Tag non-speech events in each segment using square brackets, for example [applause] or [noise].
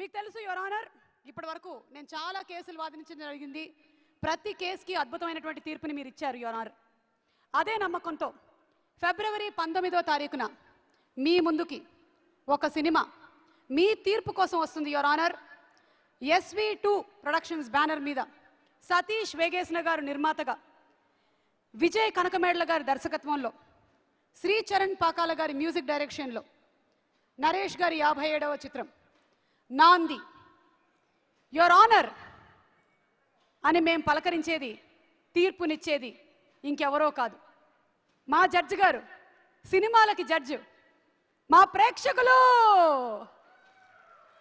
మీకు తెలుసు your honour ఇప్పటి వరకు నేను చాలా కేసులు వాదించడం జరిగింది ప్రతి కేసుకి అద్భుతమైనటువంటి తీర్పుని మీరు ఇచ్చారు యువర్ ఆనర్ అదే నమ్మకంతో ఫిబ్రవరి పంతొమ్మిదో తారీఖున మీ ముందుకి ఒక సినిమా మీ తీర్పు కోసం వస్తుంది your honour SV two productions banner మీద సతీష్ వేగేశ్న గారు నిర్మాతగా విజయ్ కనకమేడల గారి దర్శకత్వంలో శ్రీచరణ్ పాకాల గారి మ్యూజిక్ డైరెక్షన్లో నరేష్ గారి యాభై ఏడవ చిత్రం నాంది యువర్ ఆనర్ అని మేము పలకరించేది తీర్పునిచ్చేది ఇంకెవరో కాదు మా జడ్జి గారు సినిమాలకి జడ్జి మా ప్రేక్షకులు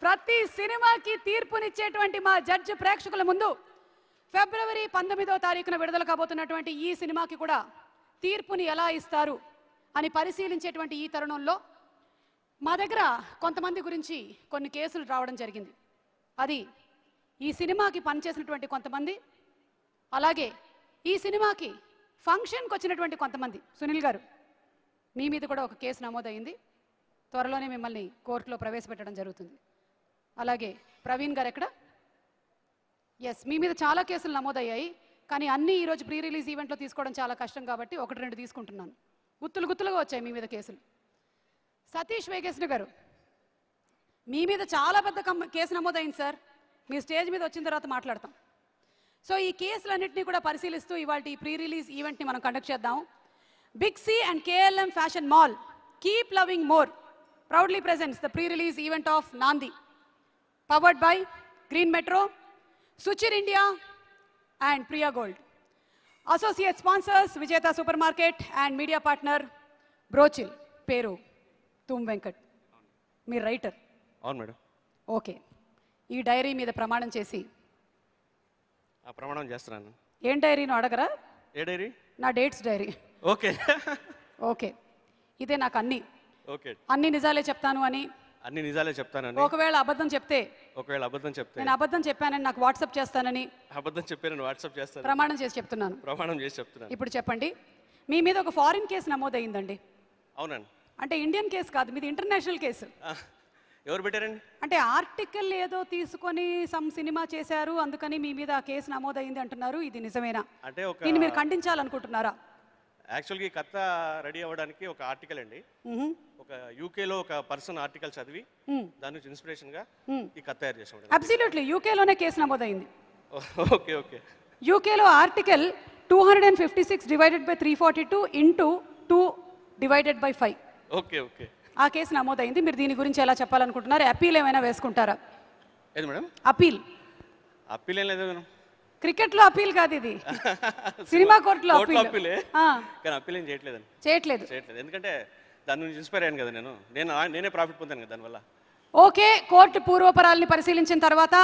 ప్రతి సినిమాకి తీర్పునిచ్చేటువంటి మా జడ్జి ప్రేక్షకుల ముందు ఫిబ్రవరి పంతొమ్మిదో తారీఖున విడుదల కాబోతున్నటువంటి ఈ సినిమాకి కూడా తీర్పుని ఎలా ఇస్తారు అని పరిశీలించేటువంటి ఈ తరుణంలో మా దగ్గర కొంతమంది గురించి కొన్ని కేసులు రావడం జరిగింది అది ఈ సినిమాకి పనిచేసినటువంటి కొంతమంది అలాగే ఈ సినిమాకి ఫంక్షన్కి వచ్చినటువంటి కొంతమంది సునీల్ గారు మీ మీద కూడా ఒక కేసు నమోదైంది త్వరలోనే మిమ్మల్ని కోర్టులో ప్రవేశపెట్టడం జరుగుతుంది అలాగే ప్రవీణ్ గారు ఎక్కడ ఎస్ మీ మీద చాలా కేసులు నమోదయ్యాయి కానీ అన్నీ ఈరోజు ప్రీ రిలీజ్ ఈవెంట్లో తీసుకోవడం చాలా కష్టం కాబట్టి ఒకటి రెండు తీసుకుంటున్నాను గుత్తులు గుత్తులుగా వచ్చాయి మీ మీద కేసులు సతీష్ వేకేశ్న గారు మీ మీద చాలా పెద్ద కేసు నమోదైంది సార్ మీ స్టేజ్ మీద వచ్చిన తర్వాత మాట్లాడతాం సో ఈ కేసులన్నింటినీ కూడా పరిశీలిస్తూ ఇవాళ ఈ ప్రీ రిలీజ్ ఈవెంట్ని మనం కండక్ట్ చేద్దాం big C and KLM fashion mall keep loving more proudly presents the pre release event of Naandhi powered by green metro Suchir India and Priya gold associate sponsors Vijetha super market and media partner బ్రోచిల్ పేరు తుమ్ వెంకట్ మీరు writer అవును madam okay ఈ dairy మీద ప్రమాణం చేసి ఆ ప్రమాణం చేస్తున్నాను ఏం డైరీను అడగరా ఏ డైరీ నా డేట్స్ డైరీ ఓకే ఓకే ఇదే నాకు అన్ని ఓకే అన్ని నిజాలే చెప్తాను అని అన్ని నిజాలే చెప్తానని ఒకవేళ అబద్ధం చెప్తే ఒకవేళ అబద్ధం చెప్తే నేను అబద్ధం చెప్పానని నాకు వాట్సాప్ చేస్తానని అబద్ధం నేను వాట్సాప్ చేస్తాను ప్రమాణం చేసి చెప్తున్నాను ప్రమాణం చేసి చెప్తున్నాను ఇప్పుడు చెప్పండి మీ మీద ఒక ఫారిన్ కేసు నమోదయ్యిందండి అవునండి అంటే ఇండియన్ కేసు కాదు మీది ఇంటర్నేషనల్ కేసు ఎవరు పెట్టారండి అంటే ఆర్టికల్ ఏదో తీసుకొని సమ్ సినిమా చేశారు అందుకని మీ మీద కేసు నమోదైంది అంటున్నారు ఇది నిజమేనా అంటే ఒక దీన్ని మీరు ఖండించాలనుకుంటున్నారా యాక్చువల్గా ఈ కథ రెడీ అవ్వడానికి ఒక ఆర్టికల్ అండి ఒక యూకేలో ఒక పర్సన్ ఆర్టికల్ చదివి దాని నుంచి ఇన్స్పిరేషన్ గా ఈ కథ తయారు చేసాం అబ్సల్యూట్లీ యూకేలోనే కేసు నమోదైంది [laughs] ఓకే ఓకే యూకేలో article two hundred and fifty six divided by three forty two into two divided by five okay okay ఆ కేసు నమోదైంది మీరు దీని గురించి ఎలా చెప్పాలనుకుంటున్నారు అపీల్ ఏమైనా వేసుకుంటారా ఏది మేడం అపీల్ అప్పీల్ ఏం లేదు మేడం క్రికెట్ లో అపీల్ కాదు ఇది [laughs] సినిమా కోర్టులో అపీల్ అప్పీలే కానీ అప్పీల్ ఏం చేయట్లేదండి చేయట్లేదు చేయట్లేదు ఎందుకంటే దాని నుంచి ఇన్స్పైర్ అయ్యాను కదా నేను నేను నేనే ప్రాఫిట్ పొందాను కదా దానివల్ల ఓకే కోర్టు పూర్వపరాలని పరిశీలించిన తర్వాత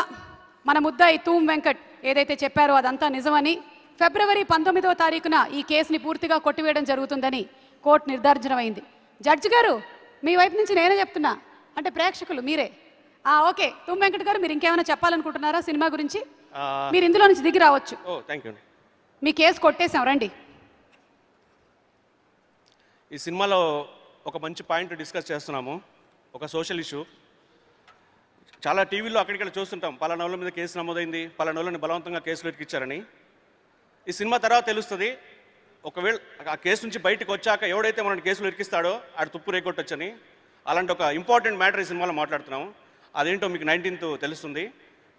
మన ముద్దాయి తూమ్ వెంకట్ ఏదైతే చెప్పారో అదంతా నిజమని ఫిబ్రవరి పంతొమ్మిదవ తారీఖున ఈ కేసుని పూర్తిగా కొట్టివేయడం జరుగుతుందని కోర్టు నిర్ధారించడమైంది జడ్జి గారు మీ వైపు నుంచి నేనే చెప్తున్నా అంటే ప్రేక్షకులు మీరే ఓకే తుమ్ వెంకట్ గారు మీరు ఇంకేమైనా చెప్పాలనుకుంటున్నారా సినిమా గురించి మీరు ఇందులో నుంచి దిగి రావచ్చు మీ కేసు కొట్టేశాం రండి ఈ సినిమాలో ఒక మంచి పాయింట్ డిస్కస్ చేస్తున్నాము ఒక సోషల్ ఇష్యూ చాలా టీవీలో అక్కడిక్కడ చూస్తుంటాం పలానోళ్ళ మీద కేసు నమోదైంది పలానోళ్ళని బలవంతంగా కేసులు ఎక్కిచ్చారని ఈ సినిమా తర్వాత తెలుస్తుంది ఒకవేళ ఆ కేసు నుంచి బయటకు వచ్చాక ఎవడైతే మనల్ని కేసులు ఇరికిస్తాడో ఆడు తుప్పు రేకొట్టొచ్చని అలాంటి ఒక ఇంపార్టెంట్ మ్యాటర్ ఈ సినిమాలో మాట్లాడుతున్నాము అదేంటో మీకు నైన్టీన్త్ తెలుస్తుంది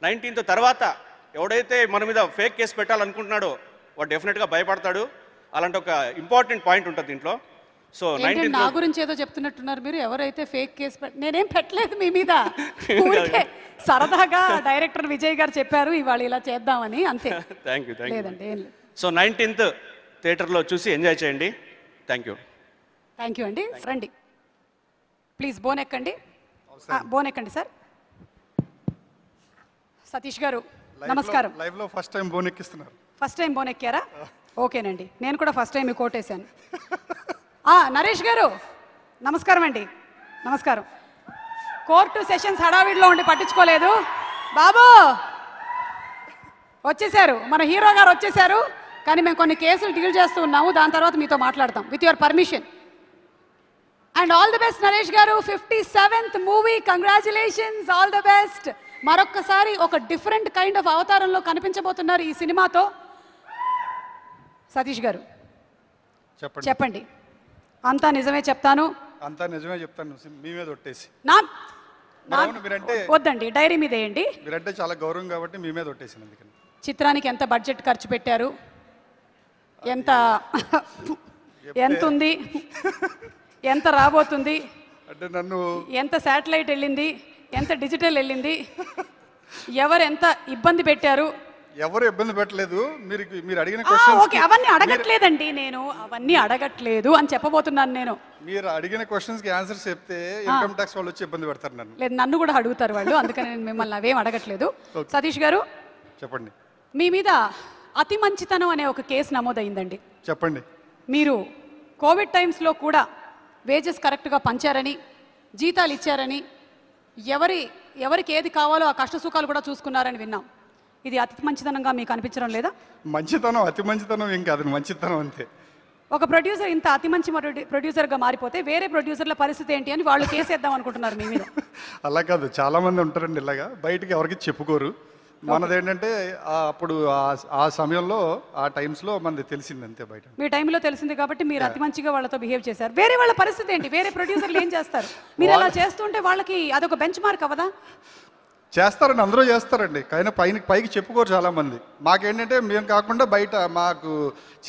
నైన్టీన్త్ తర్వాత ఎవడైతే మన మీద ఫేక్ కేసు పెట్టాలనుకుంటున్నాడో వాడు డెఫినెట్గా భయపడతాడు అలాంటి ఒక ఇంపార్టెంట్ పాయింట్ ఉంటుంది దీంట్లో సో నైన్టీన్ నా గురించి ఏదో చెప్తున్నట్టున్నారు మీరు ఎవరైతే ఫేక్ కేసు నేనేం పెట్టలేదు మీ మీద [laughs] సరదాగా డైరెక్టర్ విజయ్ గారు చెప్పారు ఇవాళ ఇలా చేద్దామని అంతే థ్యాంక్ యూ థ్యాంక్ యూ లేదండి సో నైన్టీన్త్ థియేటర్లో చూసి ఎంజాయ్ చేయండి థ్యాంక్ యూ థ్యాంక్ యూ అండి రండి ప్లీజ్ బోన్ ఎక్కండి బోన్ ఎక్కండి సార్ సతీష్ గారు నమస్కారం లైవ్ లో ఫస్ట్ టైం బోన్ ఎక్కిస్తున్నారు ఫస్ట్ టైం బోన్ ఎక్కారా [laughs] uh. ఓకేనండి నేను కూడా ఫస్ట్ టైం కోటేశాను నరేష్ గారు నమస్కారం అండి నమస్కారం కోర్టు సెషన్స్ హడావిడిలో ఉండి పట్టించుకోలేదు బాబు వచ్చేసారు మన హీరో గారు వచ్చేసారు కానీ మేము కొన్ని కేసులు డీల్ చేస్తూ ఉన్నాము దాని తర్వాత మీతో మాట్లాడతాం with your permission and all the best Naresh garu fifty seventh movie congratulations all the best మరొక్కసారి ఒక డిఫరెంట్ కైండ్ ఆఫ్ అవతారంలో కనిపించబోతున్నారు ఈ సినిమాతో సతీష్ గారు చెప్పండి చెప్పండి అంతా నిజమే చెప్తాను అంతా నిజమే చెప్తాను మీ మీద నా వద్దండి డైరీ మీద వేయండి చాలా గౌరవం కాబట్టి మీ అందుకని చిత్రానికి ఎంత బడ్జెట్ ఖర్చు పెట్టారు ఎంత ఎంత ఉంది ఎంత రాబోతుంది అంటే నన్ను ఎంత శాటిలైట్ వెళ్ళింది ఎంత డిజిటల్ వెళ్ళింది ఎవరు ఎంత ఇబ్బంది పెట్టారు ఎవరు ఇబ్బంది పెట్టలేదు మీరు మీరు అడిగిన ఓకే అవన్నీ అడగట్లేదండి నేను అవన్నీ అడగట్లేదు అని చెప్పబోతున్నాను నేను మీరు అడిగిన క్వశ్చన్స్ కి ఆన్సర్ చెప్తే ఇన్కమ్ ట్యాక్స్ వాళ్ళు వచ్చి ఇబ్బంది పెడతారు నన్ను లేదు నన్ను కూడా అడుగుతారు వాళ్ళు అందుకని నేను మిమ్మల్ని అవేం అడగట్లేదు [laughs] సతీష్ గారు చెప్పండి మీ మీద అతి మంచితనం అనే ఒక కేసు నమోదైందండి చెప్పండి మీరు కోవిడ్ టైమ్స్లో కూడా వేజెస్ కరెక్ట్గా పంచారని జీతాలు ఇచ్చారని ఎవరి ఎవరికి ఏది కావాలో ఆ కష్ట సుఖాలు కూడా చూసుకున్నారని విన్నాం ఇది అతి మంచితనంగా మీకు అనిపించడం లేదా మంచితనం అతి మంచితనం ఇంకా కాదు మంచితనం అంతే ఒక ప్రొడ్యూసర్ ఇంత అతి మంచి ప్రొడ్యూసర్గా మారిపోతే వేరే ప్రొడ్యూసర్ల పరిస్థితి ఏంటి అని వాళ్ళు కేసేద్దాం అనుకుంటున్నారు మీ మీద [laughs] అలా కాదు చాలామంది ఉంటారండి ఇలాగా బయటకి ఎవరికి చెప్పుకోరు మనది ఏంటంటే అప్పుడు ఆ సమయంలో ఆ టైమ్స్ లో మనది తెలిసింది అంతే బయట మీ టైంలో తెలిసింది కాబట్టి మీరు అతి మంచిగా వాళ్ళతో బిహేవ్ చేశారు వేరే వాళ్ళ పరిస్థితి ఏంటి వేరే ప్రొడ్యూసర్లు ఏం చేస్తారు మీరు అలా చేస్తుంటే వాళ్ళకి అదొక బెంచ్ మార్క్ అవదా చేస్తారండి అందరూ చేస్తారండి కానీ పైన పైకి చెప్పుకోరు చాలా మంది మాకేంటంటే మేము కాకుండా బయట మాకు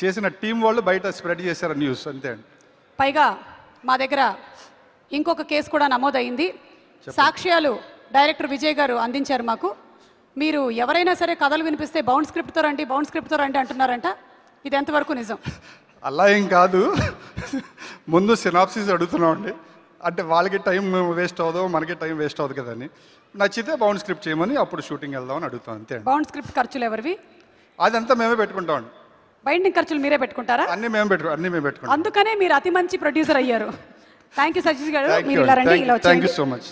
చేసిన టీం వాళ్ళు బయట స్ప్రెడ్ చేశారు న్యూస్ అంతే అండి పైగా మా దగ్గర ఇంకొక కేసు కూడా నమోదైంది సాక్ష్యాలు డైరెక్టర్ విజయ్ గారు అందించారు మాకు మీరు ఎవరైనా సరే కథలు వినిపిస్తే బౌండ్ స్క్రిప్ట్తో రండి బౌండ్ స్క్రిప్ట్తో రండి అంటున్నారంట ఇది ఎంతవరకు నిజం అలా ఏం కాదు ముందు సినాప్సిస్ అడుగుతున్నామండి అంటే వాళ్ళకి టైం వేస్ట్ అవ్వదు మనకి టైం వేస్ట్ అవ్వదు అని నచ్చితే బౌండ్ స్క్రిప్ట్ చేయమని అప్పుడు షూటింగ్ వెళ్దామని అడుగుతాం అంతే బౌండ్ స్క్రిప్ట్ ఖర్చులు ఎవరివి అదంతా మేమే పెట్టుకుంటాం బైండింగ్ ఖర్చులు మీరే పెట్టుకుంటారా అన్ని మేము పెట్టు అన్ని మేము పెట్టుకుంటాం అందుకనే మీరు అతి మంచి ప్రొడ్యూసర్ అయ్యారు థ్యాంక్ యూ సజీష్ గారు మీరు ఇలా రండి ఇలా థ్యాంక్ యూ సో మచ్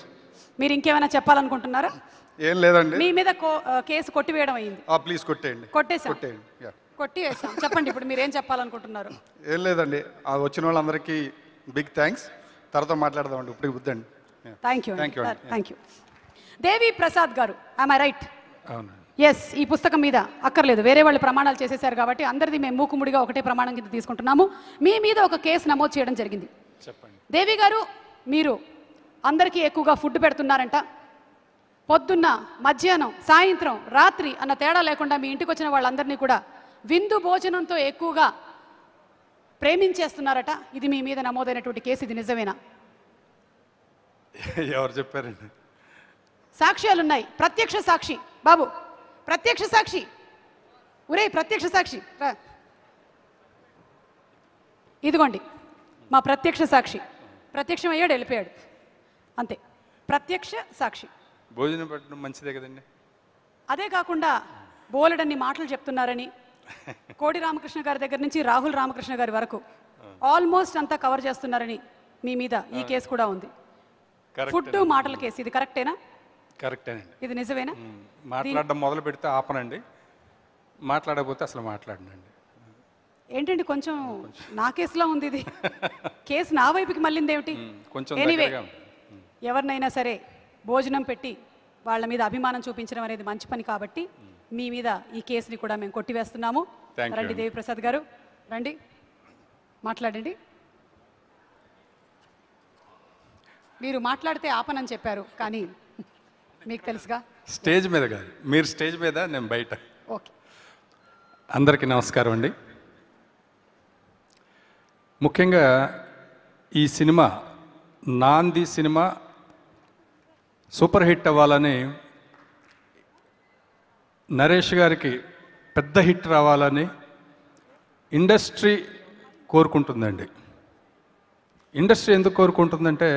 మీరు ఇంకేమైనా చెప్పాలనుకుంటున్నారా ఏం లేదండి మీ మీద కేసు కొట్టివేయడం అయింది ఆ ప్లీజ్ కొట్టేయండి కొట్టేసా కొట్టేయండి కొట్టి చెప్పండి ఇప్పుడు మీరు ఏం చెప్పాలనుకుంటున్నారు ఏం లేదండి వచ్చిన వాళ్ళందరికీ బిగ్ థ్యాంక్స్ తర్వాత అండి ఇప్పుడు వద్దండి thank you thank you thank you Devi Prasad garu I right అవును ఎస్ ఈ పుస్తకం మీద అక్కర్లేదు వేరే వాళ్ళు ప్రమాణాలు చేసేసారు కాబట్టి అందరిది మేము మూకుముడిగా ఒకటే ప్రమాణం కింద తీసుకుంటున్నాము మీ మీద ఒక కేసు నమోదు చేయడం జరిగింది చెప్పండి దేవి గారు మీరు అందరికీ ఎక్కువగా ఫుడ్ పెడుతున్నారంట పొద్దున్న మధ్యాహ్నం సాయంత్రం రాత్రి అన్న తేడా లేకుండా మీ ఇంటికి వచ్చిన వాళ్ళందరినీ కూడా విందు భోజనంతో ఎక్కువగా ప్రేమించేస్తున్నారట ఇది మీ మీద నమోదైనటువంటి కేసు ఇది నిజమేనా ఎవరు చెప్పారండి సాక్ష్యాలున్నాయి ప్రత్యక్ష సాక్షి బాబు ప్రత్యక్ష సాక్షి ఉరే ప్రత్యక్ష సాక్షి రా ఇదిగోండి మా ప్రత్యక్ష సాక్షి ప్రత్యక్షం అయ్యాడు వెళ్ళిపోయాడు అంతే ప్రత్యక్ష సాక్షి భోజనం పెట్టడం మంచిదే కదండి అదే కాకుండా బోలెడన్ని మాటలు చెప్తున్నారని కోడి రామకృష్ణ గారి దగ్గర నుంచి రాహుల్ రామకృష్ణ గారి వరకు ఆల్మోస్ట్ అంతా కవర్ చేస్తున్నారని మీ మీద ఈ కేసు కూడా ఉంది ఫుడ్ మాటల కేసు ఇది కరెక్టేనా కరెక్టేనండి ఇది నిజమేనా మాట్లాడడం మొదలు పెడితే ఆపనండి మాట్లాడకపోతే అసలు మాట్లాడనండి ఏంటండి కొంచెం నా కేసులో ఉంది ఇది [laughs] కేసు నా వైపుకి మళ్ళీందేమిటి కొంచెం ఎవరినైనా సరే భోజనం పెట్టి వాళ్ళ మీద అభిమానం చూపించడం అనేది మంచి పని కాబట్టి మీ మీద ఈ కేసుని కూడా మేము కొట్టివేస్తున్నాము రండి దేవిప్రసాద్ గారు రండి మాట్లాడండి మీరు మాట్లాడితే ఆపనని చెప్పారు కానీ మీకు తెలుసుగా స్టేజ్ మీద కాదు మీరు స్టేజ్ మీద నేను బయట ఓకే అందరికీ నమస్కారం అండి ముఖ్యంగా ఈ సినిమా నాంది సినిమా సూపర్ హిట్ అవ్వాలని నరేష్ గారికి పెద్ద హిట్ రావాలని ఇండస్ట్రీ కోరుకుంటుందండి ఇండస్ట్రీ ఎందుకు కోరుకుంటుందంటే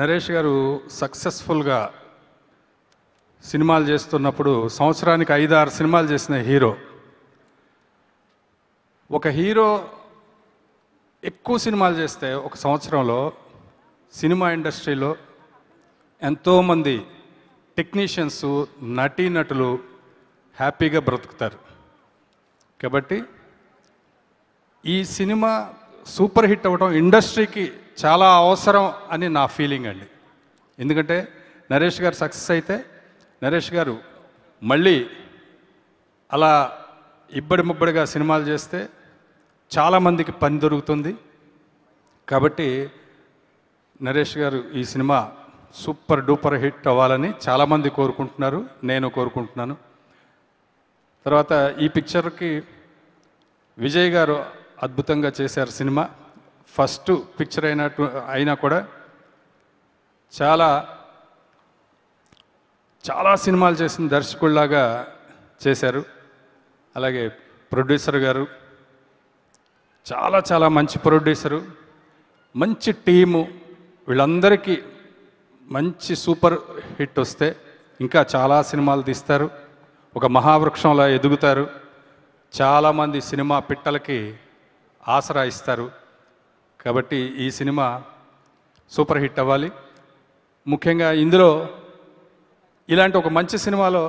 నరేష్ గారు సక్సెస్ఫుల్గా సినిమాలు చేస్తున్నప్పుడు సంవత్సరానికి ఐదు ఆరు సినిమాలు చేసిన హీరో ఒక హీరో ఎక్కువ సినిమాలు చేస్తే ఒక సంవత్సరంలో సినిమా ఇండస్ట్రీలో ఎంతోమంది టెక్నీషియన్స్ నటీనటులు హ్యాపీగా బ్రతుకుతారు కాబట్టి ఈ సినిమా సూపర్ హిట్ అవ్వడం ఇండస్ట్రీకి చాలా అవసరం అని నా ఫీలింగ్ అండి ఎందుకంటే నరేష్ గారు సక్సెస్ అయితే నరేష్ గారు మళ్ళీ అలా ఇబ్బడి ముబ్బడిగా సినిమాలు చేస్తే చాలామందికి పని దొరుకుతుంది కాబట్టి నరేష్ గారు ఈ సినిమా సూపర్ డూపర్ హిట్ అవ్వాలని చాలామంది కోరుకుంటున్నారు నేను కోరుకుంటున్నాను తర్వాత ఈ పిక్చర్కి విజయ్ గారు అద్భుతంగా చేశారు సినిమా ఫస్ట్ పిక్చర్ అయినట్టు అయినా కూడా చాలా చాలా సినిమాలు చేసిన దర్శకుల్లాగా చేశారు అలాగే ప్రొడ్యూసర్ గారు చాలా చాలా మంచి ప్రొడ్యూసరు మంచి టీము వీళ్ళందరికీ మంచి సూపర్ హిట్ వస్తే ఇంకా చాలా సినిమాలు తీస్తారు ఒక మహావృక్షంలా ఎదుగుతారు చాలామంది సినిమా పిట్టలకి ఆసరా ఇస్తారు కాబట్టి ఈ సినిమా సూపర్ హిట్ అవ్వాలి ముఖ్యంగా ఇందులో ఇలాంటి ఒక మంచి సినిమాలో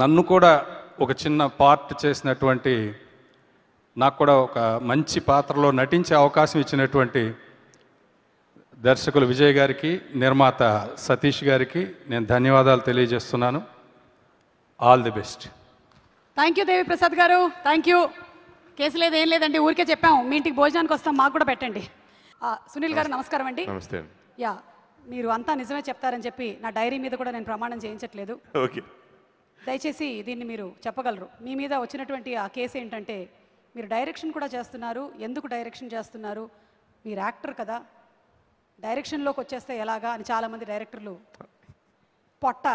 నన్ను కూడా ఒక చిన్న పార్ట్ చేసినటువంటి నాకు కూడా ఒక మంచి పాత్రలో నటించే అవకాశం ఇచ్చినటువంటి దర్శకులు విజయ్ గారికి నిర్మాత సతీష్ గారికి నేను ధన్యవాదాలు తెలియజేస్తున్నాను all the best thank you Devi Prasad garu thank you case లేదు ఏం లేదండి ఊరికే చెప్పాము మీ ఇంటికి భోజనానికి వస్తాం మాకు కూడా పెట్టండి సునీల్ గారు నమస్కారం అండి నమస్తే యా మీరు అంతా నిజమే చెప్తారని చెప్పి నా డైరీ మీద కూడా నేను ప్రమాణం చేయించట్లేదు ఓకే దయచేసి దీన్ని మీరు చెప్పగలరు మీ మీద వచ్చినటువంటి ఆ కేసు ఏంటంటే మీరు డైరెక్షన్ కూడా చేస్తున్నారు ఎందుకు డైరెక్షన్ చేస్తున్నారు మీరు యాక్టర్ కదా డైరెక్షన్లోకి వచ్చేస్తే ఎలాగా అని చాలామంది డైరెక్టర్లు పొట్ట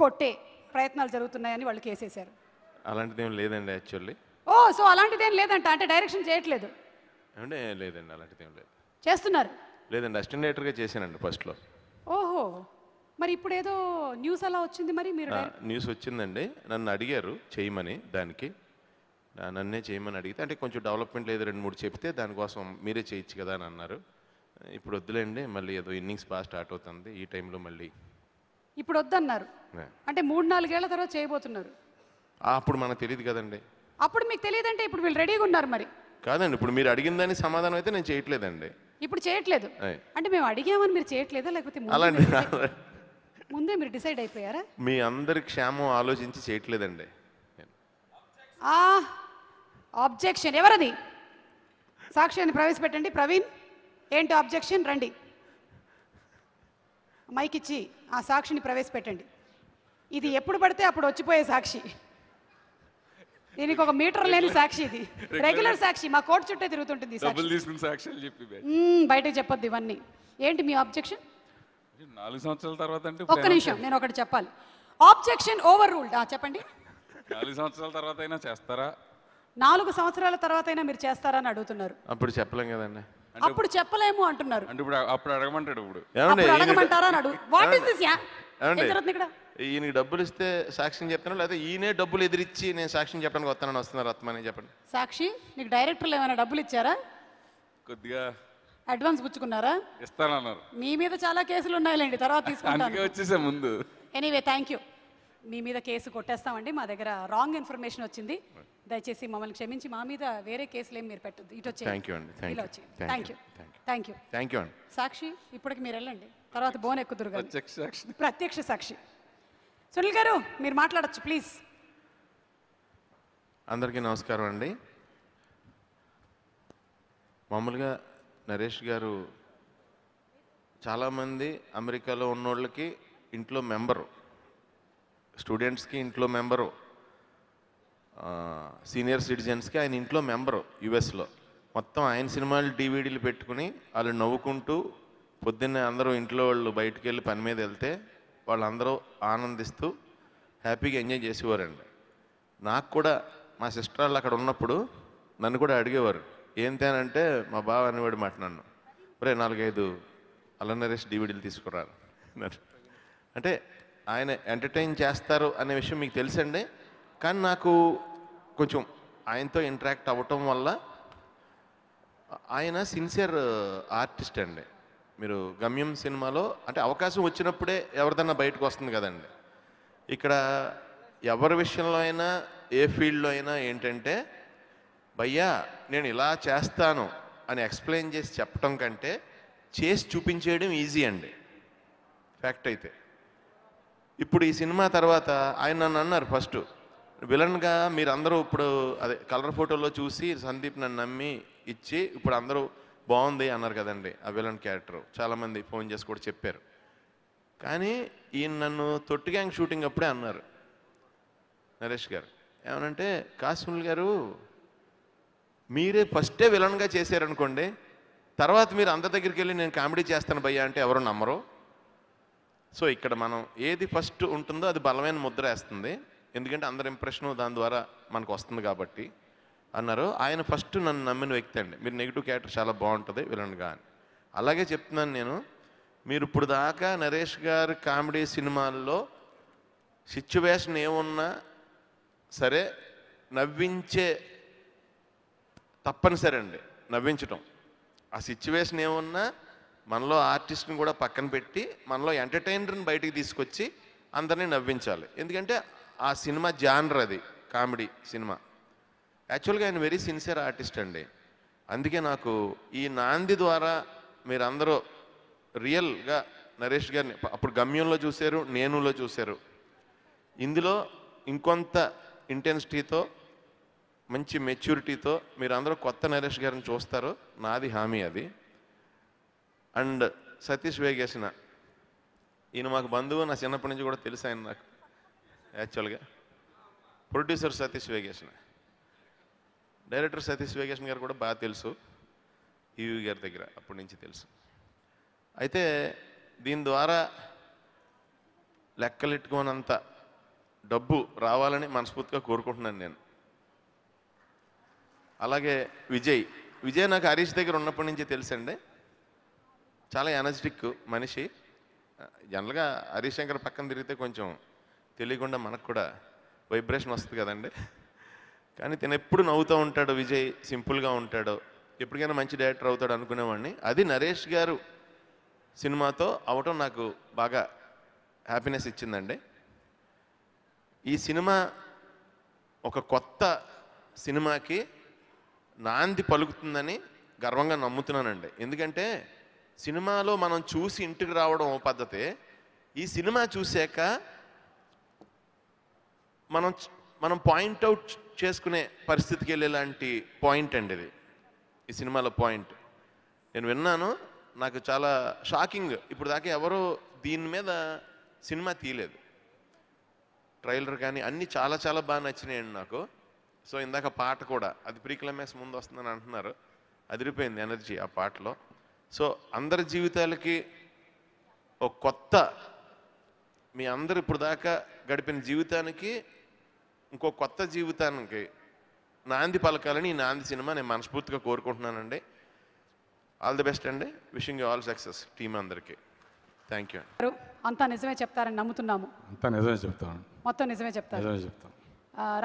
కొట్టే ప్రయత్నాలు జరుగుతున్నాయని వాళ్ళు కేసేశారు అలాంటిదేం లేదండి యాక్చువల్లీ ఓ సో అలాంటిదేం లేదంట అంటే డైరెక్షన్ చేయట్లేదు అంటే లేదండి అలాంటిదేం లేదు చేస్తున్నారు లేదండి అసిస్టెంట్ డైరెక్టర్గా చేశానండి ఫస్ట్లో ఓహో మరి ఇప్పుడు ఏదో న్యూస్ అలా వచ్చింది మరి మీరు న్యూస్ వచ్చిందండి నన్ను అడిగారు చేయమని దానికి నన్నే చేయమని అడిగితే అంటే కొంచెం డెవలప్మెంట్ లేదు రెండు మూడు చెప్తే దానికోసం మీరే చేయొచ్చు కదా అని అన్నారు ఇప్పుడు వద్దులేండి మళ్ళీ ఏదో ఇన్నింగ్స్ బాగా స్టార్ట్ అవుతుంది ఈ టైంలో మళ్ళీ ఇప్పుడు వద్దన్నారు అంటే మూడు నాలుగేళ్ల తర్వాత చేయబోతున్నారు అప్పుడు మనకు తెలియదు కదండి అప్పుడు మీకు తెలియదు అంటే ఇప్పుడు వీళ్ళు రెడీగా ఉన్నారు మరి కాదండి ఇప్పుడు మీరు అడిగిన దానికి సమాధానం అయితే నేను చేయట్లేదండి ఇప్పుడు చేయట్లేదు అంటే మేము అడిగామని మీరు చేయట్లేదా లేకపోతే అలాంటి ముందే మీరు డిసైడ్ అయిపోయారా మీ అందరి క్షేమం ఆలోచించి చేయట్లేదండి ఆబ్జెక్షన్ ఎవరది సాక్షి ప్రవేశపెట్టండి ప్రవీణ్ ఏంటి అబ్జెక్షన్ రండి మైక్ ఇచ్చి ఆ సాక్షిని ప్రవేశపెట్టండి ఇది ఎప్పుడు పడితే అప్పుడు వచ్చిపోయే సాక్షి దీనికి ఒక మీటర్ లేని సాక్షి ఇది రెగ్యులర్ సాక్షి మా కోర్టు చుట్టే తిరుగుతుంటుంది బయటకు చెప్పొద్దు ఇవన్నీ ఏంటి మీ ఆబ్జెక్షన్ నాలుగు సంవత్సరాల తర్వాత అంటే ఒక్క నిమిషం నేను ఒకటి చెప్పాలి ఆబ్జెక్షన్ ఓవర్ రూల్డ్ చెప్పండి నాలుగు సంవత్సరాల తర్వాత అయినా చేస్తారా నాలుగు సంవత్సరాల తర్వాత అయినా మీరు చేస్తారా అని అడుగుతున్నారు అప్పుడు చెప్పలేం కదండి అప్పుడు చెప్పలేము అంటున్నారు అంటే ఇప్పుడు అప్పుడు అడగమంటాడు ఇప్పుడు అడగమంటారా అన్నాడు వాట్ ఇస్ దిస్ యా డబ్బులు ఇస్తే సాక్ష్యం చెప్తాను లేదా ఈయనే డబ్బులు ఎదిరించి నేను సాక్ష్యం చెప్పడానికి వస్తానని వస్తున్నారు రత్మని చెప్పండి సాక్షి నీకు డైరెక్టర్లు ఏమైనా డబ్బులు ఇచ్చారా కొద్దిగా అడ్వాన్స్ పుచ్చుకున్నారా ఇస్తానన్నారు నీ మీద చాలా కేసులు ఉన్నాయి తర్వాత తీసుకుంటాను వచ్చేసే ముందు ఎనీవే థ్యాంక్ యూ మీ మీద కేసు కొట్టేస్తామండి మా దగ్గర రాంగ్ ఇన్ఫర్మేషన్ వచ్చింది దయచేసి మమ్మల్ని క్షమించి మా మీద వేరే కేసులు ఏమి మీరు పెట్టద్దు ఇటు వచ్చి thank you thank you thank you Sakshi ఇప్పటికి మీరు వెళ్ళండి తర్వాత బోన్ ఎక్కుదురు ప్రత్యక్ష సాక్షి సునీల్ గారు మీరు మాట్లాడచ్చు ప్లీజ్ అందరికీ నమస్కారం అండి మామూలుగా నరేష్ గారు చాలామంది అమెరికాలో ఉన్నోళ్ళకి ఇంట్లో మెంబరు స్టూడెంట్స్కి ఇంట్లో మెంబరు సీనియర్ సిటిజన్స్కి ఆయన ఇంట్లో మెంబరు యుఎస్లో మొత్తం ఆయన సినిమాలు డివిడీలు పెట్టుకుని వాళ్ళు నవ్వుకుంటూ పొద్దున్నే అందరూ ఇంట్లో వాళ్ళు బయటికి వెళ్ళి పని మీద వెళ్తే వాళ్ళందరూ ఆనందిస్తూ హ్యాపీగా ఎంజాయ్ చేసేవారండి నాకు కూడా మా సిస్టర్ వాళ్ళు అక్కడ ఉన్నప్పుడు నన్ను కూడా అడిగేవారు ఏంటనంటే మా బావ అనేవాడు మాట నన్ను ఒరే నాలుగైదు అలనరేష్ డివిడీలు తీసుకురా అంటే ఆయన ఎంటర్టైన్ చేస్తారు అనే విషయం మీకు తెలుసండి కానీ నాకు కొంచెం ఆయనతో ఇంటరాక్ట్ అవ్వటం వల్ల ఆయన సిన్సియర్ ఆర్టిస్ట్ అండి మీరు గమ్యం సినిమాలో అంటే అవకాశం వచ్చినప్పుడే ఎవరిదన్నా బయటకు వస్తుంది కదండి ఇక్కడ ఎవరి విషయంలో అయినా ఏ ఫీల్డ్లో అయినా ఏంటంటే భయ్యా నేను ఇలా చేస్తాను అని ఎక్స్ప్లెయిన్ చేసి చెప్పటం కంటే చేసి చూపించేయడం ఈజీ అండి ఫ్యాక్ట్ అయితే ఇప్పుడు ఈ సినిమా తర్వాత ఆయన నన్ను అన్నారు ఫస్ట్ విలన్గా మీరు అందరూ ఇప్పుడు అదే కలర్ ఫోటోలో చూసి సందీప్ నన్ను నమ్మి ఇచ్చి ఇప్పుడు అందరూ బాగుంది అన్నారు కదండి ఆ విలన్ క్యారెక్టర్ చాలామంది ఫోన్ చేసి కూడా చెప్పారు కానీ ఈయన నన్ను తొట్టు గ్యాంగ్ షూటింగ్ అప్పుడే అన్నారు నరేష్ గారు ఏమనంటే కాశ్మీర్ గారు మీరే ఫస్టే విలన్గా చేశారనుకోండి తర్వాత మీరు అందరి దగ్గరికి వెళ్ళి నేను కామెడీ చేస్తాను భయ్యా అంటే ఎవరు నమ్మరు సో ఇక్కడ మనం ఏది ఫస్ట్ ఉంటుందో అది బలమైన ముద్ర వేస్తుంది ఎందుకంటే అందరి ఇంప్రెషను దాని ద్వారా మనకు వస్తుంది కాబట్టి అన్నారు ఆయన ఫస్ట్ నన్ను నమ్మిన వ్యక్తి అండి మీరు నెగిటివ్ క్యారెక్టర్ చాలా బాగుంటుంది విలన్గా అని అలాగే చెప్తున్నాను నేను మీరు ఇప్పుడు దాకా నరేష్ గారు కామెడీ సినిమాల్లో సిచ్యువేషన్ ఏమున్నా సరే నవ్వించే తప్పనిసరి అండి నవ్వించటం ఆ సిచ్యువేషన్ ఏమున్నా మనలో ఆర్టిస్ట్ని కూడా పక్కన పెట్టి మనలో ఎంటర్టైనర్ని బయటికి తీసుకొచ్చి అందరినీ నవ్వించాలి ఎందుకంటే ఆ సినిమా జానర్ అది కామెడీ సినిమా యాక్చువల్గా ఆయన వెరీ సిన్సియర్ ఆర్టిస్ట్ అండి అందుకే నాకు ఈ నాంది ద్వారా మీరందరూ రియల్గా నరేష్ గారిని అప్పుడు గమ్యంలో చూశారు నేనులో చూశారు ఇందులో ఇంకొంత ఇంటెన్సిటీతో మంచి మెచ్యూరిటీతో మీరందరూ కొత్త నరేష్ గారిని చూస్తారు నాది హామీ అది అండ్ సతీష్ వేగేసిన ఈయన మాకు బంధువు నా చిన్నప్పటి నుంచి కూడా తెలుసు ఆయన నాకు యాక్చువల్గా ప్రొడ్యూసర్ సతీష్ వేగేసిన డైరెక్టర్ సతీష్ వేగేషన్ గారు కూడా బాగా తెలుసు ఈవి e గారి దగ్గర అప్పటి నుంచి తెలుసు అయితే దీని ద్వారా లెక్కలెట్టుకోనంత డబ్బు రావాలని మనస్ఫూర్తిగా కోరుకుంటున్నాను నేను అలాగే విజయ్ విజయ్ నాకు హరీష్ దగ్గర ఉన్నప్పటి నుంచి తెలుసండి చాలా ఎనర్జెటిక్ మనిషి జనరల్గా శంకర్ పక్కన తిరిగితే కొంచెం తెలియకుండా మనకు కూడా వైబ్రేషన్ వస్తుంది కదండి కానీ తను ఎప్పుడు నవ్వుతూ ఉంటాడు విజయ్ సింపుల్గా ఉంటాడు ఎప్పటికైనా మంచి డైరెక్టర్ అవుతాడు అనుకునేవాడిని అది నరేష్ గారు సినిమాతో అవటం నాకు బాగా హ్యాపీనెస్ ఇచ్చిందండి ఈ సినిమా ఒక కొత్త సినిమాకి నాంది పలుకుతుందని గర్వంగా నమ్ముతున్నానండి ఎందుకంటే సినిమాలో మనం చూసి ఇంటికి రావడం పద్ధతి ఈ సినిమా చూశాక మనం మనం పాయింట్అవుట్ చేసుకునే పరిస్థితికి వెళ్ళేలాంటి పాయింట్ అండి ఇది ఈ సినిమాలో పాయింట్ నేను విన్నాను నాకు చాలా షాకింగ్ ఇప్పుడు దాకా ఎవరు దీని మీద సినిమా తీయలేదు ట్రైలర్ కానీ అన్నీ చాలా చాలా బాగా నచ్చినాయండి నాకు సో ఇందాక పాట కూడా అది ప్రీక్లైమాక్స్ ముందు వస్తుందని అంటున్నారు అదిరిపోయింది ఎనర్జీ ఆ పాటలో సో అందరి జీవితాలకి ఒక కొత్త మీ అందరు ఇప్పుడు దాకా గడిపిన జీవితానికి ఇంకో కొత్త జీవితానికి నాంది పలకాలని ఈ నాంది సినిమా నేను మనస్ఫూర్తిగా కోరుకుంటున్నానండి ఆల్ ది బెస్ట్ అండి విషింగ్ ఆల్ సక్సెస్ టీమ్ అందరికి థ్యాంక్ యూ అంతా నిజమే చెప్తారని నమ్ముతున్నాము అంతా నిజమే చెప్తాను మొత్తం నిజమే చెప్తాను నిజమే చెప్తాను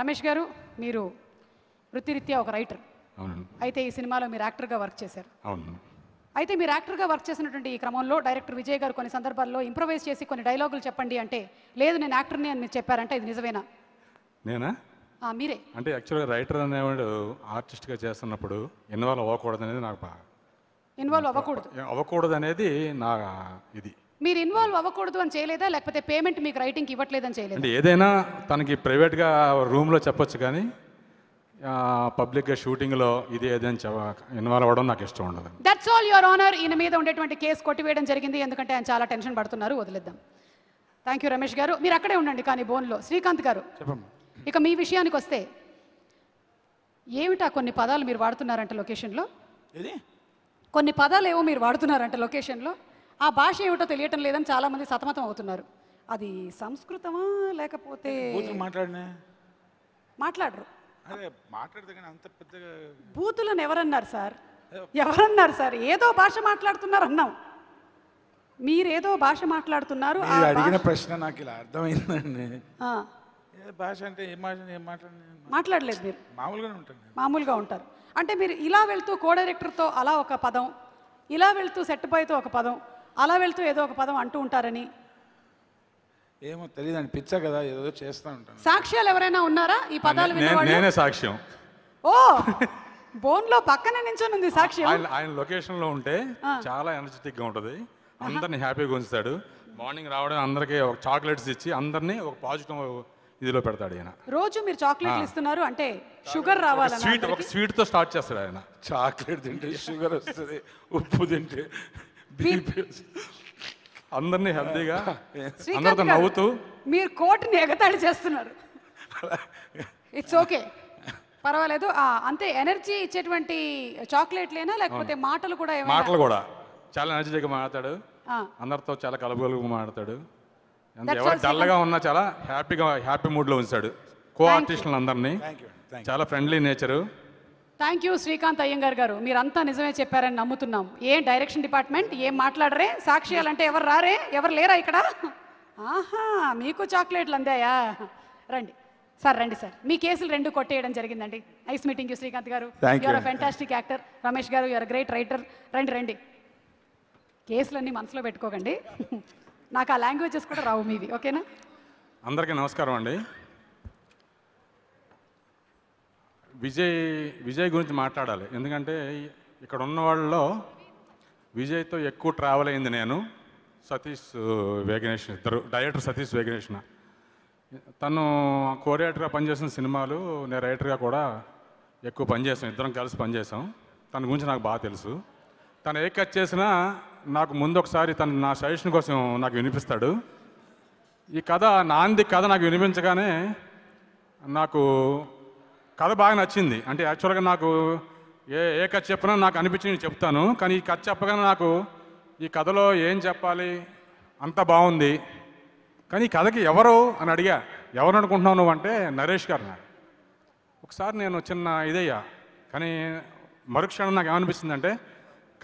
రమేష్ గారు మీరు వృత్తిరీత్యా ఒక రైటర్ అవును అయితే ఈ సినిమాలో మీరు యాక్టర్గా వర్క్ చేశారు అవును అయితే మీరు యాక్టర్గా వర్క్ చేసినటువంటి ఈ క్రమంలో డైరెక్టర్ విజయ్ గారు కొన్ని సందర్భాల్లో ఇంప్రవైజ్ చేసి కొన్ని డైలాగులు చెప్పండి అంటే లేదు నేను యాక్టర్ని అని మీరు చెప్పారంటే ఇది నిజమేనా నేనా మీరే అంటే యాక్చువల్గా రైటర్ అనేవాడు ఆర్టిస్ట్గా చేస్తున్నప్పుడు ఇన్వాల్వ్ అవ్వకూడదు అనేది నాకు ఇన్వాల్వ్ అవ్వకూడదు అవ్వకూడదు అనేది నా ఇది మీరు ఇన్వాల్వ్ అవ్వకూడదు అని చేయలేదా లేకపోతే పేమెంట్ మీకు రైటింగ్కి ఇవ్వట్లేదని చేయలేదు ఏదైనా తనకి ప్రైవేట్గా రూమ్లో చెప్పొచ్చు కానీ పబ్లిక్గా షూటింగ్లో ఇది ఏదని ఇన్వాల్వ్ అవ్వడం నాకు ఇష్టం ఉండదు దట్స్ ఆల్ యువర్ ఆనర్ ఈయన మీద ఉండేటువంటి కేసు కొట్టివేయడం జరిగింది ఎందుకంటే ఆయన చాలా టెన్షన్ పడుతున్నారు వదిలేద్దాం థ్యాంక్ యూ రమేష్ గారు మీరు అక్కడే ఉండండి కానీ బోన్లో శ్రీకాంత్ గారు ఇక మీ విషయానికి వస్తే ఏమిటా కొన్ని పదాలు మీరు వాడుతున్నారంట లొకేషన్లో కొన్ని పదాలు ఏవో మీరు వాడుతున్నారంట లొకేషన్లో ఆ భాష ఏమిటో తెలియటం లేదని చాలామంది సతమతం అవుతున్నారు అది సంస్కృతమా లేకపోతే మాట్లాడరు అదే బూతులను ఎవరన్నారు సార్ ఎవరన్నారు సార్ ఏదో భాష మాట్లాడుతున్నారు అన్నాం మీరేదో భాష మాట్లాడుతున్నారు అడిగిన ప్రశ్న నాకు ఇలా అర్థమైందండి భాష అంటే మాట్లాడలేదు మీరు మామూలుగా ఉంటాను మామూలుగా ఉంటారు అంటే మీరు ఇలా వెళ్తూ కో డైరెక్టర్తో అలా ఒక పదం ఇలా వెళ్తూ సెట్ బాయ్తో ఒక పదం అలా వెళ్తూ ఏదో ఒక పదం అంటూ ఉంటారని ఏమో తెలియదు పిచ్చ కదా ఏదో చేస్తా ఉంటాను సాక్ష్యాలు ఎవరైనా ఉన్నారా ఈ పదాలు నేనే సాక్ష్యం ఓ బోన్ లో పక్కన నించొని ఉంది సాక్షి ఆయన ఆయన లొకేషన్ లో ఉంటే చాలా ఎనర్జెటిక్ గా ఉంటది అందరిని హ్యాపీగా ఉంచుతాడు మార్నింగ్ రావడం అందరికి ఒక చాక్లెట్స్ ఇచ్చి అందరిని ఒక పాజిటివ్ ఇదిలో పెడతాడు ఆయన రోజు మీరు చాక్లెట్లు ఇస్తున్నారు అంటే షుగర్ రావాలి స్వీట్ ఒక స్వీట్ తో స్టార్ట్ చేస్తాడు ఆయన చాక్లెట్ తింటే షుగర్ వస్తుంది ఉప్పు తింటే బీపీ అందరినీ హెల్దీగా అందరితో నవ్వుతూ మీరు కోర్టుని ఎగతాళి చేస్తున్నారు ఇట్స్ ఓకే పర్వాలేదు అంతే ఎనర్జీ ఇచ్చేటువంటి చాక్లెట్లేనా లేకపోతే మాటలు కూడా మాటలు కూడా చాలా ఎనర్జీగా మాట్లాడు అందరితో చాలా కలబలుగా మాట్లాడు ఎవరు డల్గా ఉన్నా చాలా హ్యాపీగా హ్యాపీ మూడ్లో ఉంచాడు కో ఆర్టిస్టులు అందరినీ చాలా friendly nature thank you Srikanth Iyengar garu మీరంతా నిజమే చెప్పారని నమ్ముతున్నాం ఏ డైరెక్షన్ డిపార్ట్మెంట్ ఏం మాట్లాడరే సాక్షియాలంటే ఎవరు రారే ఎవరు లేరా ఇక్కడ ఆహా మీకు చాక్లెట్లు అందాయా రండి సార్ రండి సార్ మీ కేసులు రెండు కొట్టేయడం జరిగిందండి నైస్ మీటింగ్ యూ శ్రీకాంత్ గారు యూఆర్ ఫెంటాస్టిక్ యాక్టర్ రమేష్ గారు యువర్ గ్రేట్ రైటర్ రండి రండి కేసులన్నీ మనసులో పెట్టుకోకండి [laughs] నాకు ఆ లాంగ్వేజెస్ కూడా రావు మీవి ఓకేనా అందరికీ నమస్కారం అండి విజయ్ విజయ్ గురించి మాట్లాడాలి ఎందుకంటే ఇక్కడ ఉన్న వాళ్ళలో విజయ్తో ఎక్కువ ట్రావెల్ అయింది నేను సతీష్ వేగనేష్ ఇద్దరు డైరెక్టర్ సతీష్ వేగనేష్ తను కోరియాటర్గా పనిచేసిన సినిమాలు నేను రైటర్గా కూడా ఎక్కువ పనిచేసాం ఇద్దరం కలిసి పనిచేసాం తన గురించి నాకు బాగా తెలుసు తను ఏ కట్ చేసినా నాకు ముందు ఒకసారి తను నా సజెషన్ కోసం నాకు వినిపిస్తాడు ఈ కథ నాంది కథ నాకు వినిపించగానే నాకు కథ బాగా నచ్చింది అంటే యాక్చువల్గా నాకు ఏ ఏ కథ చెప్పినా నాకు అనిపించింది చెప్తాను కానీ ఈ కథ చెప్పగానే నాకు ఈ కథలో ఏం చెప్పాలి అంత బాగుంది కానీ ఈ కథకి ఎవరు అని అడిగా ఎవరు అనుకుంటున్నావు నువ్వు అంటే నరేష్ గారు నాకు ఒకసారి నేను చిన్న ఇదయ్యా కానీ మరుక్షణం నాకు అంటే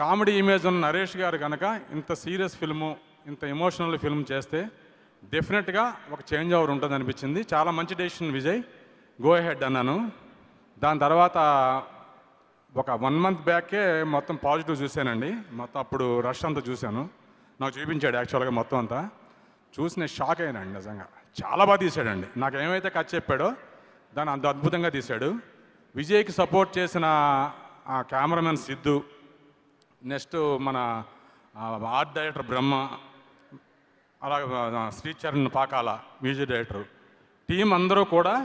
కామెడీ ఇమేజ్ ఉన్న నరేష్ గారు కనుక ఇంత సీరియస్ ఫిల్ము ఇంత ఎమోషనల్ ఫిల్మ్ చేస్తే డెఫినెట్గా ఒక చేంజ్ ఓవర్ ఉంటుంది అనిపించింది చాలా మంచి డెసిషన్ విజయ్ గో హెడ్ అన్నాను దాని తర్వాత ఒక వన్ మంత్ బ్యాకే మొత్తం పాజిటివ్ చూశానండి మొత్తం అప్పుడు రష్ అంతా చూశాను నాకు చూపించాడు యాక్చువల్గా మొత్తం అంతా చూసి నేను షాక్ అయ్యానండి నిజంగా చాలా బాగా తీశాడండి నాకు ఏమైతే ఖర్చు చెప్పాడో దాన్ని అంత అద్భుతంగా తీశాడు విజయ్కి సపోర్ట్ చేసిన ఆ కెమెరామెన్ సిద్ధు నెక్స్ట్ మన ఆర్ట్ డైరెక్టర్ బ్రహ్మ అలాగే Sricharan Pakala music director team అందరూ కూడా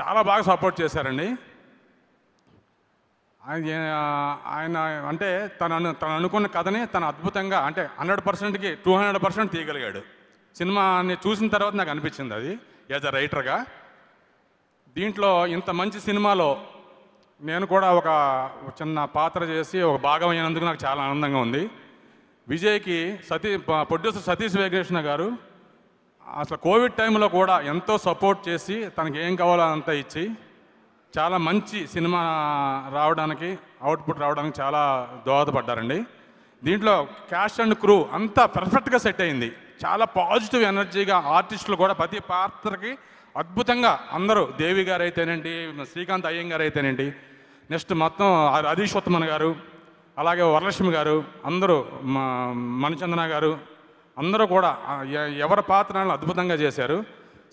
చాలా బాగా సపోర్ట్ చేశారండి ఆయన ఆయన అంటే తను తను అనుకున్న కథని తను అద్భుతంగా అంటే హండ్రెడ్ పర్సెంట్కి టూ హండ్రెడ్ పర్సెంట్ తీయగలిగాడు సినిమాని చూసిన తర్వాత నాకు అనిపించింది అది యాజ్ అ రైటర్గా దీంట్లో ఇంత మంచి సినిమాలో నేను కూడా ఒక చిన్న పాత్ర చేసి ఒక భాగం అయినందుకు నాకు చాలా ఆనందంగా ఉంది విజయ్కి సతీ ప్రొడ్యూసర్ సతీష్ వెంకటేష్ణ గారు అసలు కోవిడ్ టైంలో కూడా ఎంతో సపోర్ట్ చేసి తనకి ఏం కావాలో అంతా ఇచ్చి చాలా మంచి సినిమా రావడానికి అవుట్పుట్ రావడానికి చాలా దోహదపడ్డారండి దీంట్లో క్యాష్ అండ్ క్రూ అంతా పర్ఫెక్ట్గా సెట్ అయింది చాలా పాజిటివ్ ఎనర్జీగా ఆర్టిస్టులు కూడా ప్రతి పాత్రకి అద్భుతంగా అందరూ దేవి గారు అయితేనేంటి శ్రీకాంత్ అయ్యంగారు అయితేనేంటి నెక్స్ట్ మొత్తం ఉత్తమన్ గారు అలాగే వరలక్ష్మి గారు అందరూ మణిచందన గారు అందరూ కూడా ఎవరి పాత్రలను అద్భుతంగా చేశారు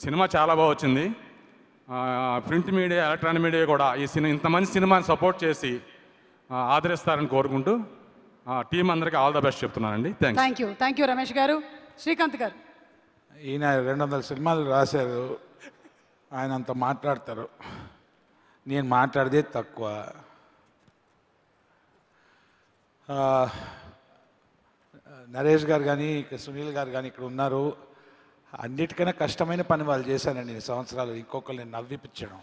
సినిమా చాలా బాగా వచ్చింది ప్రింట్ మీడియా ఎలక్ట్రానిక్ మీడియా కూడా ఈ సినిమా ఇంత మంచి సినిమాని సపోర్ట్ చేసి ఆదరిస్తారని కోరుకుంటూ టీం అందరికి ఆల్ ద బెస్ట్ చెప్తున్నానండి thank you thank you Ramesh garu Srikanth గారు ఈయన రెండు వందల సినిమాలు రాశారు ఆయన అంత మాట్లాడతారు నేను మాట్లాడదే తక్కువ నరేష్ గారు కానీ ఇక్కడ సునీల్ గారు కానీ ఇక్కడ ఉన్నారు అన్నిటికైనా కష్టమైన పని వాళ్ళు చేశానండి నేను సంవత్సరాలు ఇంకొకరిని నవ్విపించడం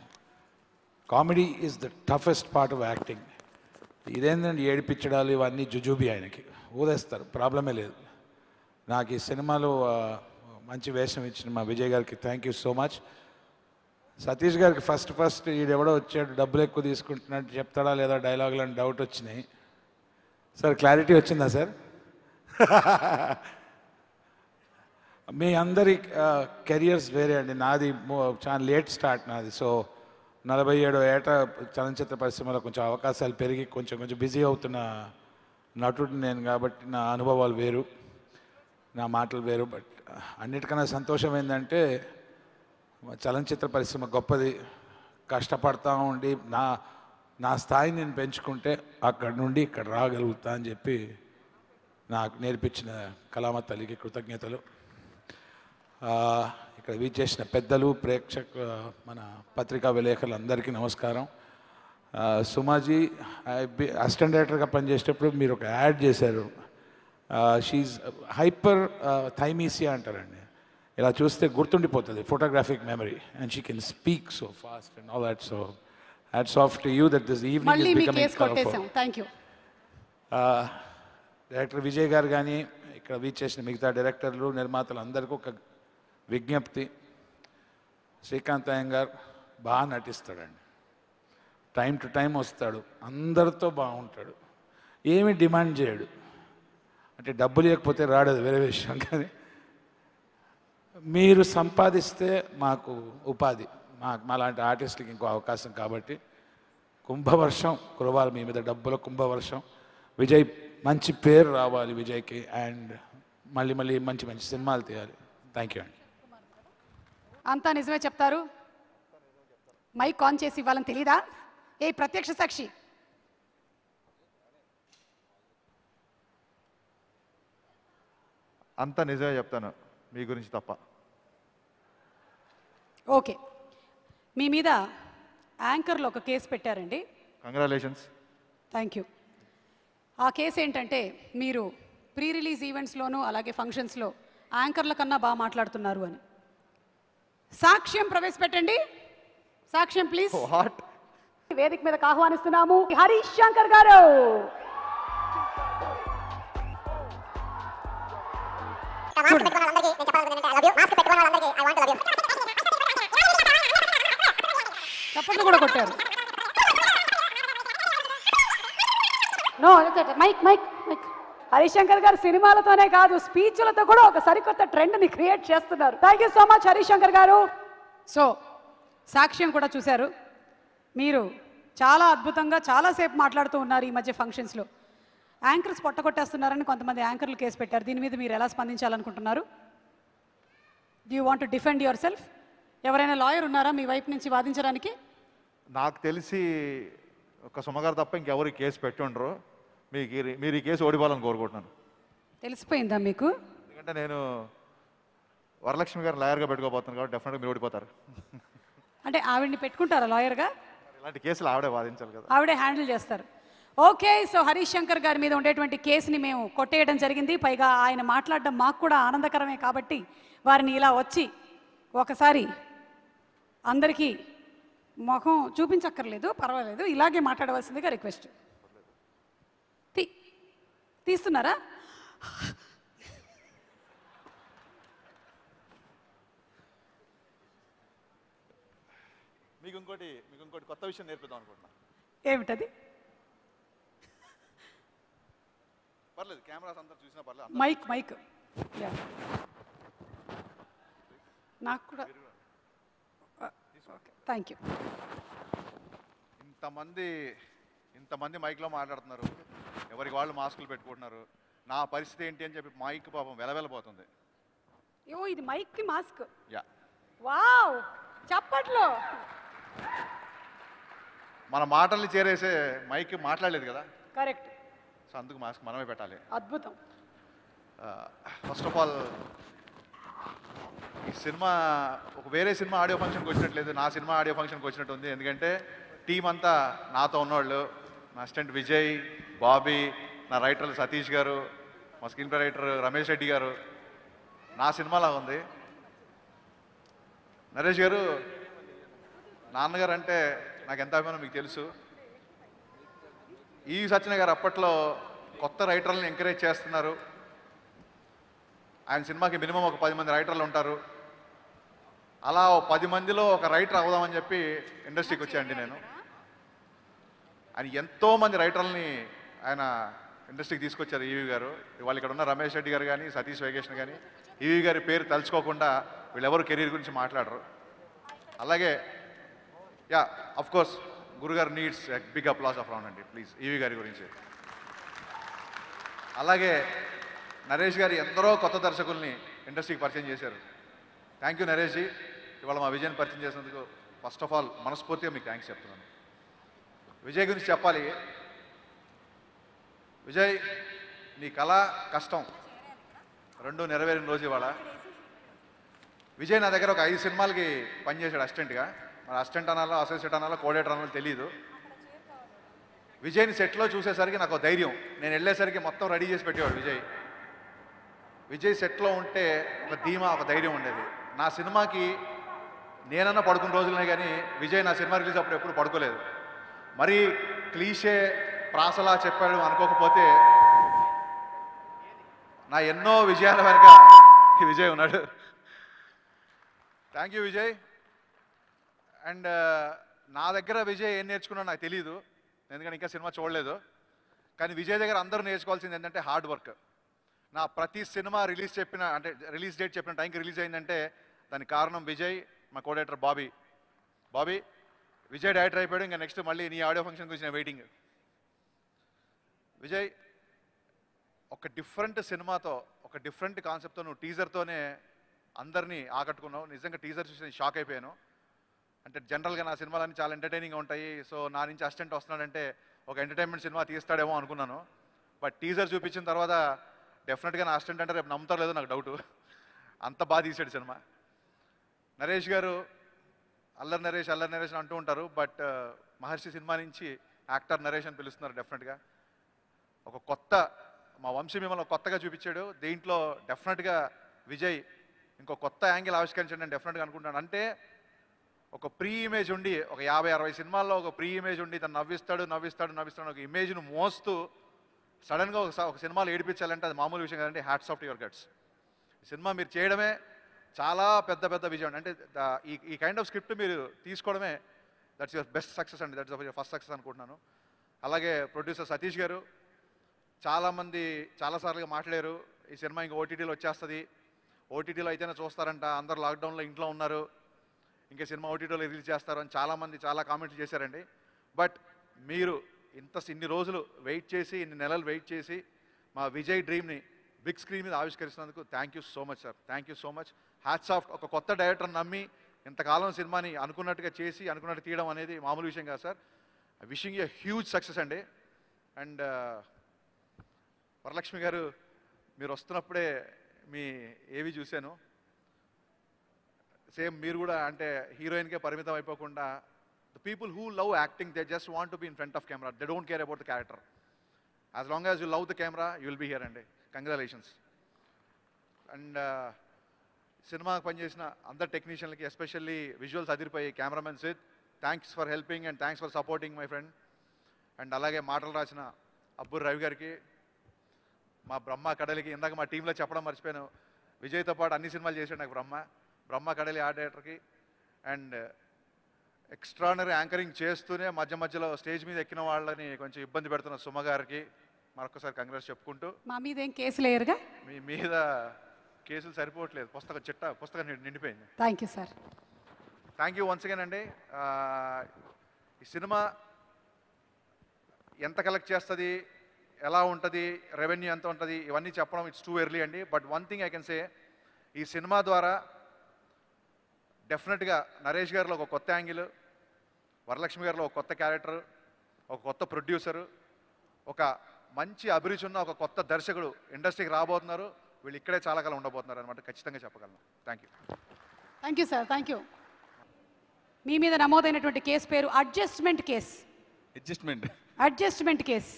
comedy is the toughest part of acting ఇదేంటండి ఏడిపించడాలు ఇవన్నీ జుజుబి ఆయనకి ఊదేస్తారు ప్రాబ్లమే లేదు నాకు ఈ సినిమాలో మంచి వేషం ఇచ్చిన మా విజయ్ గారికి thank you so much Satish గారికి ఫస్ట్ ఫస్ట్ ఈడెవడో వచ్చాడు డబ్బులు ఎక్కువ తీసుకుంటున్నాడు చెప్తాడా లేదా డైలాగులు అని డౌట్ వచ్చినాయి సార్ క్లారిటీ వచ్చిందా సార్ [laughs] మీ అందరి కెరియర్స్ వేరే అండి నాది చాలా లేట్ స్టార్ట్ నాది సో నలభై ఏడో ఏట చలనచిత్ర పరిశ్రమలో కొంచెం అవకాశాలు పెరిగి కొంచెం కొంచెం బిజీ అవుతున్న నటుడు నేను కాబట్టి నా అనుభవాలు వేరు నా మాటలు వేరు బట్ అన్నిటికన్నా సంతోషం ఏంటంటే చలనచిత్ర పరిశ్రమ గొప్పది కష్టపడతా ఉండి నా నా స్థాయిని నేను పెంచుకుంటే అక్కడ నుండి ఇక్కడ రాగలుగుతా అని చెప్పి నాకు నేర్పించిన కళామ తల్లికి కృతజ్ఞతలు ఇక్కడ చేసిన పెద్దలు ప్రేక్షకు మన పత్రికా అందరికీ నమస్కారం సుమాజీ ఐ డైరెక్టర్గా పనిచేసేటప్పుడు మీరు ఒక యాడ్ చేశారు షీజ్ హైపర్ థైమీసియా అంటారండి ఇలా చూస్తే గుర్తుండిపోతుంది photographic memory and she can speak so fast and all that so hats off to you that this evening thank you director Vijay garu కానీ ఇక్కడ వీచ్ చేసిన మిగతా డైరెక్టర్లు నిర్మాతలు అందరికీ ఒక విజ్ఞప్తి శ్రీకాంత్ అయ్యంగారు బాగా నటిస్తాడండి టైం టు టైం వస్తాడు అందరితో బాగుంటాడు ఏమి డిమాండ్ చేయడు అంటే డబ్బు లేకపోతే రాడదు వేరే విషయం కానీ మీరు సంపాదిస్తే మాకు ఉపాధి మాకు మాలాంటి ఆర్టిస్టులకి ఇంకో అవకాశం కాబట్టి కుంభవర్షం కురవాలి మీ మీద డబ్బుల కుంభవర్షం విజయ్ మంచి పేరు రావాలి విజయ్కి అండ్ మళ్ళీ మళ్ళీ మంచి మంచి సినిమాలు తీయాలి థ్యాంక్ యూ అండి అంతా నిజమే చెప్తారు మైక్ ఆన్ చేసి ఇవ్వాలని తెలీదా ఏ ప్రత్యక్ష సాక్షి అంతా నిజమే చెప్తాను మీ గురించి తప్ప ఓకే మీ మీద యాంకర్లో ఒక కేసు పెట్టారండి కంగ్రాచులేషన్స్ థ్యాంక్ యూ ఆ కేసు ఏంటంటే మీరు ప్రీ రిలీజ్ ఈవెంట్స్లోనూ అలాగే ఫంక్షన్స్లో యాంకర్ల కన్నా బాగా మాట్లాడుతున్నారు అని సాక్ష్యం ప్రవేశపెట్టండి సాక్ష్యం ప్లీజ్ వేదిక మీద ఆహ్వానిస్తున్నాము హరీష్ శంకర్ గారు కూడా కొట్టారు మైక్ మైక్ మైక్ హరిశంకర్ గారు సినిమాలతోనే కాదు స్పీచ్లతో కూడా ఒక సరికొత్త ట్రెండ్ని క్రియేట్ చేస్తున్నారు thank you so much Harishankar గారు సో సాక్ష్యం కూడా చూశారు మీరు చాలా అద్భుతంగా చాలాసేపు మాట్లాడుతూ ఉన్నారు ఈ మధ్య ఫంక్షన్స్లో యాంకర్స్ పొట్టగొట్టేస్తున్నారని కొంతమంది యాంకర్లు కేసు పెట్టారు దీని మీద మీరు ఎలా స్పందించాలనుకుంటున్నారు you want to defend yourself ఎవరైనా లాయర్ ఉన్నారా మీ వైపు నుంచి వాదించడానికి నాకు తెలిసి ఒక సుమగారు తప్ప ఇంకెవరు కేసు పెట్టుండ్రు మీకు మీరు ఈ కేసు ఓడిపోవాలని కోరుకుంటున్నాను తెలిసిపోయిందా మీకు ఎందుకంటే నేను వరలక్ష్మి గారిని లాయర్గా పెట్టుకోబోతున్నాను కాబట్టి డెఫినెట్గా మీరు ఓడిపోతారు అంటే ఆవిడ్ని పెట్టుకుంటారా లాయర్గా ఇలాంటి కేసులు ఆవిడే వాదించాలి కదా ఆవిడే హ్యాండిల్ చేస్తారు ఓకే సో హరీష్ శంకర్ గారి మీద ఉండేటువంటి కేసుని మేము కొట్టేయడం జరిగింది పైగా ఆయన మాట్లాడడం మాకు కూడా ఆనందకరమే కాబట్టి వారిని ఇలా వచ్చి ఒకసారి అందరికీ ముఖం చూపించక్కర్లేదు పర్వాలేదు ఇలాగే మాట్లాడవలసిందిగా రిక్వెస్ట్ తీస్తున్నారా మీకు ఇంకోటి మీకు ఇంకోటి కొత్త విషయం నేర్పిద్దాం అనుకుంటున్నా ఏమిటది పర్లేదు కెమెరాస్ అందరూ చూసినా పర్లేదు మైక్ మైక్ నాకు కూడా థ్యాంక్ యూ ఇంతమంది ఇంతమంది మైక్లో మాట్లాడుతున్నారు ఎవరికి వాళ్ళు మాస్కులు పెట్టుకుంటున్నారు నా పరిస్థితి ఏంటి అని చెప్పి మైక్ పాపం వెలవెలబోతుంది యో ఇది మైక్ మాస్క్ యా వావ్ చప్పట్లో మన మాటల్ని చేరేసే మైక్ మాట్లాడలేదు కదా కరెక్ట్ సో అందుకు మాస్క్ మనమే పెట్టాలి అద్భుతం ఫస్ట్ ఆఫ్ ఆల్ ఈ సినిమా ఒక వేరే సినిమా ఆడియో ఫంక్షన్కి వచ్చినట్లేదు నా సినిమా ఆడియో ఫంక్షన్కి వచ్చినట్టు ఉంది ఎందుకంటే టీం అంతా నాతో ఉన్నవాళ్ళు నా అసిస్టెంట్ విజయ్ బాబీ నా రైటర్ సతీష్ గారు మా screenplay writer Ramesh Reddy గారు నా సినిమాలా ఉంది నరేష్ గారు నాన్నగారు అంటే నాకు ఎంత అభిమానం మీకు తెలుసు ఈ సచిన గారు అప్పట్లో కొత్త రైటర్లను ఎంకరేజ్ చేస్తున్నారు ఆయన సినిమాకి మినిమం ఒక పది మంది రైటర్లు ఉంటారు అలా పది మందిలో ఒక రైటర్ అవుదామని చెప్పి ఇండస్ట్రీకి వచ్చాయండి నేను ఆయన ఎంతోమంది రైటర్లని ఆయన ఇండస్ట్రీకి తీసుకొచ్చారు ఈవి గారు వాళ్ళు ఇక్కడ ఉన్న రమేష్ రెడ్డి గారు కానీ సతీష్ వెంకటేషన్ కానీ ఈవి గారి పేరు తలుచుకోకుండా వీళ్ళెవరు కెరీర్ గురించి మాట్లాడరు అలాగే యా అఫ్ కోర్స్ గురుగారు needs big applause of round అండి ప్లీజ్ ఈవి గారి గురించి అలాగే నరేష్ గారు ఎందరో కొత్త దర్శకుల్ని ఇండస్ట్రీకి పరిచయం చేశారు థ్యాంక్ యూ నరేష్ జీ ఇవాళ మా విజయాన్ని పరిచయం చేసినందుకు ఫస్ట్ ఆఫ్ ఆల్ మనస్ఫూర్తిగా మీకు థ్యాంక్స్ చెప్తున్నాను విజయ్ గురించి చెప్పాలి విజయ్ నీ కళ కష్టం రెండు నెరవేరిన రోజు ఇవాళ విజయ్ నా దగ్గర ఒక ఐదు సినిమాలకి పనిచేశాడు అసిస్టెంట్గా మరి అసిస్టెంట్ అనాలో అసోసియేట్ అనాలో కోఆర్డేటర్ అనాలో తెలియదు విజయ్ని సెట్లో చూసేసరికి నాకు ధైర్యం నేను వెళ్ళేసరికి మొత్తం రెడీ చేసి పెట్టేవాడు విజయ్ విజయ్ సెట్లో ఉంటే ఒక ధీమా ఒక ధైర్యం ఉండేది నా సినిమాకి నేనన్నా పడుకున్న రోజులనే కానీ విజయ్ నా సినిమా రిలీజ్ అప్పుడు ఎప్పుడు పడుకోలేదు మరీ క్లీషే ప్రాసలా చెప్పాడు అనుకోకపోతే నా ఎన్నో విజయాల వెనక విజయ్ ఉన్నాడు thank you Vijay and uh, నా దగ్గర విజయ్ ఏం నేర్చుకున్నా నాకు తెలియదు ఎందుకంటే ఇంకా సినిమా చూడలేదు కానీ విజయ్ దగ్గర అందరూ నేర్చుకోవాల్సింది ఏంటంటే హార్డ్ వర్క్ నా ప్రతి సినిమా రిలీజ్ చెప్పిన అంటే రిలీజ్ డేట్ చెప్పిన టైంకి రిలీజ్ అయిందంటే దానికి కారణం విజయ్ మా కోడేటర్ బాబీ బాబీ విజయ్ డైరెక్టర్ అయిపోయాడు ఇంకా నెక్స్ట్ మళ్ళీ నీ ఆడియో ఫంక్షన్ వచ్చిన వెయిటింగ్ విజయ్ ఒక డిఫరెంట్ సినిమాతో ఒక డిఫరెంట్ కాన్సెప్ట్తో నువ్వు టీజర్తోనే అందరినీ ఆకట్టుకున్నావు నిజంగా టీజర్ చూసి నేను షాక్ అయిపోయాను అంటే జనరల్గా నా సినిమాలన్నీ చాలా ఎంటర్టైనింగ్గా ఉంటాయి సో నా నుంచి అసిస్టెంట్ వస్తున్నాడంటే ఒక ఎంటర్టైన్మెంట్ సినిమా తీస్తాడేమో అనుకున్నాను బట్ టీజర్ చూపించిన తర్వాత డెఫినెట్గా నా అసిస్టెంట్ అంటే రేపు నమ్ముతారు లేదో నాకు డౌట్ అంత బాగా తీసాడు సినిమా నరేష్ గారు అల్లర్ నరేష్ అల్లర్ నరేష్ అంటూ ఉంటారు బట్ మహర్షి సినిమా నుంచి యాక్టర్ నరేష్ అని పిలుస్తున్నారు డెఫినెట్గా ఒక కొత్త మా వంశీ మిమ్మల్ని కొత్తగా చూపించాడు దీంట్లో డెఫినెట్గా విజయ్ ఇంకో కొత్త యాంగిల్ ఆవిష్కరించండి నేను డెఫినెట్గా అనుకుంటాను అంటే ఒక ప్రీ ఇమేజ్ ఉండి ఒక యాభై అరవై సినిమాల్లో ఒక ప్రీ ఇమేజ్ ఉండి తను నవ్విస్తాడు నవ్విస్తాడు నవ్విస్తాడు ఒక ఇమేజ్ను మోస్తూ సడన్గా ఒక సినిమాలు ఏడిపించాలంటే అది మామూలు విషయం కదండి hats off your guts cinema మీరు చేయడమే చాలా పెద్ద పెద్ద విజయం అంటే ఈ ఈ కైండ్ ఆఫ్ స్క్రిప్ట్ మీరు తీసుకోవడమే దట్స్ యువర్ బెస్ట్ సక్సెస్ అండి దట్స్ యువర్ ఫస్ట్ సక్సెస్ అనుకుంటున్నాను అలాగే ప్రొడ్యూసర్ సతీష్ గారు చాలామంది చాలాసార్లుగా మాట్లాడారు ఈ సినిమా ఇంకా ఓటీటీలో వచ్చేస్తుంది ఓటీటీలో అయితేనే చూస్తారంట అందరు లాక్డౌన్లో ఇంట్లో ఉన్నారు ఇంకా సినిమా ఓటీటీలో రిలీజ్ చేస్తారు అని చాలామంది చాలా కామెంట్లు చేశారండి బట్ మీరు ఇంత ఇన్ని రోజులు వెయిట్ చేసి ఇన్ని నెలలు వెయిట్ చేసి మా విజయ్ డ్రీమ్ని బిగ్ స్క్రీన్ మీద ఆవిష్కరిస్తున్నందుకు thank you so much sir thank you so much hats off ఒక కొత్త డైరెక్టర్ నమ్మి ఇంతకాలం సినిమాని అనుకున్నట్టుగా చేసి అనుకున్నట్టు తీయడం అనేది మామూలు విషయం కాదు sir wishing you huge success అండి అండ్ uh, వరలక్ష్మి గారు మీరు వస్తున్నప్పుడే మీ ఏవి చూశాను సేమ్ మీరు కూడా అంటే హీరోయిన్కే పరిమితం అయిపోకుండా the people who love acting they just want be in front of camera they don't care about the character as long as you love the camera you will be here అండి congratulations and సినిమాకి పనిచేసిన అందరు టెక్నీషియన్లకి especially visuals అదిరిపోయి cameraman with thanks for helping and thanks for supporting my friend and అలాగే మాటలు రాసిన అబ్బుర్ రవి గారికి మా బ్రహ్మ కడలికి ఇందాక మా టీంలో చెప్పడం మర్చిపోయాను విజయ్తో పాటు అన్ని సినిమాలు చేశాడు నాకు బ్రహ్మ బ్రహ్మ కడలి డైరెక్టర్కి అండ్ ఎక్స్ట్రానరీ యాంకరింగ్ చేస్తూనే మధ్య మధ్యలో స్టేజ్ మీద ఎక్కిన వాళ్ళని కొంచెం ఇబ్బంది పెడుతున్న సుమ గారికి మరొకసారి కాంగ్రెస్ చెప్పుకుంటూ మా మీద ఏం కేసు లేరుగా మీ మీద కేసులు సరిపోవట్లేదు పుస్తకం చిట్ట పుస్తకం నిండిపోయింది thank you sir thank you once again అండి ఈ సినిమా ఎంత కలెక్ట్ చేస్తుంది ఎలా ఉంటుంది రెవెన్యూ ఎంత ఉంటుంది ఇవన్నీ చెప్పడం ఇట్స్ టూ ఎర్లీ అండి but one thing I can say ఈ సినిమా ద్వారా డెఫినెట్గా నరేష్ గారిలో ఒక కొత్త యాంగిల్ వరలక్ష్మి గారిలో ఒక కొత్త క్యారెక్టర్ ఒక కొత్త ప్రొడ్యూసరు ఒక మంచి అభిరుచి ఉన్న ఒక కొత్త దర్శకుడు ఇండస్ట్రీకి రాబోతున్నారు వీళ్ళు ఇక్కడే చాలా కాలం ఉండబోతున్నారు అనమాట ఖచ్చితంగా చెప్పగలను thank you thank you sir thank you మీ మీద నమోదైనటువంటి కేసు పేరు adjustment case adjustment adjustment case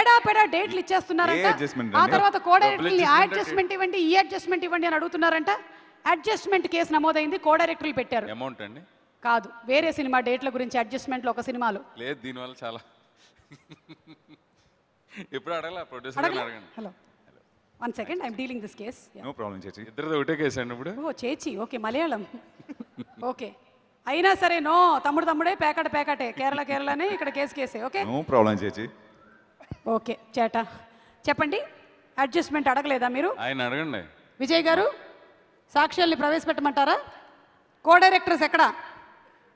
ఎడాపెడా డేట్లు ఇచ్చేస్తున్నారంట ఆ తర్వాత కోడైరెక్టర్ని ఆ అడ్జస్ట్మెంట్ ఇవ్వండి ఈ అడ్జస్ట్మెంట్ ఇవ్వండి అని అడుగుతున్నారంట అడ్జస్ట్మెంట్ కేసు నమోదైంది కోడైరెక్టర్లు పెట్టారు అమౌంట్ అండి కాదు వేరే సినిమా డేట్ల గురించి అడ్జస్ట్మెంట్లు ఒక సినిమాలు లేదు దీనివల్ల చాలా ఎప్పుడు అడగలా ప్రొడ్యూసర్ అడగండి hello one second I'm dealing this case no problem చేచి ఇద్దరు ఒకటే కేసు అండి ఇప్పుడు ఓ చేచి ఓకే మలయాళం ఓకే అయినా సరే నో తమ్ముడు తమ్ముడే పేకట పేకాటే కేరళ కేరళనే ఇక్కడ కేసు కేసే ఓకే నో ప్రాబ్లం చేచి ఓకే చేట చెప్పండి అడ్జస్ట్మెంట్ అడగలేదా మీరు ఆయన అడగండి విజయ్ గారు సాక్ష్యాల్ని ప్రవేశపెట్టమంటారా కో డైరెక్టర్స్ ఎక్కడ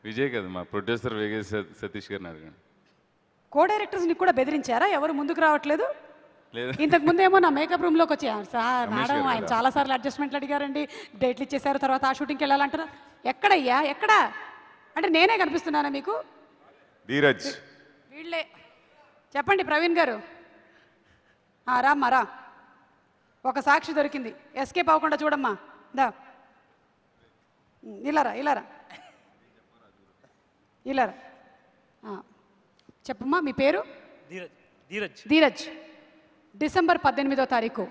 విజయ్ కదా మా ప్రొడ్యూసర్ వేగే సతీష్ గారిని అడగండి కో ని కూడా బెదిరించారా ఎవరు ముందుకు రావట్లేదు ఇంతకు ముందేమో నా మేకప్ రూమ్ లోకి వచ్చి సార్ మేడం ఆయన చాలా సార్లు అడ్జస్ట్మెంట్లు అడిగారండి డేట్లు ఇచ్చేసారు తర్వాత ఆ షూటింగ్కి వెళ్ళాలంటారా ఎక్కడయ్యా ఎక్కడ అంటే నేనే కనిపిస్తున్నానా మీకు ధీరజ్ వీళ్ళే చెప్పండి ప్రవీణ్ గారు రామ్మా రా ఒక సాక్షి దొరికింది ఎస్కేప్ అవ్వకుండా చూడమ్మా దా ఇలారా ఇలారా ఇలారా చెప్పమ్మా మీ పేరు ధీరజ్ ధీరజ్ డిసెంబర్ పద్దెనిమిదో తారీఖు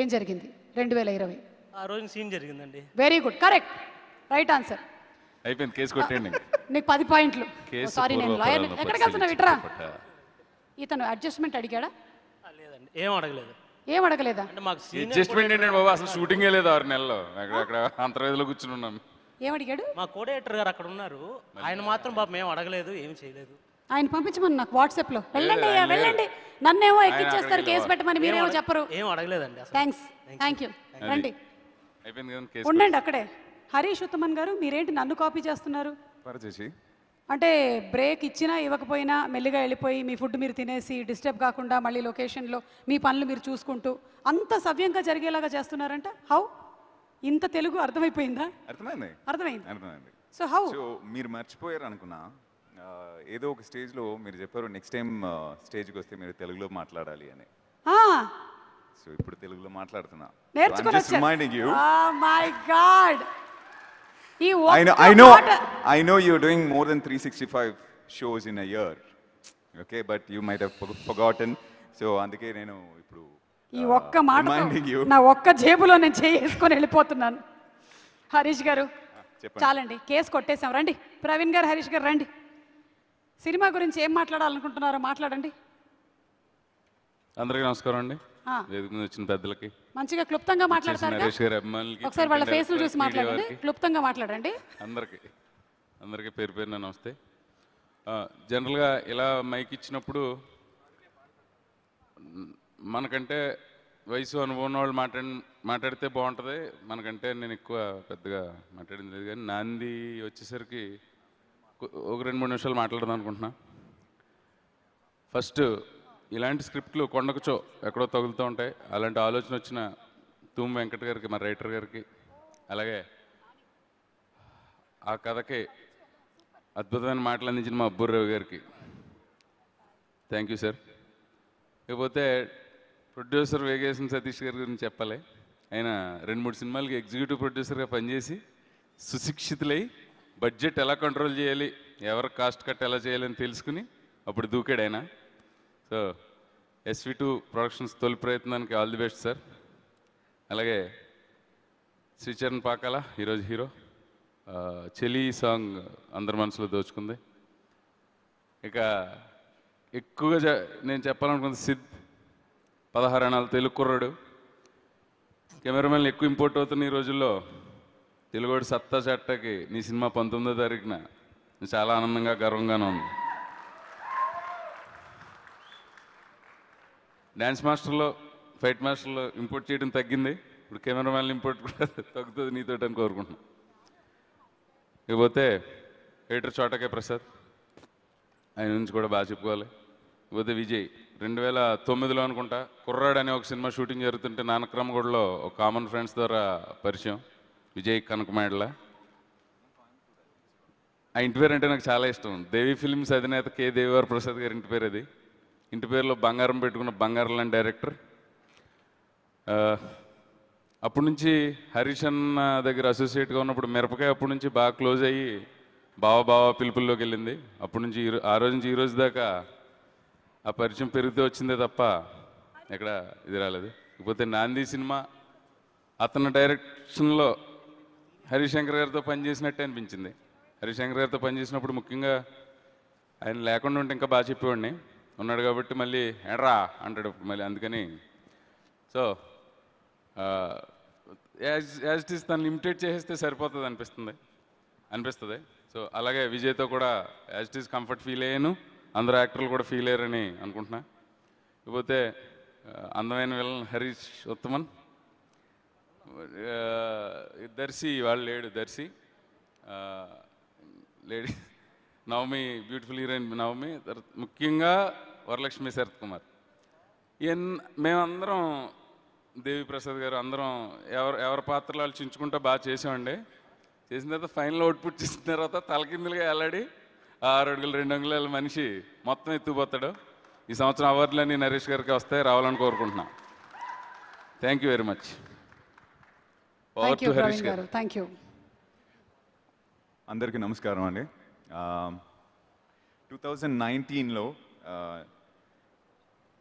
ఏం జరిగింది రెండు వేల ఇరవై ఆ రోజు సీన్ జరిగిందండి very good correct right answer అయిపోయింది కేసు కొట్టండి [laughs] నీకు పది పాయింట్లు సారీ నేను లాయర్ ఎక్కడికి వెళ్తున్నా విట్రా ఇతను అడ్జస్ట్మెంట్ అడిగాడా లేదండి ఏం అడగలేదు ఏం అడగలేదా మాకు అడ్జస్ట్మెంట్ ఏంటంటే బాబు అసలు లేదు ఆరు నెలలో అక్కడ అక్కడ అంతర్వేదిలో కూర్చుని ఉన్నాను ఏం అడిగాడు మా కోడేటర్ గారు అక్కడ ఉన్నారు ఆయన మాత్రం బాబు మేము అడగలేదు ఏం చేయలేదు ఆయన పంపించమని నాకు వాట్సాప్లో వెళ్ళండి అయ్యా, వెళ్ళండి నన్నేమో ఎక్కించేస్తారు కేసు పెట్టమని మీరేమో చెప్పరు ఏం అడగలేదండి థ్యాంక్స్ థ్యాంక్ యూ రండి ఉండండి అక్కడే హరీష్ ఉత్తమన్ గారు మీరేంటి నన్ను కాపీ చేస్తున్నారు అంటే బ్రేక్ ఇచ్చినా ఇవ్వకపోయినా మెల్లిగా వెళ్ళిపోయి మీ ఫుడ్ మీరు తినేసి డిస్టర్బ్ కాకుండా మళ్ళీ లొకేషన్లో మీ పనులు మీరు చూసుకుంటూ అంత సవ్యంగా జరిగేలాగా చేస్తున్నారంట హౌ ఇంత తెలుగు అర్థమైపోయిందా అర్థమైంది అర్థమైంది సో హౌ మీరు మర్చిపోయారు అనుకున్నా ఏదో ఒక స్టేజ్ లో మీరు చెప్పారు నెక్స్ట్ టైం స్టేజ్కి వస్తే మీరు తెలుగులో మాట్లాడాలి అని సో ఇప్పుడు తెలుగులో మాట్లాడుతున్నా రిమైండింగ్ యూ మై గాడ్ ఈ I know I know are doing more then three sixty five shows in a year okay but you might forgotten so అందుకే నేను ఇప్పుడు ఈ ఒక్క మాట నా ఒక్క జేబులో నేను చేసుకొని వెళ్ళిపోతున్నాను హరీష్ గారు చాలండి కేసు కొట్టేశాం రండి ప్రవీణ్ గారు హరీష్ గారు రండి సినిమా గురించి ఏం మాట్లాడాలనుకుంటున్నారో మాట్లాడండి అందరికీ నమస్కారం అండి వేదిక మీద వచ్చిన పెద్దలకి మంచిగా క్లుప్తంగా మాట్లాడతారు ఒకసారి వాళ్ళ ఫేస్లు చూసి మాట్లాడండి క్లుప్తంగా మాట్లాడండి అందరికి అందరికి పేరు పేరు నమస్తే జనరల్గా ఇలా మైక్ ఇచ్చినప్పుడు మనకంటే వయసు అనుభవం వాళ్ళు మాట్లాడి మాట్లాడితే బాగుంటుంది మనకంటే నేను ఎక్కువ పెద్దగా మాట్లాడింది లేదు కానీ నాంది వచ్చేసరికి ఒక రెండు మూడు నిమిషాలు మాట్లాడదాం అనుకుంటున్నా ఫస్ట్ ఇలాంటి స్క్రిప్ట్లు కొండకచో ఎక్కడో తగులుతూ ఉంటాయి అలాంటి ఆలోచన వచ్చిన తూమ్ వెంకట్ గారికి మా రైటర్ గారికి అలాగే ఆ కథకి అద్భుతమైన మాటలు అందించిన మా అబ్బుర్రావు గారికి థ్యాంక్ యూ సార్ ఇకపోతే ప్రొడ్యూసర్ వేగేశం సతీష్ గారి గురించి చెప్పాలి ఆయన రెండు మూడు సినిమాలకి ఎగ్జిక్యూటివ్ ప్రొడ్యూసర్గా పనిచేసి సుశిక్షితులై బడ్జెట్ ఎలా కంట్రోల్ చేయాలి ఎవరు కాస్ట్ కట్ ఎలా చేయాలని తెలుసుకుని అప్పుడు దూకాడు ఆయన సో ఎస్వి టూ ప్రొడక్షన్స్ తొలి ప్రయత్నానికి ఆల్ ది బెస్ట్ సార్ అలాగే శ్రీచరణ్ పాకాల ఈరోజు హీరో చెలి సాంగ్ అందరి మనసులో దోచుకుంది ఇక ఎక్కువగా నేను చెప్పాలనుకుంది సిద్ పదహారు అణాలు తెలుగు కుర్రాడు కెమెరామెన్లు ఎక్కువ ఇంపోర్ట్ అవుతున్న ఈ రోజుల్లో తెలుగుడు సత్తా చెట్టకి నీ సినిమా పంతొమ్మిదో తారీఖున చాలా ఆనందంగా గర్వంగానే ఉంది డ్యాన్స్ మాస్టర్లో ఫైట్ మాస్టర్లో ఇంపోర్ట్ చేయడం తగ్గింది ఇప్పుడు కెమెరామ్యాన్ ఇంపోర్ట్ కూడా తగ్గుతుంది నీతో అని కోరుకుంటున్నాను ఇకపోతే ఎయిటర్ చోటకే ప్రసాద్ ఆయన నుంచి కూడా బాగా చెప్పుకోవాలి ఇకపోతే విజయ్ రెండు వేల తొమ్మిదిలో అనుకుంటా కుర్రాడు అనే ఒక సినిమా షూటింగ్ జరుగుతుంటే నానక్రమగూడలో ఒక కామన్ ఫ్రెండ్స్ ద్వారా పరిచయం విజయ్ కనకమేడల ఆ ఇంటి పేరు అంటే నాకు చాలా ఇష్టం దేవి ఫిల్మ్స్ అధినేత కే దేవివారి ప్రసాద్ గారి ఇంటి పేరు అది ఇంటి పేరులో బంగారం పెట్టుకున్న బంగారం డైరెక్టర్ అప్పటి నుంచి హరీష్ అన్న దగ్గర అసోసియేట్గా ఉన్నప్పుడు మిరపకాయ అప్పటి నుంచి బాగా క్లోజ్ అయ్యి బావ బావ పిలుపుల్లోకి వెళ్ళింది అప్పటి నుంచి ఆ రోజు నుంచి ఈరోజు దాకా ఆ పరిచయం పెరుగుతూ వచ్చిందే తప్ప ఎక్కడ ఇది రాలేదు ఇకపోతే నాంది సినిమా అతని డైరెక్షన్లో హరిశంకర్ గారితో పనిచేసినట్టే అనిపించింది హరిశంకర్ గారితో పనిచేసినప్పుడు ముఖ్యంగా ఆయన లేకుండా ఉంటే ఇంకా బాగా చెప్పేవాడిని ఉన్నాడు కాబట్టి మళ్ళీ ఎడ్రా అంటాడు మళ్ళీ అందుకని so as as it is తను లిమిటెడ్ చేసేస్తే సరిపోతుంది అనిపిస్తుంది అనిపిస్తుంది సో అలాగే విజయ్తో కూడా as it is comfort feel అయ్యాను అందరు యాక్టర్లు కూడా ఫీల్ అయ్యారని అనుకుంటున్నా ఇకపోతే అందమైన విలన్ హరీష్ ఉత్తమన్ దర్శి వాళ్ళు లేడు Darshi lady Navami beautiful heroine Navami ముఖ్యంగా వరలక్ష్మి శరత్ కుమార్ ఎన్ మేమందరం దేవి ప్రసాద్ గారు అందరం ఎవరు ఎవరి పాత్రలు ఆలోచించుకుంటూ బాగా చేసామండి చేసిన తర్వాత ఫైనల్ అవుట్పుట్ చేసిన తర్వాత తలకిందులుగా వెళ్ళాడి ఆరు అడుగులు రెండు అంగుళాల మనిషి మొత్తం ఎత్తుకుపోతాడు ఈ సంవత్సరం అవార్డులన్నీ నరేష్ గారికి వస్తాయి రావాలని కోరుకుంటున్నాం thank you very much thank thank you అందరికీ నమస్కారం అండి టూ థౌజండ్ నైన్టీన్లో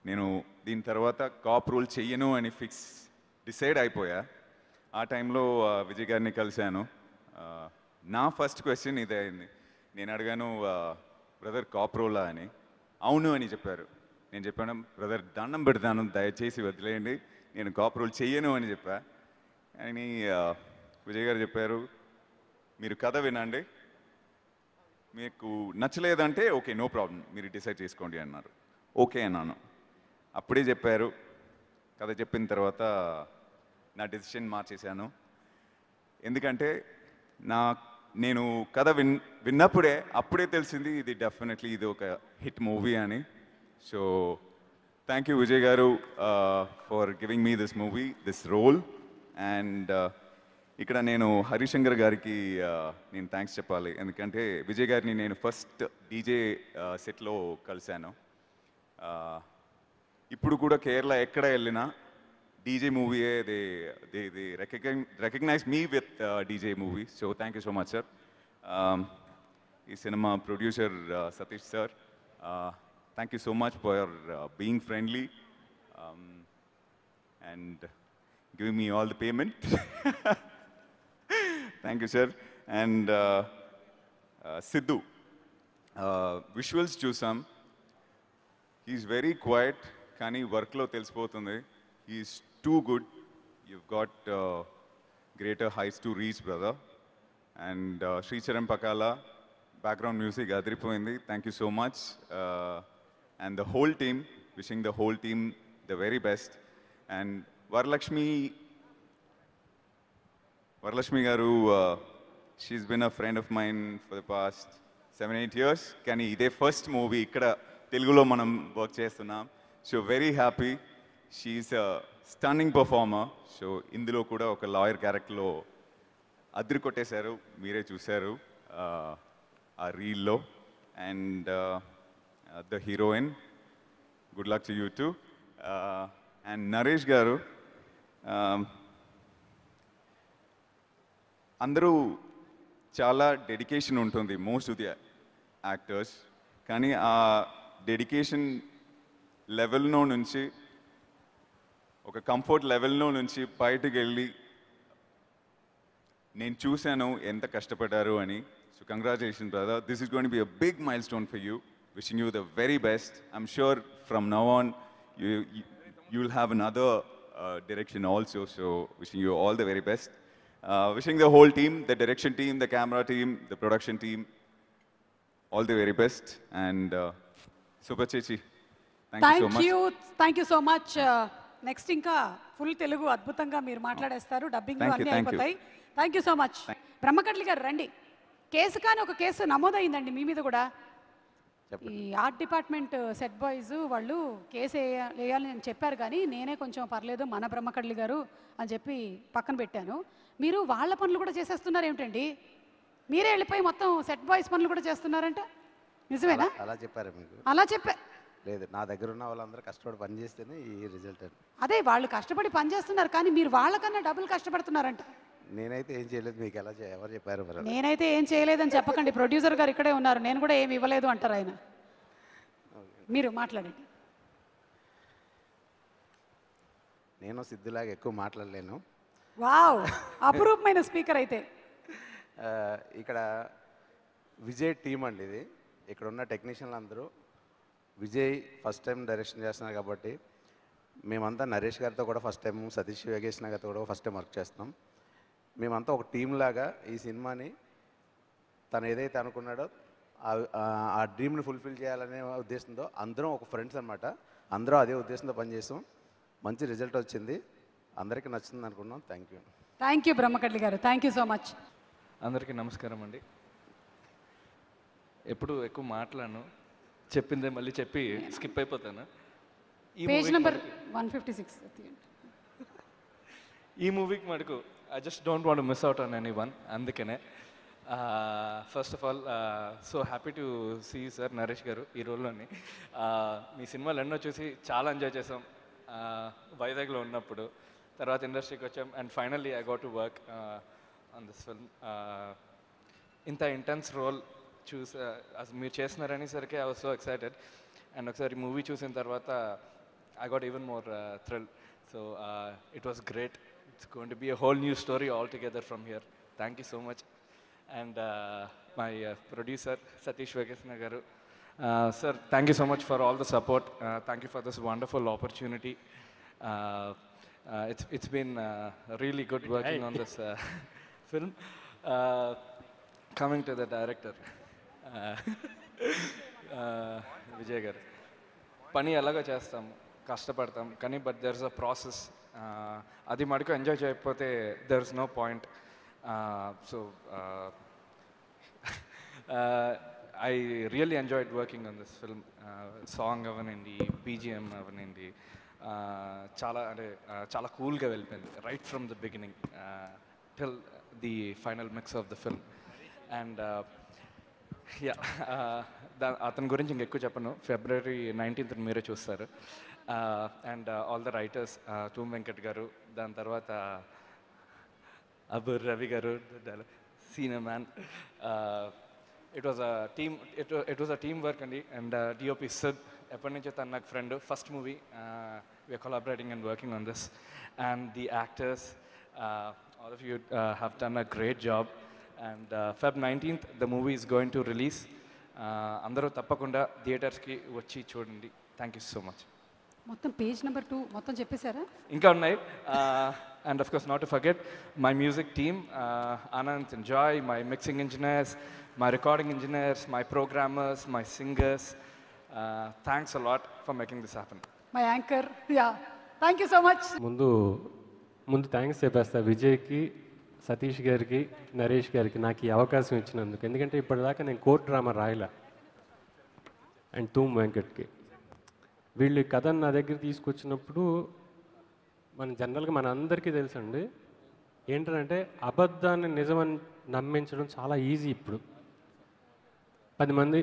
నేను దీని తర్వాత కాప్ రూల్ చెయ్యను అని ఫిక్స్ డిసైడ్ అయిపోయా ఆ టైంలో విజయ్ గారిని కలిశాను నా ఫస్ట్ క్వశ్చన్ ఇదే అయింది నేను అడిగాను బ్రదర్ కాప్ రూలా అని అవును అని చెప్పారు నేను చెప్పాను బ్రదర్ దండం పెడతాను దయచేసి వదిలేయండి నేను కాప్ రూల్ చెయ్యను అని చెప్పాను అని విజయ్ గారు చెప్పారు మీరు కథ వినండి మీకు నచ్చలేదంటే ఓకే నో ప్రాబ్లం మీరు డిసైడ్ చేసుకోండి అన్నారు ఓకే అన్నాను అప్పుడే చెప్పారు కథ చెప్పిన తర్వాత నా డెసిషన్ మార్చేశాను ఎందుకంటే నా నేను కథ విన్ విన్నప్పుడే అప్పుడే తెలిసింది ఇది డెఫినెట్లీ ఇది ఒక హిట్ మూవీ అని సో థ్యాంక్ యూ విజయ్ గారు for giving me this movie this role and uh, ఇక్కడ నేను హరిశంకర్ గారికి నేను థ్యాంక్స్ చెప్పాలి ఎందుకంటే విజయ్ గారిని నేను ఫస్ట్ డీజే సెట్లో కలిశాను ఇప్పుడు కూడా కేరళ ఎక్కడ వెళ్ళినా డీజే మూవీయే they they they recognise recognise me with DJ movie so thank you so much sir ఈ cinema producer Satish sir thank you so much for being friendly and giving me all the payment. [laughs] Thank you, sir. And uh, uh, Sidhu, uh, visuals చూసాం he's very quiet కానీ వర్క్లో తెలిసిపోతుంది He's too good. you you've got uh, greater heights to reach, brother. And uh, Sri Charan Pakala, background music, Adripoindi, thank you so much. Uh, and the whole team, wishing the whole team the very best. And Varalakshmi Varalakshmi గారు she's been a friend of mine for the past seven eight years కానీ ఇదే first movie ఇక్కడ తెలుగులో మనం work చేస్తున్నాం so very happy she's a stunning performer so ఇందులో కూడా ఒక లాయర్ క్యారెక్టర్లో అద్దరి కొట్టేశారు మీరే చూశారు uh, ఆ రీల్లో and the heroine good luck to you too and Naresh గారు Um, అందరూ చాలా డెడికేషన్ ఉంటుంది మోస్ట్ ఆఫ్ ది యాక్టర్స్ కానీ ఆ డెడికేషన్ లెవెల్లో నుంచి ఒక కంఫర్ట్ లెవెల్లో నుంచి బయటకు వెళ్ళి నేను చూశాను ఎంత కష్టపడ్డారు అని so congratulation brother this is gonna be a big milestone for you wishing you the very best I'm sure from now on you you will have another direction also. So wishing you all the very best. Uh, wishing the whole team, the direction team, the camera team, the production team, all the very best. And uh, super Chechi, thank, thank, you so much. You, thank you so much. Uh, next ఇంకా full Telugu అద్భుతంగా మీరు మాట్లాడేస్తారు dubbing అన్నీ అయిపోతాయి thank you so much Brahmakadali గారు రండి case కానీ ఒక కేసు నమోదైందండి మీ మీద కూడా ఈ art department set uh, boys వాళ్ళు కేసు వేయాలి అని చెప్పారు కానీ నేనే కొంచెం పర్లేదు మన బ్రహ్మకళ్ళి గారు అని చెప్పి పక్కన పెట్టాను మీరు వాళ్ళ పనులు కూడా చేసేస్తున్నారు ఏమిటండి మీరే వెళ్ళిపోయి మొత్తం సెట్ బాయ్స్ పనులు కూడా చేస్తున్నారంట నిజమేనా అలా చెప్పారు అలా చెప్పారు లేదు నా దగ్గర ఉన్న వాళ్ళందరూ కష్టపడి పనిచేస్తేనే ఈ రిజల్ట్ అని అదే వాళ్ళు కష్టపడి పని చేస్తున్నారు కానీ మీరు వాళ్ళకన్నా డబ్బులు కష్టపడుతున్నారంట నేనైతే ఏం చేయలేదు మీకు ఎలా ఎవరు చెప్పారు నేనైతే ఏం చేయలేదని చెప్పకండి ప్రొడ్యూసర్ గారు ఇక్కడే ఉన్నారు నేను కూడా ఏమి ఇవ్వలేదు అంటారు ఆయన మీరు మాట్లాడండి నేను సిద్ధులాగా ఎక్కువ మాట్లాడలేను వావ్ అపురూపమైన స్పీకర్ అయితే ఇక్కడ విజయ్ టీం అండి ఇది ఇక్కడ ఉన్న టెక్నీషియన్లు అందరూ విజయ్ ఫస్ట్ టైం డైరెక్షన్ చేస్తున్నారు కాబట్టి మేమంతా నరేష్ గారితో కూడా ఫస్ట్ టైం సతీష్ యోగేష్ గారితో కూడా ఫస్ట్ టైం వర్క్ చేస్తున్నాం మేమంతా ఒక టీం లాగా ఈ సినిమాని తను ఏదైతే అనుకున్నాడో ఆ డ్రీమ్ని ఫుల్ఫిల్ చేయాలనే ఉద్దేశంతో అందరం ఒక ఫ్రెండ్స్ అనమాట అందరూ అదే ఉద్దేశంతో పనిచేసాం మంచి రిజల్ట్ వచ్చింది అందరికీ నచ్చింది అనుకున్నాం thank you thank you Brahmakadali గారు థ్యాంక్ యూ సో మచ్ అందరికీ నమస్కారం అండి ఎప్పుడు ఎక్కువ మాట్లాడను చెప్పిందే మళ్ళీ చెప్పి స్కిప్ అయిపోతాను page number one fifty six ఈ మూవీకి మటుకు I just don't want miss out on anyone అందుకనే first of all so happy to see sir Naresh గారు ఈ రోల్లోని uh, మీ సినిమాలు ఎన్నో చూసి చాలా ఎంజాయ్ చేసాం uh, వైజాగ్లో ఉన్నప్పుడు తర్వాత ఇండస్ట్రీకి వచ్చాం and finally I got to work on this film ఇంత ఇంటెన్స్ రోల్ చూసి మీరు చేస్తున్నారని సరికి I was so excited and ఒకసారి మూవీ చూసిన తర్వాత I got even more thrill so it was great it's gonna be a whole new story all together from here thank you so much and my producer Satish Venkateswara గారు sir thank you so much for all the support thank you for this wonderful opportunity it's, it's been really good working on this film. coming to the director. Vijay గారు పని ఎలాగో చేస్తాము కష్టపడతాం కానీ but there is a process అది మటుకు enjoy చేయకపోతే there is no point so I really enjoyed working on this film song అవనండి బీజిఎం అవనండి చాలా అంటే చాలా కూల్గా వెళ్ళిపోయింది right from the beginning till the final mix of the film and yeah అతని గురించి ఇంక ఎక్కువ చెప్పను ఫిబ్రవరి నైన్టీన్త్ మీరే చూస్తారు and all the writers Thoom Venkat గారు దాని తర్వాత అబుర్ రవి గారు senior man it was a team it it was a team work అండి అండ్ డిఓపి సిద్ ఎప్పటి నుంచో తను నాకు friend first movie we're collaborating and working on this and the actors all of you have done a great job and Feb nineteenth the movie is going to release అందరూ తప్పకుండా థియేటర్స్కి వచ్చి చూడండి thank you so much మొత్తం page number two మొత్తం చెప్పేశారా ఇంకా ఉన్నాయి and of course not to forget my music team Anand Joy my mixing engineers my recording engineers my programmers my singers thanks a lot for making this happen my anchor yeah thank you so much ముందు ముందు thanks చెప్పేస్తా విజయ్కి సతీష్ గారికి నరేష్ గారికి నాకు ఈ అవకాశం ఇచ్చినందుకు ఎందుకంటే ఇప్పటిదాకా నేను కోర్ట్ డ్రామా రాయలా అండ్ తూమ్ వెంకట్కి వీళ్ళు ఈ కథను నా దగ్గర తీసుకొచ్చినప్పుడు మన జనరల్గా మన అందరికీ తెలుసండి ఏంటంటే అబద్ధాన్ని నిజమని నమ్మించడం చాలా ఈజీ ఇప్పుడు పది మంది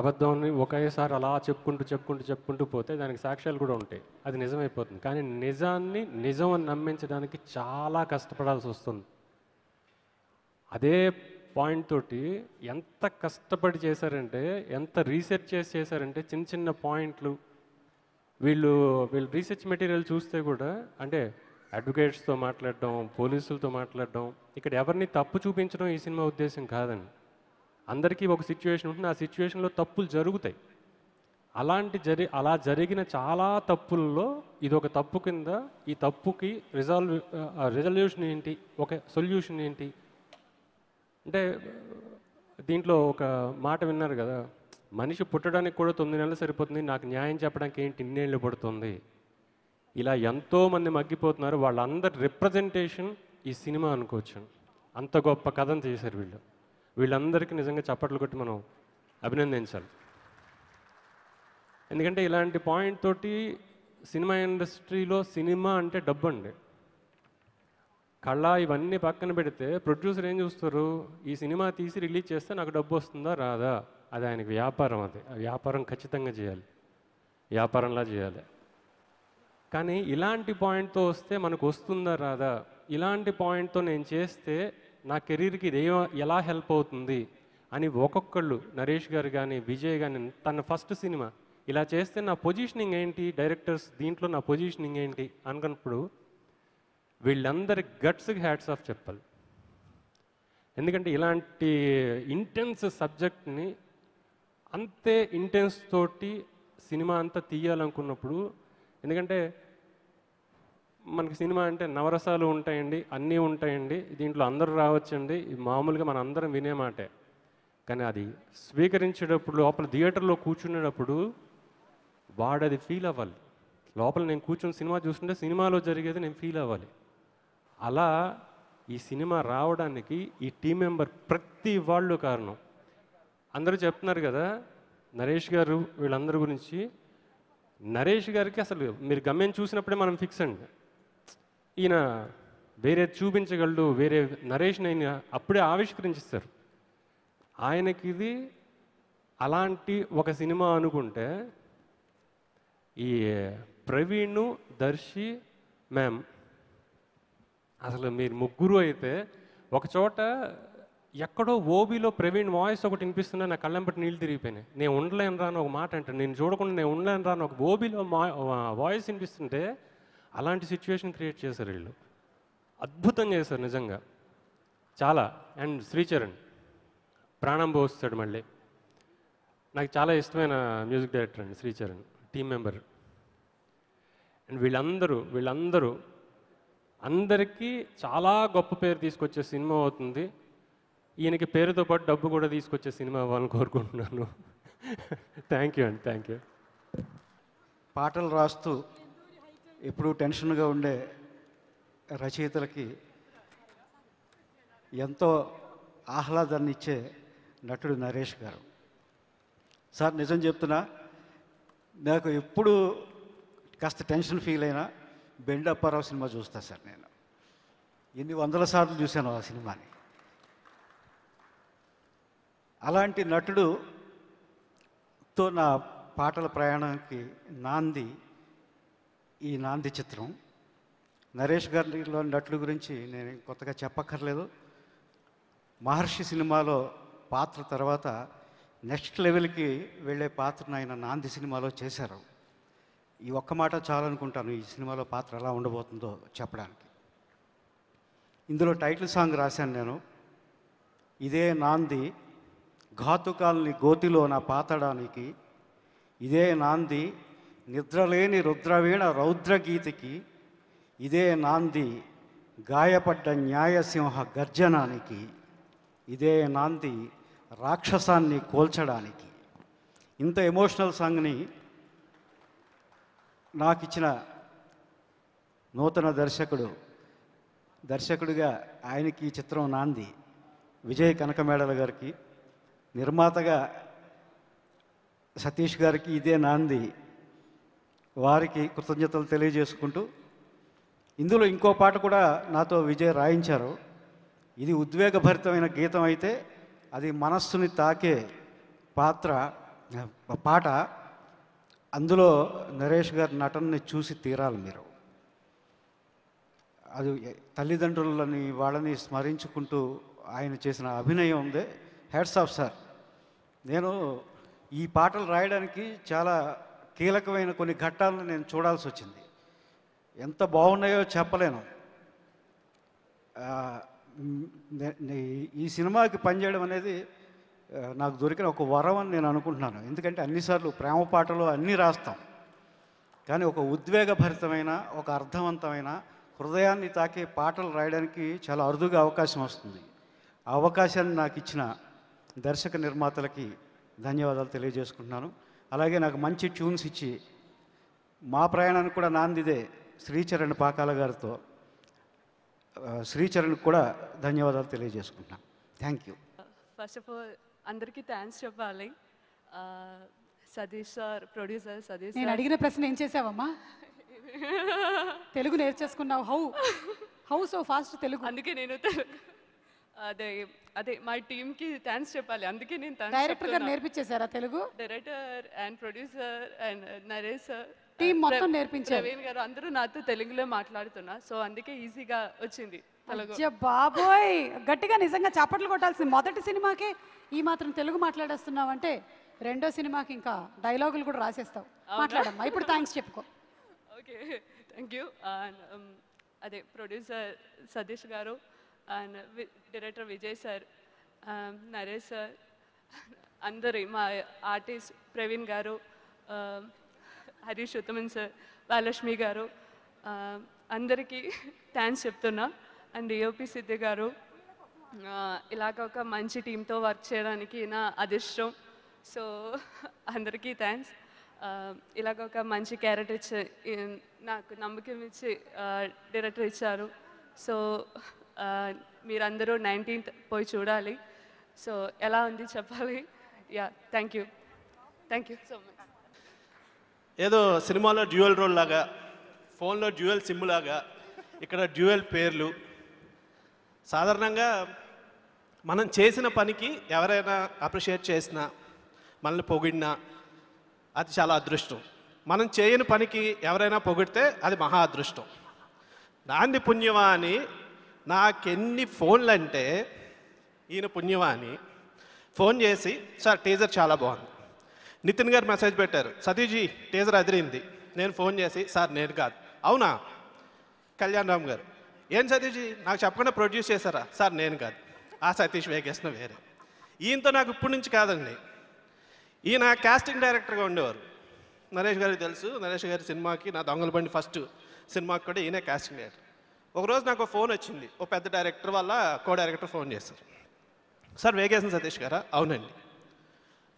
అబద్ధాన్ని ఒకేసారి అలా చెప్పుకుంటూ చెప్పుకుంటూ చెప్పుకుంటూ పోతే దానికి సాక్ష్యాలు కూడా ఉంటాయి అది నిజమైపోతుంది కానీ నిజాన్ని నిజం అని నమ్మించడానికి చాలా కష్టపడాల్సి వస్తుంది అదే పాయింట్ తోటి ఎంత కష్టపడి చేశారంటే ఎంత రీసెర్చ్ చేసి చేశారంటే చిన్న చిన్న పాయింట్లు వీళ్ళు వీళ్ళు రీసెర్చ్ మెటీరియల్ చూస్తే కూడా అంటే అడ్వకేట్స్తో మాట్లాడడం పోలీసులతో మాట్లాడడం ఇక్కడ ఎవరిని తప్పు చూపించడం ఈ సినిమా ఉద్దేశం కాదండి అందరికీ ఒక సిచ్యువేషన్ ఉంటుంది ఆ సిచ్యువేషన్లో తప్పులు జరుగుతాయి అలాంటి జరి అలా జరిగిన చాలా తప్పుల్లో ఇది ఒక తప్పు కింద ఈ తప్పుకి రిజాల్వ్ రిజల్యూషన్ ఏంటి ఒక సొల్యూషన్ ఏంటి అంటే దీంట్లో ఒక మాట విన్నారు కదా మనిషి పుట్టడానికి కూడా తొమ్మిది నెలలు సరిపోతుంది నాకు న్యాయం చెప్పడానికి ఏంటి ఇన్నేళ్ళు పడుతుంది ఇలా ఎంతోమంది మగ్గిపోతున్నారు వాళ్ళందరి రిప్రజెంటేషన్ ఈ సినిమా అనుకోవచ్చు అంత గొప్ప కథను చేశారు వీళ్ళు వీళ్ళందరికీ నిజంగా చప్పట్లు కొట్టి మనం అభినందించాలి ఎందుకంటే ఇలాంటి పాయింట్ తోటి సినిమా ఇండస్ట్రీలో సినిమా అంటే డబ్బు అండి కళ్ళ ఇవన్నీ పక్కన పెడితే ప్రొడ్యూసర్ ఏం చూస్తారు ఈ సినిమా తీసి రిలీజ్ చేస్తే నాకు డబ్బు వస్తుందా రాదా అది ఆయనకి వ్యాపారం అది వ్యాపారం ఖచ్చితంగా చేయాలి వ్యాపారంలా చేయాలి కానీ ఇలాంటి పాయింట్తో వస్తే మనకు వస్తుందా రాదా ఇలాంటి పాయింట్తో నేను చేస్తే నా కెరీర్కి ఇది ఎలా హెల్ప్ అవుతుంది అని ఒక్కొక్కళ్ళు నరేష్ గారు కానీ విజయ్ కానీ తన ఫస్ట్ సినిమా ఇలా చేస్తే నా పొజిషనింగ్ ఏంటి డైరెక్టర్స్ దీంట్లో నా పొజిషనింగ్ ఏంటి అనుకున్నప్పుడు వీళ్ళందరి గట్స్కి హ్యాట్స్ ఆఫ్ చెప్పాలి ఎందుకంటే ఇలాంటి ఇంటెన్స్ సబ్జెక్ట్ని అంతే ఇంటెన్స్ తోటి సినిమా అంతా తీయాలనుకున్నప్పుడు ఎందుకంటే మనకి సినిమా అంటే నవరసాలు ఉంటాయండి అన్నీ ఉంటాయండి దీంట్లో అందరూ రావచ్చండి మామూలుగా మన అందరం వినే మాటే కానీ అది స్వీకరించేటప్పుడు లోపల థియేటర్లో కూర్చునేటప్పుడు వాడది ఫీల్ అవ్వాలి లోపల నేను కూర్చొని సినిమా చూస్తుంటే సినిమాలో జరిగేది నేను ఫీల్ అవ్వాలి అలా ఈ సినిమా రావడానికి ఈ టీం మెంబర్ ప్రతి వాళ్ళు కారణం అందరూ చెప్తున్నారు కదా నరేష్ గారు వీళ్ళందరి గురించి నరేష్ గారికి అసలు మీరు గమ్యం చూసినప్పుడే మనం ఫిక్స్ అండి ఈయన వేరే చూపించగలడు వేరే నరేష్ని ఆయన అప్పుడే ఆవిష్కరించిస్తారు ఆయనకి ఇది అలాంటి ఒక సినిమా అనుకుంటే ఈ ప్రవీణ్ దర్శి మ్యామ్ అసలు మీరు ముగ్గురు అయితే ఒక చోట ఎక్కడో ఓబీలో ప్రవీణ్ వాయిస్ ఒకటి వినిపిస్తున్నా నా కళ్ళంపటి నీళ్ళు తిరిగిపోయినాయి నేను ఉండలేను రాను ఒక మాట అంటే నేను చూడకుండా నేను ఉండలేను రాను ఒక ఓబీలో వాయిస్ వినిపిస్తుంటే అలాంటి సిచ్యువేషన్ క్రియేట్ చేశారు వీళ్ళు అద్భుతం చేశారు నిజంగా చాలా అండ్ శ్రీచరణ్ ప్రాణం పోస్తాడు మళ్ళీ నాకు చాలా ఇష్టమైన మ్యూజిక్ డైరెక్టర్ అండి శ్రీచరణ్ టీం మెంబర్ అండ్ వీళ్ళందరూ వీళ్ళందరూ అందరికీ చాలా గొప్ప పేరు తీసుకొచ్చే సినిమా అవుతుంది ఈయనకి పేరుతో పాటు డబ్బు కూడా తీసుకొచ్చే సినిమా అవ్వాలని కోరుకుంటున్నాను థ్యాంక్ యూ అండి థ్యాంక్ యూ పాటలు రాస్తూ ఎప్పుడు టెన్షన్గా ఉండే రచయితలకి ఎంతో ఆహ్లాదాన్ని ఇచ్చే నటుడు నరేష్ గారు సార్ నిజం చెప్తున్నా నాకు ఎప్పుడు కాస్త టెన్షన్ ఫీల్ అయినా బెండప్పారావు సినిమా చూస్తాను సార్ నేను ఎన్ని వందల సార్లు చూశాను ఆ సినిమాని అలాంటి నటుడు తో నా పాటల ప్రయాణానికి నాంది ఈ నాంది చిత్రం నరేష్ గారిలో నటుల గురించి నేను కొత్తగా చెప్పక్కర్లేదు మహర్షి సినిమాలో పాత్ర తర్వాత నెక్స్ట్ లెవెల్కి వెళ్ళే పాత్రను ఆయన నాంది సినిమాలో చేశారు ఈ ఒక్క మాట చాలనుకుంటాను ఈ సినిమాలో పాత్ర ఎలా ఉండబోతుందో చెప్పడానికి ఇందులో టైటిల్ సాంగ్ రాశాను నేను ఇదే నాంది ఘాతుకాల్ని గోతిలో నా పాతడానికి ఇదే నాంది నిద్రలేని రుద్రవీణ రౌద్రగీతికి ఇదే నాంది గాయపడ్డ న్యాయసింహ గర్జనానికి ఇదే నాంది రాక్షసాన్ని కోల్చడానికి ఇంత ఎమోషనల్ సాంగ్ని నాకు ఇచ్చిన నూతన దర్శకుడు దర్శకుడిగా ఆయనకి చిత్రం నాంది విజయ్ కనకమేడల గారికి నిర్మాతగా సతీష్ గారికి ఇదే నాంది వారికి కృతజ్ఞతలు తెలియజేసుకుంటూ ఇందులో ఇంకో పాట కూడా నాతో విజయ్ రాయించారు ఇది ఉద్వేగభరితమైన గీతం అయితే అది మనస్సుని తాకే పాత్ర పాట అందులో నరేష్ గారి నటనని చూసి తీరాలి మీరు అది తల్లిదండ్రులని వాళ్ళని స్మరించుకుంటూ ఆయన చేసిన అభినయం ఉంది హెడ్స్ ఆఫ్ సార్ నేను ఈ పాటలు రాయడానికి చాలా కీలకమైన కొన్ని ఘట్టాలను నేను చూడాల్సి వచ్చింది ఎంత బాగున్నాయో చెప్పలేను ఈ సినిమాకి పనిచేయడం అనేది నాకు దొరికిన ఒక వరం అని నేను అనుకుంటున్నాను ఎందుకంటే అన్నిసార్లు ప్రేమ పాటలు అన్నీ రాస్తాం కానీ ఒక ఉద్వేగభరితమైన ఒక అర్థవంతమైన హృదయాన్ని తాకే పాటలు రాయడానికి చాలా అరుదుగా అవకాశం వస్తుంది ఆ అవకాశాన్ని నాకు ఇచ్చిన దర్శక నిర్మాతలకి ధన్యవాదాలు తెలియజేసుకుంటున్నాను అలాగే నాకు మంచి ట్యూన్స్ ఇచ్చి మా ప్రయాణానికి కూడా నాందిదే శ్రీచరణ్ పాకాల గారితో శ్రీచరణ్కి కూడా ధన్యవాదాలు తెలియజేసుకుంటున్నాను thank you first of all అందరికీ థ్యాంక్స్ చెప్పాలి సతీష్ సార్ ప్రొడ్యూసర్ సతీష్ నేను అడిగిన ప్రశ్న ఏం చేసావమ్మా తెలుగు నేర్చేసుకున్నావు how how so fast Telugu అందుకే నేను అదే అదే మా టీంకి థ్యాంక్స్ చెప్పాలి అందుకే నేను డైరెక్టర్ గారు నేర్పించేశారా Telugu director and producer and Naresh sir team మొత్తం నేర్పించారు ప్రవీణ్ గారు అందరూ నాతో తెలుగులో మాట్లాడుతున్నా సో అందుకే ఈజీగా వచ్చింది బాబోయ్ గట్టిగా నిజంగా చప్పట్లు కొట్టాల్సింది మొదటి సినిమాకే ఈ మాత్రం తెలుగు మాట్లాడేస్తున్నావు అంటే రెండో సినిమాకి ఇంకా డైలాగులు కూడా రాసేస్తావు మాట్లాడమ్మా ఇప్పుడు థ్యాంక్స్ చెప్పుకో ఓకే థ్యాంక్ యూ um, అదే ప్రొడ్యూసర్ సతీష్ గారు and director Vijay sir um, Naresh sir అందరి మా ఆర్టిస్ట్ ప్రవీణ్ గారు um, హరీష్ ఉత్తమన్ సార్ బాలక్ష్మి గారు అందరికీ థ్యాంక్స్ చెప్తున్నా అండ్ డిఓపి సిద్ధి గారు ఇలాగ ఒక మంచి టీంతో వర్క్ చేయడానికి నా అదృష్టం సో అందరికీ థ్యాంక్స్ ఇలాగ ఒక మంచి క్యారెక్టర్ ఇచ్చి నాకు నమ్మకం ఇచ్చి డైరెక్టర్ ఇచ్చారు సో మీరందరూ నైన్టీన్త్ పోయి చూడాలి సో ఎలా ఉంది చెప్పాలి yeah thank you thank you so much ఏదో సినిమాలో డ్యూయల్ రోల్ లాగా ఫోన్లో డ్యూయల్ సిమ్ లాగా ఇక్కడ డ్యూయల్ పేర్లు సాధారణంగా మనం చేసిన పనికి ఎవరైనా అప్రిషియేట్ చేసినా మనల్ని పొగిడినా అది చాలా అదృష్టం మనం చేయని పనికి ఎవరైనా పొగిడితే అది మహా అదృష్టం నాంది పుణ్యవాణి నాకెన్ని ఫోన్లు అంటే ఈయన పుణ్యవాణి ఫోన్ చేసి సార్ టీజర్ చాలా బాగుంది నితిన్ గారు మెసేజ్ పెట్టారు సతీజీ టీజర్ అదిరింది నేను ఫోన్ చేసి సార్ నేను కాదు అవునా కళ్యాణ్ రామ్ గారు ఏం సతీష్ నాకు చెప్పకుండా ప్రొడ్యూస్ చేశారా సార్ నేను కాదు ఆ సతీష్ వేగేసిన వేరే ఈయనతో నాకు ఇప్పటి నుంచి కాదండి ఈయన క్యాస్టింగ్ డైరెక్టర్గా ఉండేవారు నరేష్ గారికి తెలుసు నరేష్ గారి సినిమాకి నా దొంగల బండి ఫస్ట్ సినిమాకి కూడా ఈయనే క్యాస్టింగ్ డైరెక్టర్ ఒకరోజు నాకు ఫోన్ వచ్చింది ఓ పెద్ద డైరెక్టర్ వల్ల కో డైరెక్టర్ ఫోన్ చేశారు సార్ వేగేసిన సతీష్ గారా అవునండి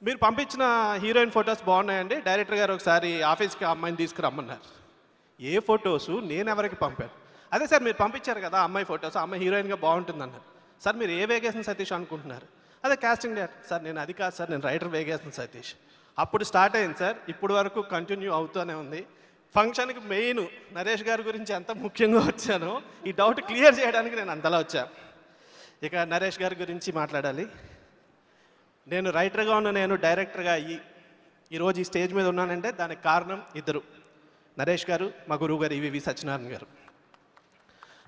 మీరు పంపించిన హీరోయిన్ ఫొటోస్ బాగున్నాయండి డైరెక్టర్ గారు ఒకసారి ఆఫీస్కి అమ్మాయిని తీసుకురమ్మన్నారు ఏ ఫొటోసు నేను ఎవరికి పంపాను అదే సార్ మీరు పంపించారు కదా అమ్మాయి ఫొటోస్ అమ్మాయి హీరోయిన్గా బాగుంటుంది అన్నారు సార్ మీరు ఏ వేగేసిన సతీష్ అనుకుంటున్నారు అదే కాస్టింగ్ డైరెక్టర్ సార్ నేను అది కాదు సార్ నేను రైటర్ వేగేసిన సతీష్ అప్పుడు స్టార్ట్ అయింది సార్ ఇప్పుడు వరకు కంటిన్యూ అవుతూనే ఉంది ఫంక్షన్కి మెయిన్ నరేష్ గారి గురించి ఎంత ముఖ్యంగా వచ్చానో ఈ డౌట్ క్లియర్ చేయడానికి నేను అంతలా వచ్చాను ఇక నరేష్ గారి గురించి మాట్లాడాలి నేను రైటర్గా ఉన్న నేను డైరెక్టర్గా అయ్యి ఈరోజు ఈ స్టేజ్ మీద ఉన్నానంటే దానికి కారణం ఇద్దరు నరేష్ గారు మా గురువు గారు ఈవివి సత్యనారాయణ గారు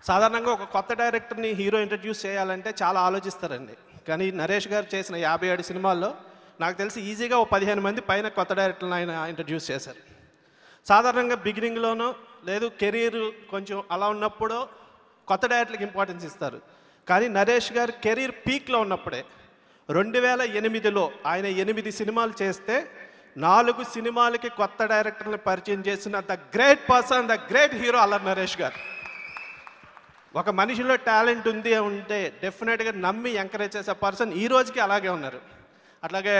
సాధారణంగా ఒక కొత్త డైరెక్టర్ని హీరో ఇంట్రడ్యూస్ చేయాలంటే చాలా ఆలోచిస్తారండి కానీ నరేష్ గారు చేసిన యాభై ఏడు సినిమాల్లో నాకు తెలిసి ఈజీగా ఓ పదిహేను మంది పైన కొత్త డైరెక్టర్ని ఆయన ఇంట్రడ్యూస్ చేశారు సాధారణంగా బిగినింగ్లోనో లేదు కెరీర్ కొంచెం అలా ఉన్నప్పుడో కొత్త డైరెక్టర్లకు ఇంపార్టెన్స్ ఇస్తారు కానీ నరేష్ గారు కెరీర్ పీక్లో ఉన్నప్పుడే రెండు వేల ఎనిమిదిలో ఆయన ఎనిమిది సినిమాలు చేస్తే నాలుగు సినిమాలకి కొత్త డైరెక్టర్ని పరిచయం చేసిన the great person the great hero Allari Naresh గారు ఒక మనిషిలో టాలెంట్ ఉంది ఉంటే డెఫినెట్గా నమ్మి ఎంకరేజ్ చేసే పర్సన్ ఈ రోజుకి అలాగే ఉన్నారు అట్లాగే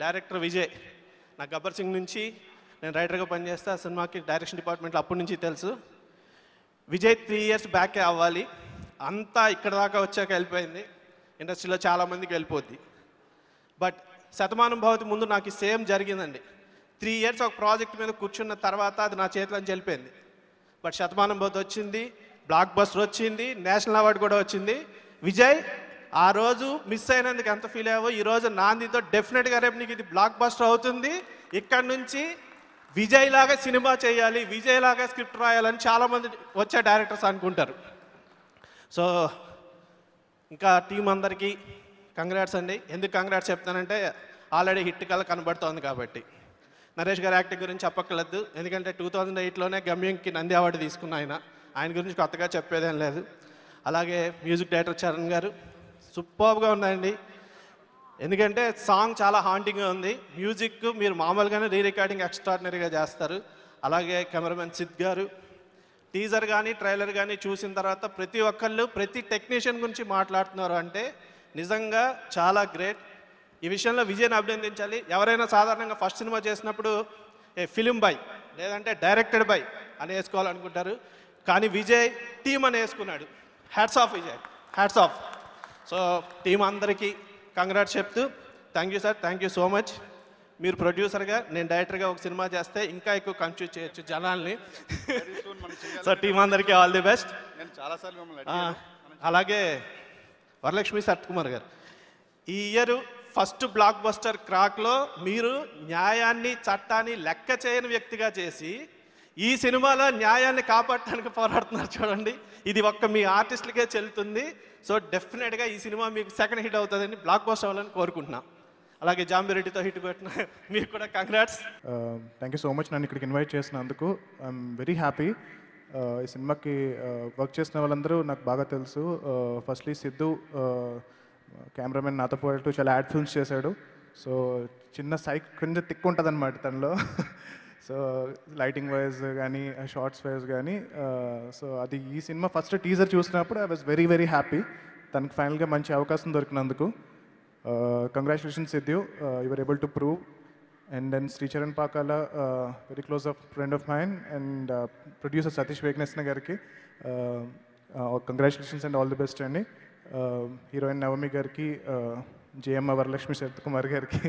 డైరెక్టర్ విజయ్ నా గబ్బర్ సింగ్ నుంచి నేను రైటర్గా పనిచేస్తే ఆ సినిమాకి డైరెక్షన్ డిపార్ట్మెంట్లో అప్పటి నుంచి తెలుసు విజయ్ త్రీ ఇయర్స్ బ్యాకే అవ్వాలి అంతా ఇక్కడ దాకా వచ్చాక వెళ్ళిపోయింది ఇండస్ట్రీలో చాలామందికి వెళ్ళిపోద్ది బట్ శతమానం భవతి ముందు నాకు సేమ్ జరిగిందండి త్రీ ఇయర్స్ ఒక ప్రాజెక్ట్ మీద కూర్చున్న తర్వాత అది నా చేతిలో వెళ్ళిపోయింది బట్ శతమానం భవతి వచ్చింది బ్లాక్ బస్టర్ వచ్చింది నేషనల్ అవార్డు కూడా వచ్చింది విజయ్ ఆ రోజు మిస్ అయినందుకు ఎంత ఫీల్ అయ్యావో రోజు నాందితో డెఫినెట్గా రేపు నీకు ఇది బ్లాక్ బస్టర్ అవుతుంది ఇక్కడ నుంచి విజయ్ లాగా సినిమా చేయాలి విజయ్ లాగా స్క్రిప్ట్ రాయాలని చాలామంది వచ్చే డైరెక్టర్స్ అనుకుంటారు సో ఇంకా టీం అందరికీ కంగ్రాట్స్ అండి ఎందుకు కంగ్రాట్స్ చెప్తానంటే ఆల్రెడీ హిట్ కల కనబడుతోంది కాబట్టి నరేష్ గారి యాక్టింగ్ గురించి చెప్పక్కర్లేదు ఎందుకంటే టూ థౌజండ్ ఎయిట్లోనే గమ్యంకి నంది అవార్డు తీసుకున్న ఆయన ఆయన గురించి కొత్తగా చెప్పేదేం లేదు అలాగే మ్యూజిక్ డైరెక్టర్ చరణ్ గారు సూపర్గా ఉన్నాయండి ఎందుకంటే సాంగ్ చాలా హాంటింగ్గా ఉంది మ్యూజిక్ మీరు మామూలుగానే రీ రికార్డింగ్ ఎక్స్ట్రాడినరీగా చేస్తారు అలాగే కెమెరామెన్ సిద్ గారు టీజర్ కానీ ట్రైలర్ కానీ చూసిన తర్వాత ప్రతి ఒక్కళ్ళు ప్రతి టెక్నీషియన్ గురించి మాట్లాడుతున్నారు అంటే నిజంగా చాలా గ్రేట్ ఈ విషయంలో విజయ్ని అభినందించాలి ఎవరైనా సాధారణంగా ఫస్ట్ సినిమా చేసినప్పుడు ఏ ఫిలిం బై లేదంటే డైరెక్టెడ్ బై అని వేసుకోవాలనుకుంటారు కానీ విజయ్ టీం అని వేసుకున్నాడు hats off Vijay hats off so team అందరికీ కంగ్రాట్స్ చెప్తూ thank you sir thank you so much మీరు ప్రొడ్యూసర్గా నేను డైరెక్టర్గా ఒక సినిమా చేస్తే ఇంకా ఎక్కువ కన్ఫ్యూజ్ చేయొచ్చు జనాల్ని సో టీం అందరికీ ఆల్ ది బెస్ట్ అలాగే వరలక్ష్మి సత్ కుమార్ గారు ఈ ఇయర్ ఫస్ట్ బ్లాక్ బస్టర్ క్రాక్లో మీరు న్యాయాన్ని చట్టాన్ని లెక్క చేయని వ్యక్తిగా చేసి ఈ సినిమాలో న్యాయాన్ని కాపాడటానికి పోరాడుతున్నారు చూడండి ఇది ఒక్క మీ ఆర్టిస్ట్లకే చెల్లుతుంది సో డెఫినెట్గా ఈ సినిమా మీకు సెకండ్ హిట్ అవుతుందని బ్లాక్ పోస్ట్ అవ్వాలని కోరుకుంటున్నాం అలాగే జాంబిరెడ్డితో హిట్ పెట్టిన [laughs] మీకు కూడా congrats thank you so much నన్ను ఇక్కడికి ఇన్వైట్ చేసినందుకు ఐఎమ్ వెరీ హ్యాపీ ఈ సినిమాకి వర్క్ uh, చేసిన వాళ్ళందరూ నాకు బాగా తెలుసు firstly uh, Siddhu cameraman uh, నాతో పాటు చాలా యాడ్ ఫిల్మ్స్ చేశాడు సో చిన్న సైక్ క్రింద తిక్కు ఉంటుంది అనమాట తనలో [laughs] సో లైటింగ్ వైజ్ కానీ షార్ట్స్ వైజ్ కానీ సో అది ఈ సినిమా ఫస్ట్ టీజర్ చూసినప్పుడు I was very very happy తనకు ఫైనల్గా మంచి అవకాశం దొరికినందుకు congratulations Siddhu your able to prove and then Sricharan Pakala very close of friend of mine and producer Satish Vegnesna గారికి congratulations and all the best అండి హీరోయిన్ నవమి గారికి జేఎం వరలక్ష్మి శరత్ కుమార్ గారికి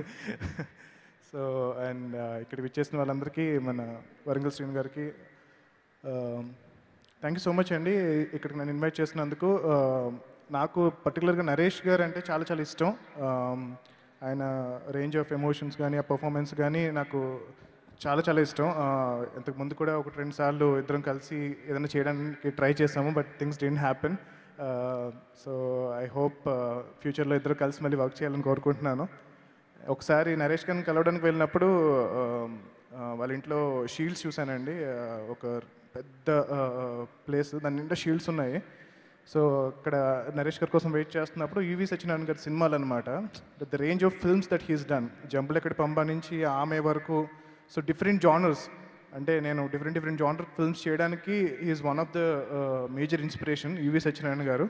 సో అండ్ ఇక్కడ విచ్చేసిన వాళ్ళందరికీ మన వరంగల్ శ్రీను గారికి థ్యాంక్ యూ సో మచ్ అండి ఇక్కడికి నన్ను ఇన్వైట్ చేసినందుకు నాకు పర్టికులర్గా నరేష్ గారు అంటే చాలా చాలా ఇష్టం ఆయన రేంజ్ ఆఫ్ ఎమోషన్స్ కానీ ఆ పర్ఫార్మెన్స్ కానీ నాకు చాలా చాలా ఇష్టం ఇంతకు ముందు కూడా ఒక రెండు సార్లు ఇద్దరం కలిసి ఏదైనా చేయడానికి ట్రై చేసాము but things didn't happen so I hope ఫ్యూచర్లో ఇద్దరు కలిసి మళ్ళీ వర్క్ చేయాలని కోరుకుంటున్నాను ఒకసారి నరేష్ గారిని కలవడానికి వెళ్ళినప్పుడు వాళ్ళ ఇంట్లో షీల్డ్స్ చూశానండి ఒక పెద్ద ప్లేస్ దాని నిండా షీల్డ్స్ ఉన్నాయి సో అక్కడ నరేష్ గారి కోసం వెయిట్ చేస్తున్నప్పుడు ఈవి సచినారాయణ గారి సినిమాలు అనమాట the range of films that he's done ఎక్కడ పంప నుంచి ఆమె వరకు సో డిఫరెంట్ జానర్స్ అంటే నేను డిఫరెంట్ డిఫరెంట్ జానర్ ఫిల్మ్స్ చేయడానికి is one of the major inspiration EV Satyanarayana గారు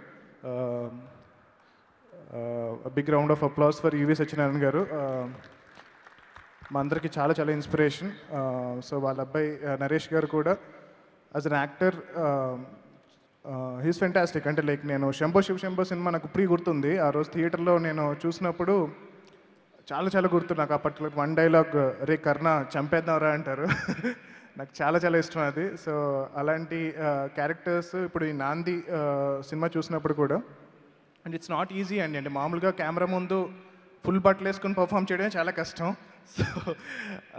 big round of applause for EV Satyanarayana గారు మా అందరికి చాలా చాలా ఇన్స్పిరేషన్ సో uh, వాళ్ళ అబ్బాయి uh, నరేష్ గారు కూడా as an actor he's fantastic అంటే లైక్ నేను శంభో శివ శంభో సినిమా నాకు ప్రీ గుర్తుంది ఆ రోజు థియేటర్లో నేను చూసినప్పుడు చాలా చాలా గుర్తు నాకు అప్పట్లో వన్ డైలాగ్ రే కర్ణ చంపేద్దాంరా అంటారు [laughs] నాకు చాలా చాలా ఇష్టం అది సో అలాంటి క్యారెక్టర్స్ uh, ఇప్పుడు ఈ నాంది సినిమా చూసినప్పుడు కూడా అండ్ ఇట్స్ నాట్ ఈజీ అండి అంటే మామూలుగా కెమెరా ముందు ఫుల్ బట్టలు వేసుకుని పర్ఫామ్ చేయడం చాలా కష్టం సో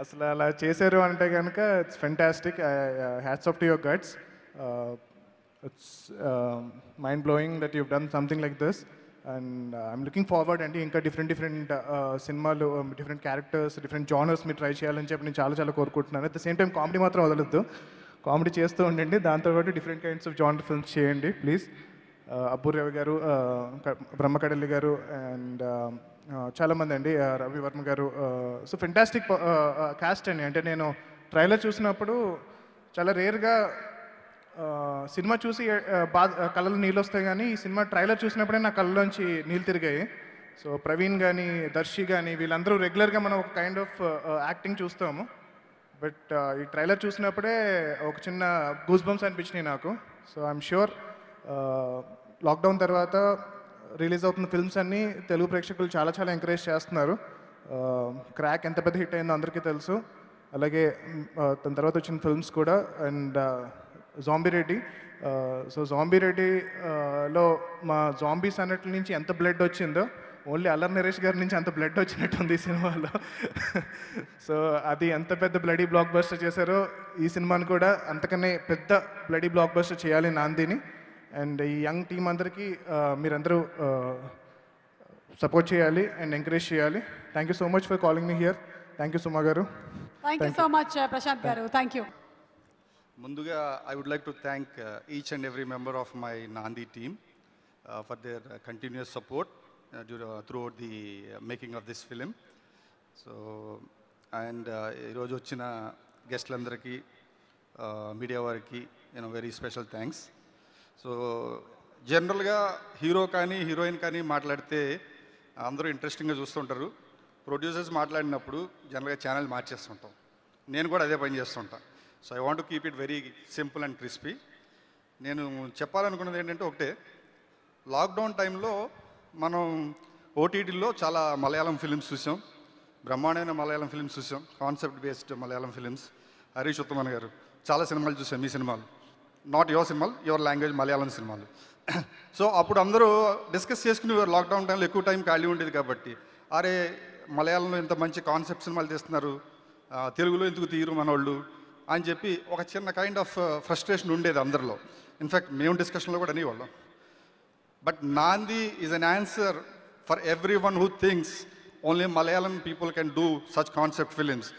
అసలు అలా చేశారు అంటే కనుక it's fantastic hats off to your guts it's mind blowing that you've done something like this and I'm looking forward అండి ఇంకా డిఫరెంట్ డిఫరెంట్ సినిమాలు డిఫరెంట్ క్యారెక్టర్స్ డిఫరెంట్ జానర్స్ మీరు ట్రై చేయాలని చెప్పి నేను చాలా చాలా కోరుకుంటున్నాను at the same time comedy మాత్రం వదలొద్దు కామెడీ చేస్తూ ఉండండి దాంతోపాటు different kinds of genre films చేయండి ప్లీజ్ అబ్బురవి గారు బ్రహ్మకడల్లి గారు అండ్ చాలామంది అండి రవివర్మ గారు సో ఫెంటాస్టిక్ క్యాస్ట్ అండి అంటే నేను ట్రైలర్ చూసినప్పుడు చాలా రేర్గా సినిమా చూసి బాధ కళ్ళలో నీళ్ళు వస్తాయి కానీ ఈ సినిమా ట్రైలర్ చూసినప్పుడే నా కళ్ళలోంచి నీళ్ళు తిరిగాయి సో ప్రవీణ్ కానీ దర్శి కానీ వీళ్ళందరూ రెగ్యులర్గా మనం ఒక కైండ్ ఆఫ్ యాక్టింగ్ చూస్తాము బట్ ఈ ట్రైలర్ చూసినప్పుడే ఒక చిన్న గూస్ బంప్స్ అనిపించినాయి నాకు సో ఐఎమ్ షూర్ లాక్డౌన్ తర్వాత రిలీజ్ అవుతున్న ఫిల్మ్స్ అన్ని తెలుగు ప్రేక్షకులు చాలా చాలా ఎంకరేజ్ చేస్తున్నారు క్రాక్ ఎంత పెద్ద హిట్ అయిందో అందరికీ తెలుసు అలాగే దాని తర్వాత వచ్చిన ఫిల్మ్స్ కూడా and zombie Reddy so zombie రెడ్డిలో మా జాంబీస్ అన్నట్ల నుంచి ఎంత బ్లడ్ వచ్చిందో ఓన్లీ అల్లర్ నరేష్ గారి నుంచి అంత బ్లడ్ వచ్చినట్టుంది ఈ సినిమాలో సో అది ఎంత పెద్ద బ్లడీ బ్లాక్ బస్టర్ చేశారో ఈ సినిమాను కూడా అంతకనే పెద్ద బ్లడీ బ్లాక్ బస్టర్ చేయాలి నాందిని అండ్ ఈ యంగ్ టీం అందరికీ మీరందరూ సపోర్ట్ చేయాలి అండ్ ఎంకరేజ్ చేయాలి thank you so much for calling me here thank you Suma గారు thank you so much Prashanth గారు థ్యాంక్ యూ ముందుగా I would like to thank each and every member of my Naandhi team for their continuous support throughout the making of this film so and ఈరోజు వచ్చిన గెస్ట్లందరికీ media uh, వారికి you know very special thanks so జనరల్గా hero కానీ heroine కానీ మాట్లాడితే అందరూ ఇంట్రెస్టింగ్గా చూస్తుంటారు ప్రొడ్యూసర్స్ మాట్లాడినప్పుడు జనరల్గా ఛానల్ మార్చేస్తుంటాం నేను కూడా అదే పని చేస్తుంటాను so I want keep it very simple and crispy నేను చెప్పాలనుకున్నది ఏంటంటే ఒకటే లాక్డౌన్ టైంలో మనం ఓటీటీల్లో చాలా మలయాళం ఫిలిమ్స్ చూసాం బ్రహ్మాండమైన మలయాళం ఫిలిమ్స్ చూసాం concept based Malayalam films Harish Uthaman గారు చాలా సినిమాలు చూసాం ఈ సినిమాలు నాట్ యువర్ సినిమాలు యువర్ లాంగ్వేజ్ మలయాళం సినిమాలు సో అప్పుడు అందరూ డిస్కస్ చేసుకునేవారు లాక్డౌన్ టైంలో ఎక్కువ టైం ఖాళీ ఉండేది కాబట్టి అరే మలయాళంలో ఇంత మంచి కాన్సెప్ట్ సినిమాలు తీస్తున్నారు తెలుగులో ఎందుకు తీరు మనోళ్ళు అని చెప్పి ఒక చిన్న కైండ్ ఆఫ్ ఫ్రస్ట్రేషన్ ఉండేది అందరిలో ఇన్ఫ్యాక్ట్ మేము డిస్కషన్లో కూడా అనేవాళ్ళం but Naandhi is an answer for everyone who thinks only Malayalam people can do such concept films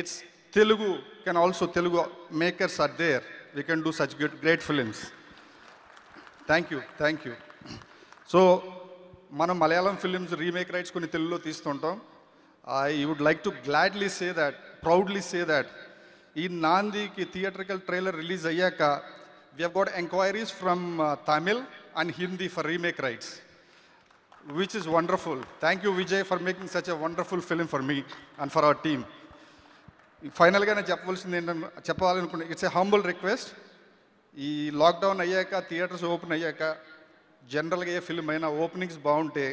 it's Telugu can also Telugu makers are there they can do such good, great films. Thank you thank you so మనం Malayalam films remake rights కొన్ని తెలుగులో తీస్తుంటాం I would like to gladly say that proudly say that ఈ నాందికి theatrical trailer release అయ్యాక we have got enquiries from Tamil and Hindi for remake rights which is wonderful thank you Vijay for making such a wonderful film for me and for our team ఫైనల్గా నేను చెప్పవలసింది ఏంటంటే చెప్పాలనుకున్నా it's a humble request ఈ lockdown అయ్యాక theatres open అయ్యాక జనరల్గా a film అయినా ఓపెనింగ్స్ బాగుంటే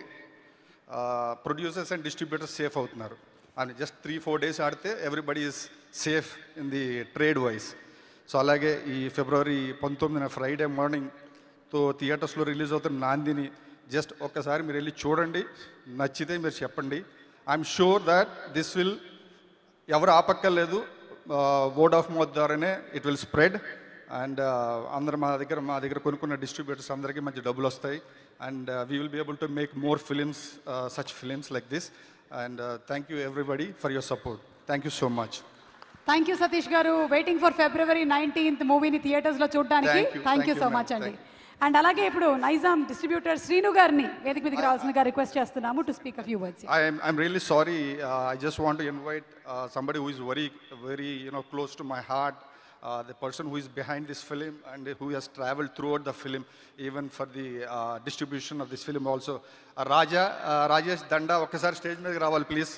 ప్రొడ్యూసర్స్ అండ్ డిస్ట్రిబ్యూటర్స్ సేఫ్ అవుతున్నారు అని జస్ట్ త్రీ ఫోర్ డేస్ ఆడితే everybody is safe in the trade wise so అలాగే ఈ ఫిబ్రవరి పంతొమ్మిదిన ఫ్రైడే మార్నింగ్ తో థియేటర్స్లో రిలీజ్ అవుతున్న నాందిని జస్ట్ ఒక్కసారి మీరు వెళ్ళి చూడండి నచ్చితే మీరు చెప్పండి I'm sure that this will ఎవరు ఆపక్కర్లేదు వర్డ్ ఆఫ్ మౌత్ ద్వారానే ఇట్ విల్ స్ప్రెడ్ అండ్ అందరు మా దగ్గర మా దగ్గర కొనుక్కున్న డిస్ట్రిబ్యూటర్స్ అందరికీ మంచి డబ్బులు వస్తాయి and we will be able to make more films such films like this and thank you everybody for your support thank you so much thank you Satish గారు వెయిటింగ్ ఫర్ ఫిబ్రవరి నైన్టీన్త్ మూవీని థియేటర్స్లో చూడడానికి thank you so much అండి and అలాగే ఇప్పుడు Nizam distributor Srinu గారిని వేదిక మీదకి రావాల్సిందిగా రిక్వెస్ట్ చేస్తున్నాము to speak a few words I I'm really sorry I just want invite somebody who is very very you know close to my heart the person who is behind this film and who who travel uh, traveled throughout the film, even for the uh, distribution of this film also. Uh, Raja, uh, stage మీదకి రావాలి please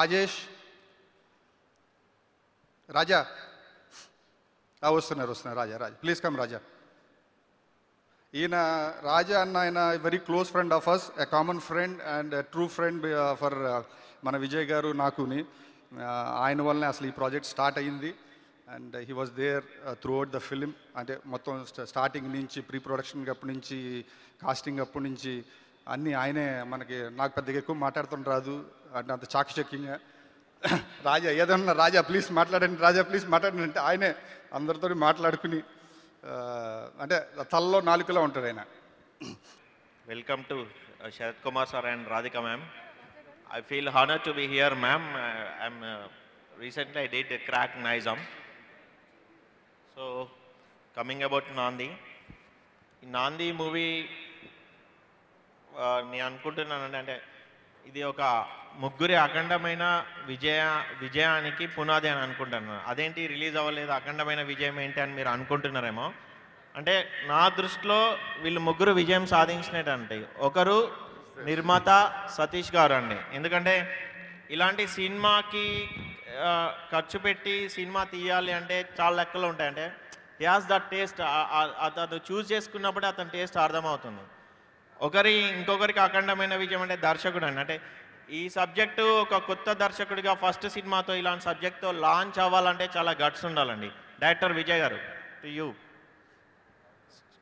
Rajesh రాజా వస్తున్నారు వస్తున్నారు రాజా రాజా please come రాజా ఈయన రాజా అన్న ఆయన very close friend of us a common friend and true friend for మన విజయ్ గారు నాకుని uh, ఆయన వల్లనే అసలు ఈ ప్రాజెక్ట్ స్టార్ట్ అయ్యింది and he was there throughout the film అంటే మొత్తం స్టార్టింగ్ నుంచి ప్రీ ప్రొడక్షన్ అప్పటి నుంచి కాస్టింగ్ అప్పటి నుంచి అన్నీ ఆయనే మనకి నాకు పెద్దగా ఎక్కువ మాట్లాడుతున్న రాదు అంటే అంత చాకచక్యంగా [coughs] రాజా ఏదన్నా రాజా ప్లీజ్ మాట్లాడండి రాజా ప్లీజ్ మాట్లాడండి అంటే ఆయనే అందరితో మాట్లాడుకుని అంటే తల్లలో నాలుగులో ఉంటాడు ఆయన welcome to Sarath Kumar sir and Radhika ma'am I feel honour to be here ma'am I'm recently I did crack Nizam so coming about Naandhi Naandhi movie నేను అనుకుంటున్నానండి అంటే ఇది ఒక ముగ్గురి అఖండమైన విజయ విజయానికి పునాది అని అనుకుంటున్నాను అదేంటి రిలీజ్ అవ్వలేదు అఖండమైన విజయం ఏంటి అని మీరు అనుకుంటున్నారేమో అంటే నా దృష్టిలో వీళ్ళు ముగ్గురు విజయం సాధించినట్టు ఒకరు నిర్మాత సతీష్ గారు అండి ఎందుకంటే ఇలాంటి సినిమాకి ఖర్చు పెట్టి సినిమా తీయాలి అంటే చాలా లెక్కలు ఉంటాయి అంటే హ్యాస్ దట్ టేస్ట్ అతను చూస్ చేసుకున్నప్పుడే అతని టేస్ట్ అర్థమవుతుంది ఒకరి ఇంకొకరికి అఖండమైన విజయం అంటే దర్శకుడు అండి అంటే ఈ సబ్జెక్టు ఒక కొత్త దర్శకుడిగా ఫస్ట్ సినిమాతో ఇలాంటి సబ్జెక్ట్తో లాంచ్ అవ్వాలంటే చాలా గట్స్ ఉండాలండి డైరెక్టర్ విజయ్ గారు to you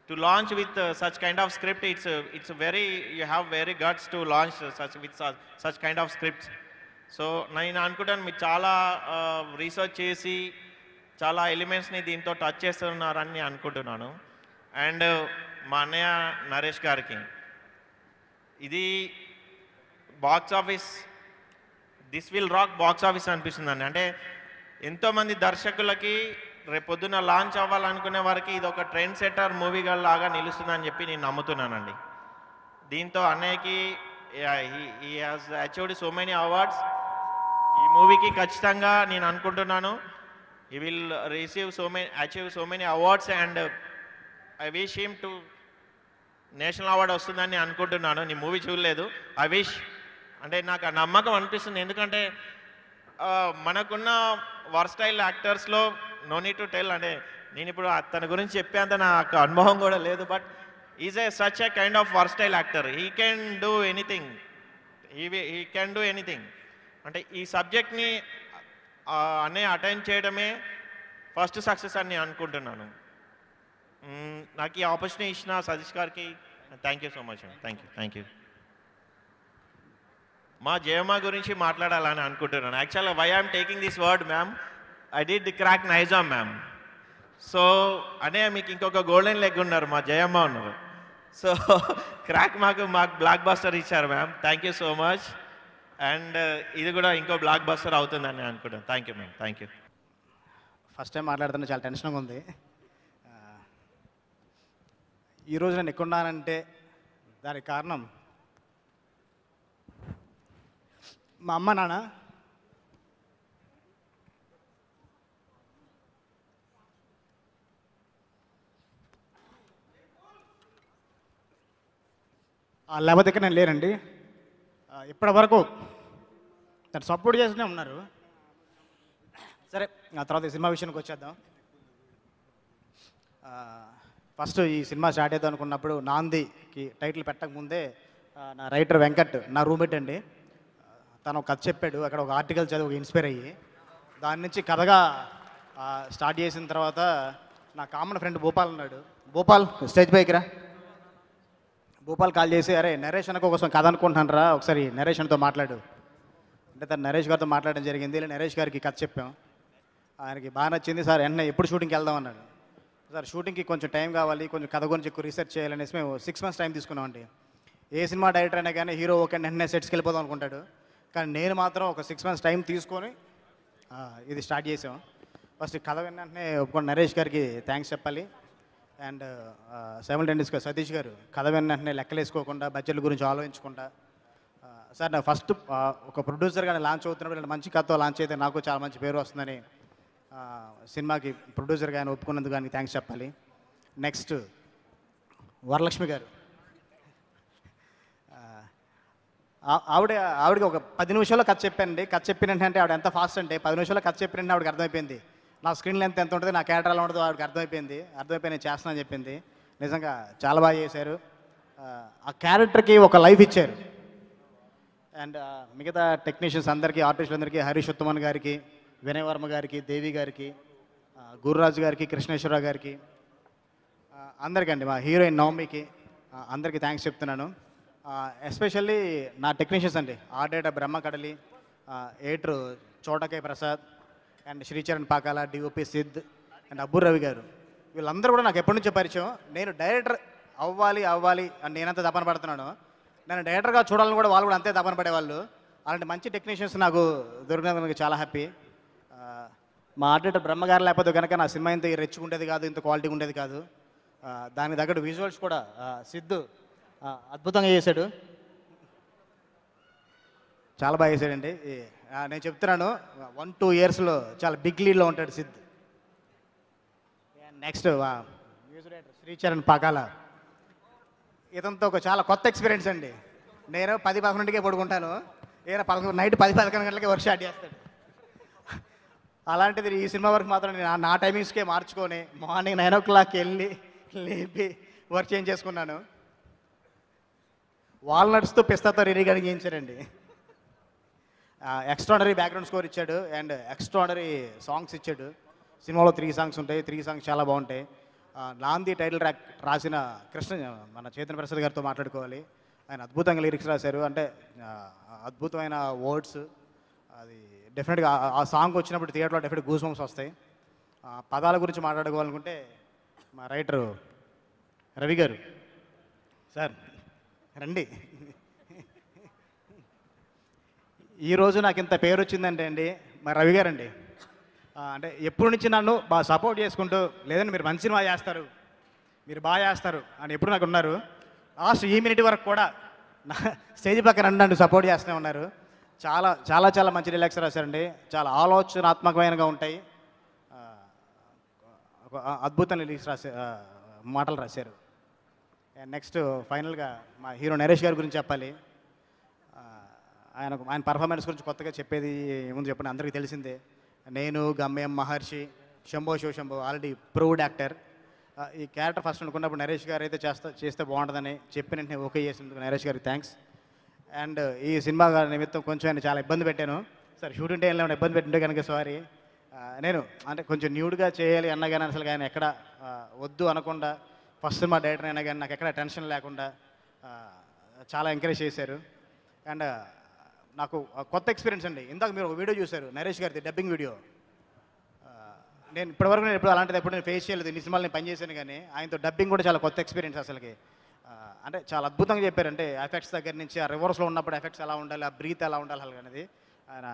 to launch with such kind of script it's it's very you have very guts to launch such with such kind of scripts so నేను అనుకుంటాను మీరు చాలా రీసెర్చ్ uh, చేసి చాలా ఎలిమెంట్స్ని దీంతో టచ్ చేస్తున్నారని అనుకుంటున్నాను అండ్ uh, మా అన్నయ్య నరేష్ గారికి ఇది box office this will rock box office అనిపిస్తుందండి అంటే ఎంతోమంది దర్శకులకి రేపొద్దున లాంచ్ అవ్వాలనుకునే వారికి ఇది ఒక ట్రెండ్ సెటర్ మూవీగా లాగా నిలుస్తుందని చెప్పి నేను నమ్ముతున్నానండి దీంతో అన్నయ్యకి he has achieved so many awards ఈ మూవీకి ఖచ్చితంగా నేను అనుకుంటున్నాను he will receive so many achieve so many awards and I wish him to national award వస్తుందని అనుకుంటున్నాను నీ మూవీ చూడలేదు ఐ విష్ అంటే నాకు నమ్మకం అనిపిస్తుంది ఎందుకంటే మనకున్న వర్స్టైల్ యాక్టర్స్లో నో టు టెల్ అంటే నేను ఇప్పుడు తన గురించి చెప్పేంత నాకు అనుభవం కూడా లేదు but is a such a kind of versatile actor he can do anything he he can do anything అంటే ఈ సబ్జెక్ట్ని అనే అటెండ్ చేయడమే ఫస్ట్ సక్సెస్ అని నేను అనుకుంటున్నాను నాకు ఈ ఆపర్చునిటీ ఇచ్చిన సతీష్ గారికి thank you so much thank you thank you మా జయమ్మ గురించి మాట్లాడాలని అనుకుంటున్నాను యాక్చువల్గా why I'm taking this word ma'am I did the crack Nizam ma'am so అనే మీకు ఇంకొక గోల్డెన్ లెగ్ ఉన్నారు మా జయమ్మ ఉన్నారు సో క్రాక్ [laughs] మాకు మాకు బ్లాక్ బస్టర్ ఇచ్చారు ma'am thank you so much and ఇది కూడా ఇంకో బ్లాక్ బస్టర్ అవుతుందని అనుకుంటున్నాను thank you ma'am thank you first time మాట్లాడుతున్నా చాలా టెన్షన్గా ఉంది uh, ఈరోజు నేను ఉన్నానంటే దానికి కారణం మా అమ్మ నాన్న లెవ దగ్గర నేను లేనండి ఇప్పటి వరకు దాన్ని సపోర్ట్ చేస్తూనే ఉన్నారు సరే ఆ తర్వాత సినిమా విషయానికి వచ్చేద్దాం ఫస్ట్ ఈ సినిమా స్టార్ట్ అవుతాం అనుకున్నప్పుడు నాందికి టైటిల్ పెట్టకముందే నా రైటర్ వెంకట్ నా రూమ్మేట్ అండి తను కథ చెప్పాడు అక్కడ ఒక ఆర్టికల్ చదివి ఒక ఇన్స్పైర్ అయ్యి దాని నుంచి కథగా స్టార్ట్ చేసిన తర్వాత నా కామన్ ఫ్రెండ్ భూపాల్ ఉన్నాడు భూపాల్ స్టేజ్ పైకి రా భూపాల్ కాల్ చేసి అరే నరేష్ అన్న ఒకసారి కథ అనుకుంటున్నారా రా ఒకసారి నరేష్ అన్నతో మాట్లాడు అంటే తను నరేష్ గారితో మాట్లాడడం జరిగింది నరేష్ గారికి కథ చెప్పాం ఆయనకి బాగా నచ్చింది సార్ ఎన్న ఎప్పుడు షూటింగ్కి వెళ్దాం అన్నాడు సార్ షూటింగ్కి కొంచెం టైం కావాలి కొంచెం కథ గురించి ఎక్కువ రీసెర్చ్ చేయాలనేసి మేము సిక్స్ మంత్స్ టైం తీసుకున్నామండి ఏ సినిమా డైరెక్టర్ అయినా కానీ హీరో ఒక నిన్న సెట్స్కి వెళ్ళిపోదాం అనుకుంటాడు కానీ నేను మాత్రం ఒక సిక్స్ మంత్స్ టైం తీసుకొని ఇది స్టార్ట్ చేసాం ఫస్ట్ కథ వెంటనే ఒప్పుకోండి నరేష్ గారికి థ్యాంక్స్ చెప్పాలి అండ్ సెవెంటెండీస్గా సతీష్ గారు కథ వెంటనే లెక్కలేసుకోకుండా బడ్జెట్ల గురించి ఆలోచించకుండా సార్ నా ఫస్ట్ ఒక ప్రొడ్యూసర్గా లాంచ్ అవుతున్నప్పుడు ఇలా మంచి కథతో లాంచ్ అయితే నాకు చాలా మంచి పేరు వస్తుందని సినిమాకి ప్రొడ్యూసర్గా ఆయన ఒప్పుకున్నందుకు కానీ థ్యాంక్స్ చెప్పాలి నెక్స్ట్ వరలక్ష్మి గారు ఆవిడ ఆవిడకి ఒక పది నిమిషాల్లో కథ చెప్పండి కథ అంటే ఆవిడ ఎంత ఫాస్ట్ అంటే పది నిమిషాలు కథ చెప్పినంటే ఆవిడకి అర్థమైపోయింది నా స్క్రీన్ లెంత్ ఎంత ఉంటుంది నా క్యారెక్టర్ ఎలా ఉంటుందో ఆవిడకి అర్థమైపోయింది అర్థమైపోయి నేను చేస్తానని చెప్పింది నిజంగా చాలా బాగా చేశారు ఆ క్యారెక్టర్కి ఒక లైఫ్ ఇచ్చారు అండ్ మిగతా టెక్నీషియన్స్ అందరికీ అందరికీ హరీష్ ఉత్తమన్ గారికి వినయవర్మ గారికి దేవి గారికి గురురాజు గారికి కృష్ణేశ్వరరావు గారికి అందరికీ అండి మా హీరోయిన్ నవమికి అందరికీ థ్యాంక్స్ చెప్తున్నాను ఎస్పెషల్లీ నా టెక్నీషియన్స్ అండి Brahma Brahmakadali editor Chota K Prasad and Sricharan Pakala DOP Sid and Abbu Ravi గారు వీళ్ళందరూ కూడా నాకు ఎప్పటి నుంచో పరిచయం నేను డైరెక్టర్ అవ్వాలి అవ్వాలి అని నేనంత తపన పడుతున్నాను నేను డైరెక్టర్గా చూడాలని కూడా వాళ్ళు కూడా అంతే తపన పడేవాళ్ళు అలాంటి మంచి టెక్నీషియన్స్ నాకు దొరికినందుకు చాలా హ్యాపీ మా ఆడేటర్ బ్రహ్మగారు లేకపోతే కనుక నా సినిమా ఇంత రెచ్చుకుండేది కాదు ఇంత క్వాలిటీ ఉండేది కాదు దానికి తగ్గట్టు విజువల్స్ కూడా సిద్ధు అద్భుతంగా చేశాడు చాలా బాగా చేశాడండి నేను చెప్తున్నాను వన్ టూ ఇయర్స్లో చాలా బిగ్ లీడ్లో ఉంటాడు సిద్ నెక్స్ట్ శ్రీచరణ్ పగాల ఇతనితో ఒక చాలా కొత్త ఎక్స్పీరియన్స్ అండి నేను పది పదకొండుకే పడుకుంటాను ఈయన పదకొండు నైట్ పది పదకొండు గంటలకే వర్క్ స్టార్ట్ చేస్తాడు అలాంటిది ఈ సినిమా వరకు మాత్రం నేను నా టైమింగ్స్కే మార్చుకొని మార్నింగ్ నైన్ ఓ క్లాక్కి వెళ్ళి లేపి వర్క్ చేంజ్ చేసుకున్నాను వాల్నట్స్తో పిస్తాతో కానీ చేయించారండి ఎక్స్ట్రాడనరీ బ్యాక్గ్రౌండ్ స్కోర్ ఇచ్చాడు అండ్ ఎక్స్ట్రాడనరీ సాంగ్స్ ఇచ్చాడు సినిమాలో త్రీ సాంగ్స్ ఉంటాయి త్రీ సాంగ్స్ చాలా బాగుంటాయి నాంది టైటిల్ ట్రాక్ రాసిన కృష్ణ మన చైతన్ ప్రసాద్ గారితో మాట్లాడుకోవాలి ఆయన అద్భుతంగా లిరిక్స్ రాశారు అంటే అద్భుతమైన వర్డ్స్ అది డెఫినెట్గా ఆ సాంగ్ వచ్చినప్పుడు థియేటర్లో డెఫినెట్ గూస్ బంప్స్ వస్తాయి పదాల గురించి మాట్లాడుకోవాలనుకుంటే మా రైటరు రవి గారు సార్ రండి ఈరోజు నాకు ఇంత పేరు వచ్చిందంటే అండి మా రవి గారండి అంటే ఎప్పుడు నుంచి నన్ను బాగా సపోర్ట్ చేసుకుంటూ లేదండి మీరు మంచి సినిమా చేస్తారు మీరు బాగా చేస్తారు అని ఎప్పుడు నాకు ఉన్నారు లాస్ట్ ఈ మినిట్ వరకు కూడా నా స్టేజ్ పక్కన నన్ను సపోర్ట్ చేస్తూనే ఉన్నారు చాలా చాలా చాలా మంచి రిలాక్స్ రాశారండి చాలా ఆలోచనాత్మకమైనగా ఉంటాయి అద్భుతం రిలీజ్ రాసే మాటలు రాశారు నెక్స్ట్ ఫైనల్గా uh, మా హీరో నరేష్ గారి గురించి చెప్పాలి ఆయన ఆయన పర్ఫార్మెన్స్ గురించి కొత్తగా చెప్పేది ముందు చెప్పండి అందరికీ తెలిసిందే నేను Gamyam Maharshi Shambho Shivashambho already proved actor ఈ క్యారెక్టర్ ఫస్ట్ అనుకున్నప్పుడు నరేష్ గారు అయితే చేస్తా చేస్తే బాగుంటుందని చెప్పిన ఓకే చేసినందుకు నరేష్ గారికి థ్యాంక్స్ అండ్ ఈ సినిమా గారి నిమిత్తం కొంచెం ఆయన చాలా ఇబ్బంది పెట్టాను సార్ షూటింగ్ టైంలో ఏమైనా ఇబ్బంది పెట్టింటే కనుక సారీ నేను అంటే కొంచెం న్యూడ్గా చేయాలి అన్నగానే అసలు ఆయన ఎక్కడ వద్దు అనకుండా ఫస్ట్ సినిమా డైరెక్టర్ అయినా కానీ నాకు ఎక్కడ టెన్షన్ లేకుండా చాలా ఎంకరేజ్ చేశారు అండ్ నాకు కొత్త ఎక్స్పీరియన్స్ అండి ఇందాక మీరు ఒక వీడియో చూశారు నరేష్ గారిది డబ్బింగ్ వీడియో నేను ఇప్పటివరకు నేను ఎప్పుడు అలాంటిది ఎప్పుడు నేను ఫేస్ చేయలేదు ఇన్ని సినిమాలు నేను పనిచేశాను కానీ ఆయనతో డబ్బింగ్ కూడా చాలా కొత్త ఎక్స్పీరియన్స్ అసలుకి అంటే చాలా అద్భుతంగా చెప్పారు అంటే ఎఫెక్ట్స్ దగ్గర నుంచి ఆ రివర్స్లో ఉన్నప్పుడు ఎఫెక్ట్స్ ఎలా ఉండాలి ఆ బ్రీత్ ఎలా ఉండాలి అనేది ఆయన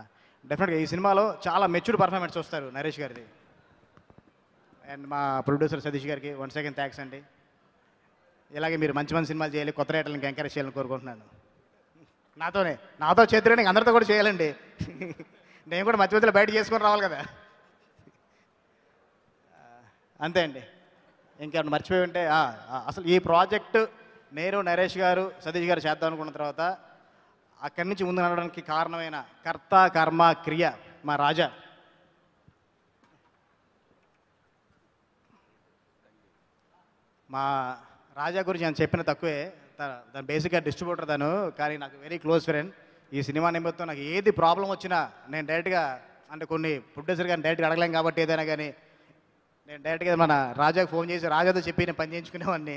డెఫినెట్గా ఈ సినిమాలో చాలా మెచ్యూర్ పర్ఫార్మెన్స్ వస్తారు నరేష్ గారిది అండ్ మా ప్రొడ్యూసర్ సతీష్ గారికి వన్ సెకండ్ థ్యాంక్స్ అండి ఇలాగే మీరు మంచి మంచి సినిమాలు చేయాలి కొత్త రైటర్లకు ఎంకరేజ్ చేయాలని కోరుకుంటున్నాను నాతోనే నాతో చేతులని అందరితో కూడా చేయాలండి నేను కూడా మధ్య మధ్యలో బయట చేసుకొని రావాలి కదా అంతే అండి ఇంకేమన్నా మర్చిపోయి ఉంటే అసలు ఈ ప్రాజెక్టు నేను నరేష్ గారు సతీష్ గారు చేద్దాం అనుకున్న తర్వాత అక్కడి నుంచి ముందు నడవడానికి కారణమైన కర్త కర్మ క్రియ మా రాజా మా రాజా గురించి నేను చెప్పిన తక్కువే దాని బేసిక్గా డిస్ట్రిబ్యూటర్ తను కానీ నాకు వెరీ క్లోజ్ ఫ్రెండ్ ఈ సినిమా నిమిత్తం నాకు ఏది ప్రాబ్లం వచ్చినా నేను డైరెక్ట్గా అంటే కొన్ని ప్రొడ్యూసర్ కానీ డైరెక్ట్గా అడగలేం కాబట్టి ఏదైనా కానీ నేను డైరెక్ట్గా మన రాజాకు ఫోన్ చేసి రాజాతో చెప్పి నేను పని చేయించుకునేవాడిని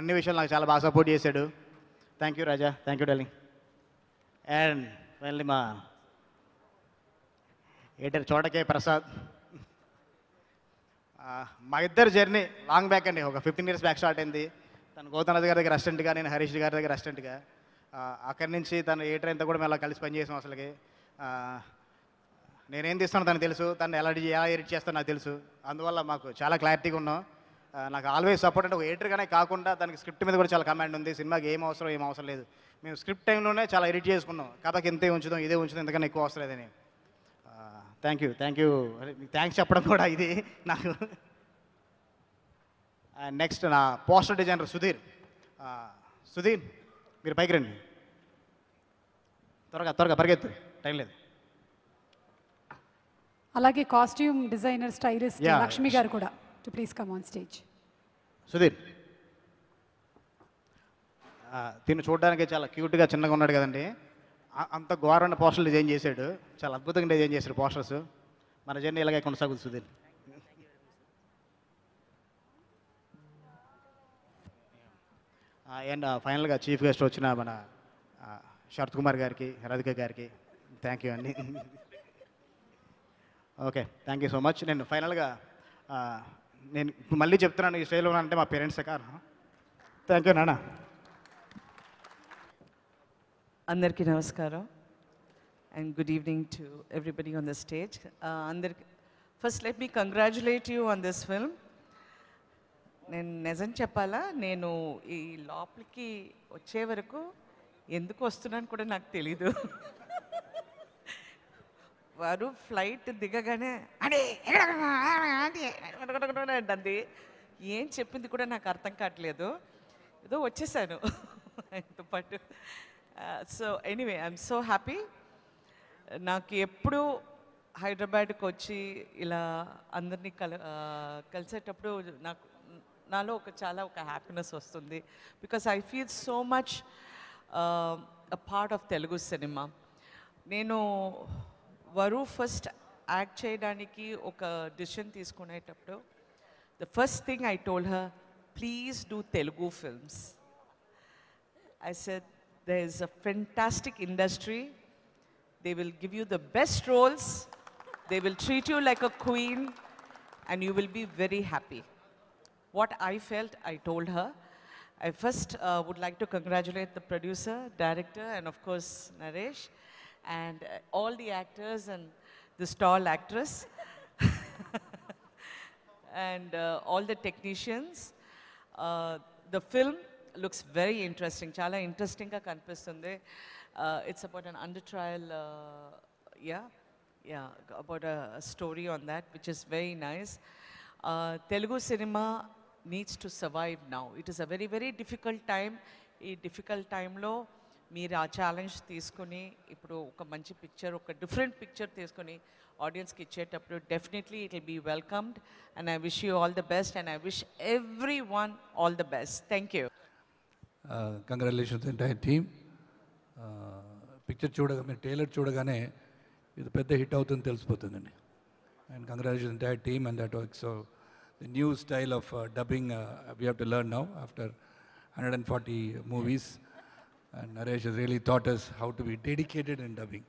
అన్ని విషయాలు నాకు చాలా బాగా సపోర్ట్ చేశాడు thank you Raja thank you darling and వెళ్ళి మా ఏటర్ చోటకే ప్రసాద్ మా ఇద్దరు జర్నీ లాంగ్ బ్యాక్ అండి ఒక ఫిఫ్టీన్ ఇయర్స్ బ్యాక్ స్టార్ట్ అయింది తను గోతనాథ్ గారి దగ్గర అసిస్టెంట్గా నేను హరీష్ గారి దగ్గర అసిస్టెంట్గా అక్కడి నుంచి తను ఏ ట్రైన్తో కూడా మేము అలా కలిసి పనిచేసాం అసలుకి నేనేం తీస్తానో తనకు తెలుసు తను ఎలా ఎలా ఎడిట్ చేస్తానో నాకు తెలుసు అందువల్ల మాకు చాలా క్లారిటీగా ఉన్నాం నాకు ఆల్వేస్ సపోర్ట్ అంటే ఒక ఎడిటర్గానే కాకుండా దానికి స్క్రిప్ట్ మీద కూడా చాలా కమాండ్ ఉంది సినిమాకి ఏం అవసరం ఏం అవసరం లేదు మేము స్క్రిప్ట్ టైంలోనే చాలా ఎడిట్ చేసుకున్నాం కథకి ఇంతే ఉంచుదాం ఇదే ఉంచుదాం ఎందుకంటే ఎక్కువ అవసరం లేదని thank you thank you thanks చెప్పడం కూడా ఇది నాకు నెక్స్ట్ నా పోస్టర్ డిజైనర్ సుధీర్ సుధీర్ మీరు పైకి రండి త్వరగా త్వరగా పరిగెత్తు టైం లేదు అలాగే కాస్ట్యూమ్ డిజైనర్ స్టైలిస్ట్ లక్ష్మి గారు కూడా to please come on stage Sudheer దీన్ని చూడడానికి చాలా క్యూట్గా చిన్నగా ఉన్నాడు కదండి అంత ఘోరమైన పోస్టర్లు డిజైన్ చేశాడు చాలా అద్భుతంగా డిజైన్ చేశాడు పోస్టర్స్ మన జర్నీ ఇలాగే కొనసాగుతుంది సుధీర్ అండ్ ఫైనల్గా చీఫ్ గెస్ట్ వచ్చిన మన శరత్ కుమార్ గారికి రాధిక గారికి థ్యాంక్ యూ అండి okay thank you so much నేను ఫైనల్గా నేను మళ్ళీ చెప్తున్నాను ఈ స్టైల్లో అంటే మా పేరెంట్సే కారణం థ్యాంక్ యూ నాన్న అందరికీ నమస్కారం and good evening to everybody on the stage అందరికి first let me congratulate you on this film నేను నిజం చెప్పాలా నేను ఈ లోపలికి వచ్చే వరకు ఎందుకు వస్తున్నాను కూడా నాకు తెలీదు వారు ఫ్లైట్ దిగగానే అడే అంది ఏం చెప్పింది కూడా నాకు అర్థం కావట్లేదు ఏదో వచ్చేసాను ఆయనతో పాటు so anyway I'm so happy నాకు ఎప్పుడు హైదరాబాద్కి వచ్చి ఇలా అందరినీ కల కలిసేటప్పుడు నాకు నాలో ఒక చాలా ఒక హ్యాపీనెస్ వస్తుంది because I feel so much part of Telugu cinema నేను వరు ఫస్ట్ యాక్ట్ చేయడానికి ఒక డిసిషన్ తీసుకునేటప్పుడు the first thing I told her please do Telugu films I said there is a fantastic industry. They will give you the best roles. They will treat you like a queen. And you will be very happy. What I felt, I told her. I first uh, would like to congratulate the producer, director, and of course, Naresh, and uh, all the actors and this tall actress, [laughs] and uh, all the technicians. Uh, the film looks very interesting. Chala interesting ka uh, It's about an under trial, uh, yeah, yeah, about a, story on that, which is very nice. Uh, Telugu cinema needs to survive now. It is a very, very difficult time. A difficult time lo, meera challenge teeskoni, ipro oka picture, oka different picture teeskoni, audience ki chet definitely it will be welcomed. And I wish you all the best and I wish everyone all the best. Thank you. Uh, congratulations to the entire team. Uh, picture chudaga, me tailor chudaga ne, idu pete hit out and tells And congratulations to the entire team and that works. So the new style of uh, dubbing we have to learn now after 140 movies. And Naresh has really taught us how to be dedicated in dubbing.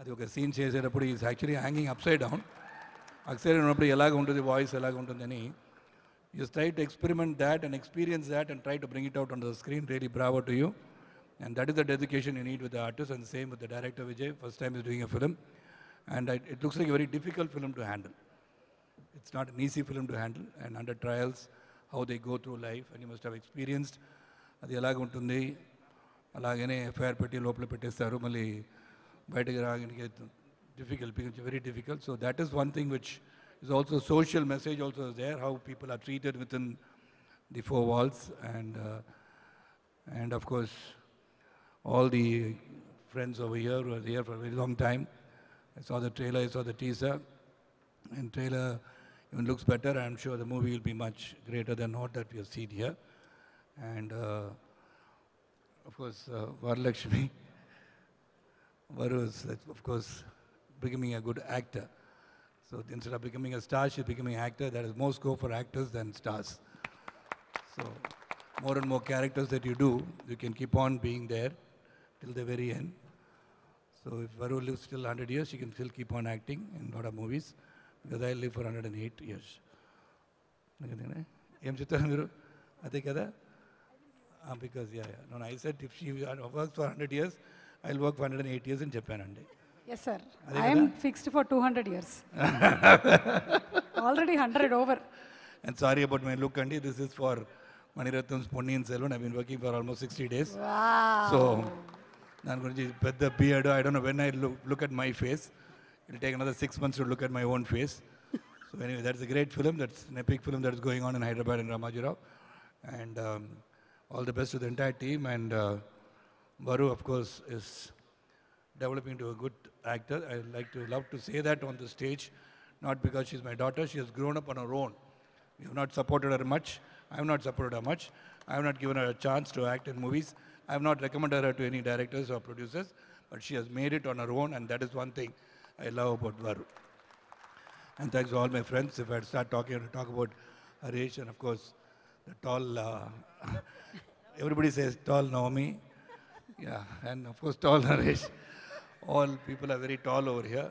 Adhoka scene says, chase, he is actually hanging upside down. Akshay, you know, the voice, the voice, the voice, the you try to experiment that and experience that and try to bring it out on the screen. Really bravo to you. And that is the dedication you need with the artist and same with the director Vijay. First time he's doing a film. And I, it looks like a very difficult film to handle. It's not an easy film to handle. And under trials, how they go through life. And you must have experienced అది ఎలాగ ఉంటుంది అలాగనే FIR పెట్టి లోపల పెట్టేస్తారు మళ్ళీ బయటకు రాగలిగే difficult, becomes very difficult. So that is one thing which is also a social message also there, how people are treated within the four walls. And, uh, and of course, all the friends over here who are here for a very long time. I saw the trailer, I saw the teaser. And trailer even looks better. I'm sure the movie will be much greater than what that we have seen here. And uh, of course, uh, Varalakshmi, [laughs] Varu is, of course, becoming a good actor. So instead of becoming a star, she's becoming an actor. There is more scope for actors than stars. So more and more characters that you do, you can keep on being there till the very end. So if Varu lives till 100 years, she can still keep on acting in a lot of movies because I live for 108 years. [laughs] Ah, because, yeah, yeah మీరు I said sat because yeah yeah no I said if she work 108 years in Japan one day. Yes, sir. I am fixed for 200 years. [laughs] Already 100 over. And sorry about my look, Andy. This is for Maniratham's and Selvan. I've been working for almost 60 days. Wow. So, I'm going to pet the beard. I don't know when I look, look at my face. It'll take another six months to look at my own face. [laughs] so anyway, that's a great film. That's an epic film that's going on in Hyderabad and Ramajurao. And um, all the best to the entire team. And uh, Baru, of course, is developing to a good actor. I like to love to say that on the stage, not because she's my daughter. She has grown up on her own. We have not supported her much. I have not supported her much. I have not given her a chance to act in movies. I have not recommended her to any directors or producers. But she has made it on her own, and that is one thing I love about Varu. And thanks to all my friends. If I start talking, to talk about Harish and, of course, the tall, uh, [laughs] everybody says tall Naomi. Yeah, and of course, tall Harish. All people are very tall over here.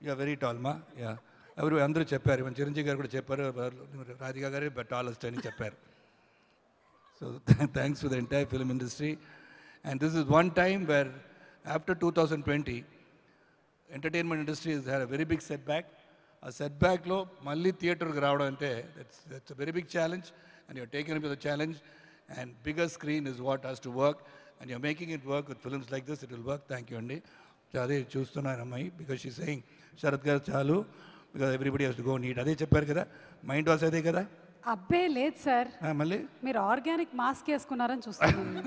you are very tall, ma. Yeah. Everyone under chepper. Even Chiranjeevi garu chepper. Radhika garu is tallest any chepper. So [laughs] thanks to the entire film industry. And this is one time where after 2020, entertainment industry has had a very big setback. A setback lo malli theatre crowd That's that's a very big challenge. And you're taking up the challenge. And bigger screen is what has to work. And you making it work with films like this it will work thank you అండి అదే చూస్తున్నాను అమ్మాయి because she saying Sharath garu చాలు because everybody he's go neat అదే చెప్పారు కదా mind was అదే కదా అబ్బే లేదు సార్ మళ్ళీ మీరు ఆర్గానిక్ మాస్క్ వేసుకున్నారని చూస్తున్నాను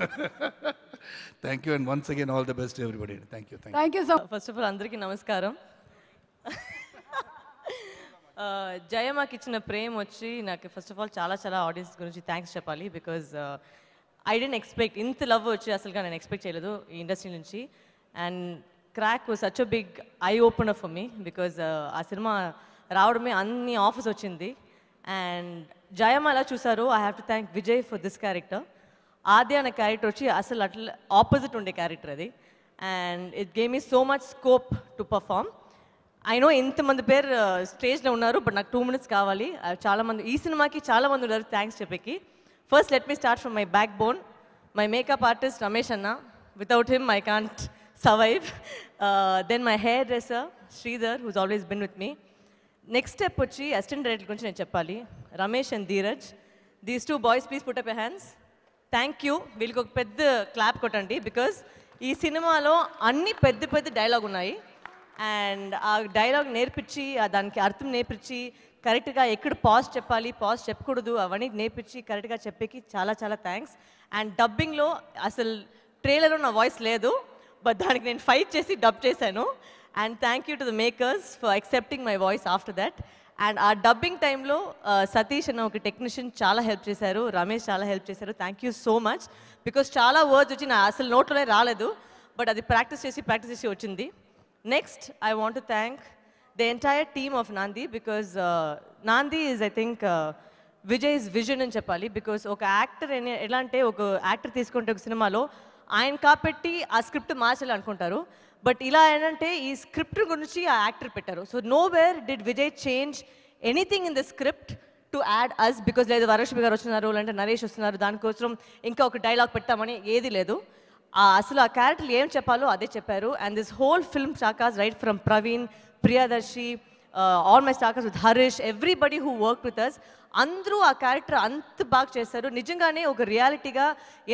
thank you and once again all the best everybody thank you thank you sir first of all అందరికీ నమస్కారం [laughs] జయ మాకు ఇచ్చిన ప్రేమ్ వచ్చి నాకు ఫస్ట్ ఆఫ్ ఆల్ చాలా చాలా ఆడియన్స్ గురించి థ్యాంక్స్ చెప్పాలి బికాజ్ ఐ డెంట్ ఎక్స్పెక్ట్ ఇంత లవ్ వచ్చి అసలుగా నేను ఎక్స్పెక్ట్ చేయలేదు ఈ ఇండస్ట్రీ నుంచి and crack such a big eye open for me because ఆ సినిమా రావడమే అన్ని ఆఫర్స్ వచ్చింది అండ్ జయమ్మ అలా చూసారు I have to thank Vijay for this character Aadi అనే క్యారెక్టర్ వచ్చి అసలు అట్లా ఆపోజిట్ ఉండే క్యారెక్టర్ అది అండ్ ఇట్ గేమ్ ఈ so much scope to perform I know ఇంతమంది పేరు స్టేజ్లో uh, ఉన్నారు బట్ నాకు టూ మినిట్స్ కావాలి uh, చాలామంది ఈ సినిమాకి చాలామంది ఉన్నారు థ్యాంక్స్ చెప్పేకి first let me start from my backbone my makeup artist Ramesh అన్న without him I can't survive then my hairdresser Sridhar who's always been with me next step వచ్చి assistant director గురించి నేను చెప్పాలి Ramesh and Dheeraj these two boys please put up hands thank you వీళ్ళకి ఒక పెద్ద clap కొట్టండి because ఈ సినిమాలో అన్ని పెద్ద పెద్ద డైలాగ్ ఉన్నాయి అండ్ ఆ డైలాగ్ నేర్పించి దానికి అర్థం నేర్పించి కరెక్ట్గా ఎక్కడ పాజ్ చెప్పాలి పాజ్ చెప్పకూడదు అవన్నీ నేర్పించి కరెక్ట్గా చెప్పేకి చాలా చాలా థ్యాంక్స్ అండ్ డబ్బింగ్లో అసలు ట్రైలర్లో నా వాయిస్ లేదు బట్ దానికి నేను ఫైట్ చేసి డబ్ చేశాను and thank you to the makers for accepting my voice after that and uh dubbing టైంలో సతీష్ అన్న ఒక టెక్నీషియన్ చాలా హెల్ప్ చేశారు రమేష్ చాలా హెల్ప్ చేశారు thank you so much because చాలా వర్డ్స్ వచ్చి నా అసలు నోట్లోనే రాలేదు బట్ అది ప్రాక్టీస్ చేసి ప్రాక్టీస్ చేసి వచ్చింది next I want to thank the entire team of Nandi because uh, Nandi is, I think, uh, Vijay's vision అని చెప్పాలి బికాస్ ఒక యాక్టర్ అని ఎలా అంటే ఒక యాక్టర్ తీసుకుంటే ఒక సినిమాలో ఆయన కాపెట్టి ఆ స్క్రిప్ట్ మార్చాలి అనుకుంటారు బట్ ఇలా ఏంటంటే ఈ స్క్రిప్ట్ గురించి ఆ యాక్టర్ పెట్టారు so nowhere did Vijay change anything in the script to add us because లేదు వరలక్ష్మి గారు వస్తున్నారు లేదంటే నరేష్ వస్తున్నారు దానికోసం ఇంకా ఒక డైలాగ్ పెట్టామని ఏది లేదు అసలు ఆ క్యారెక్టర్లు ఏం చెప్పాలో అదే చెప్పారు అండ్ దిస్ హోల్ ఫిల్మ్ శాఖాస్ right from Praveen Priyadarshi all my stalkers with Harish everybody who work with us అందరూ ఆ క్యారెక్టర్ అంత బాగా చేశారు నిజంగానే ఒక రియాలిటీగా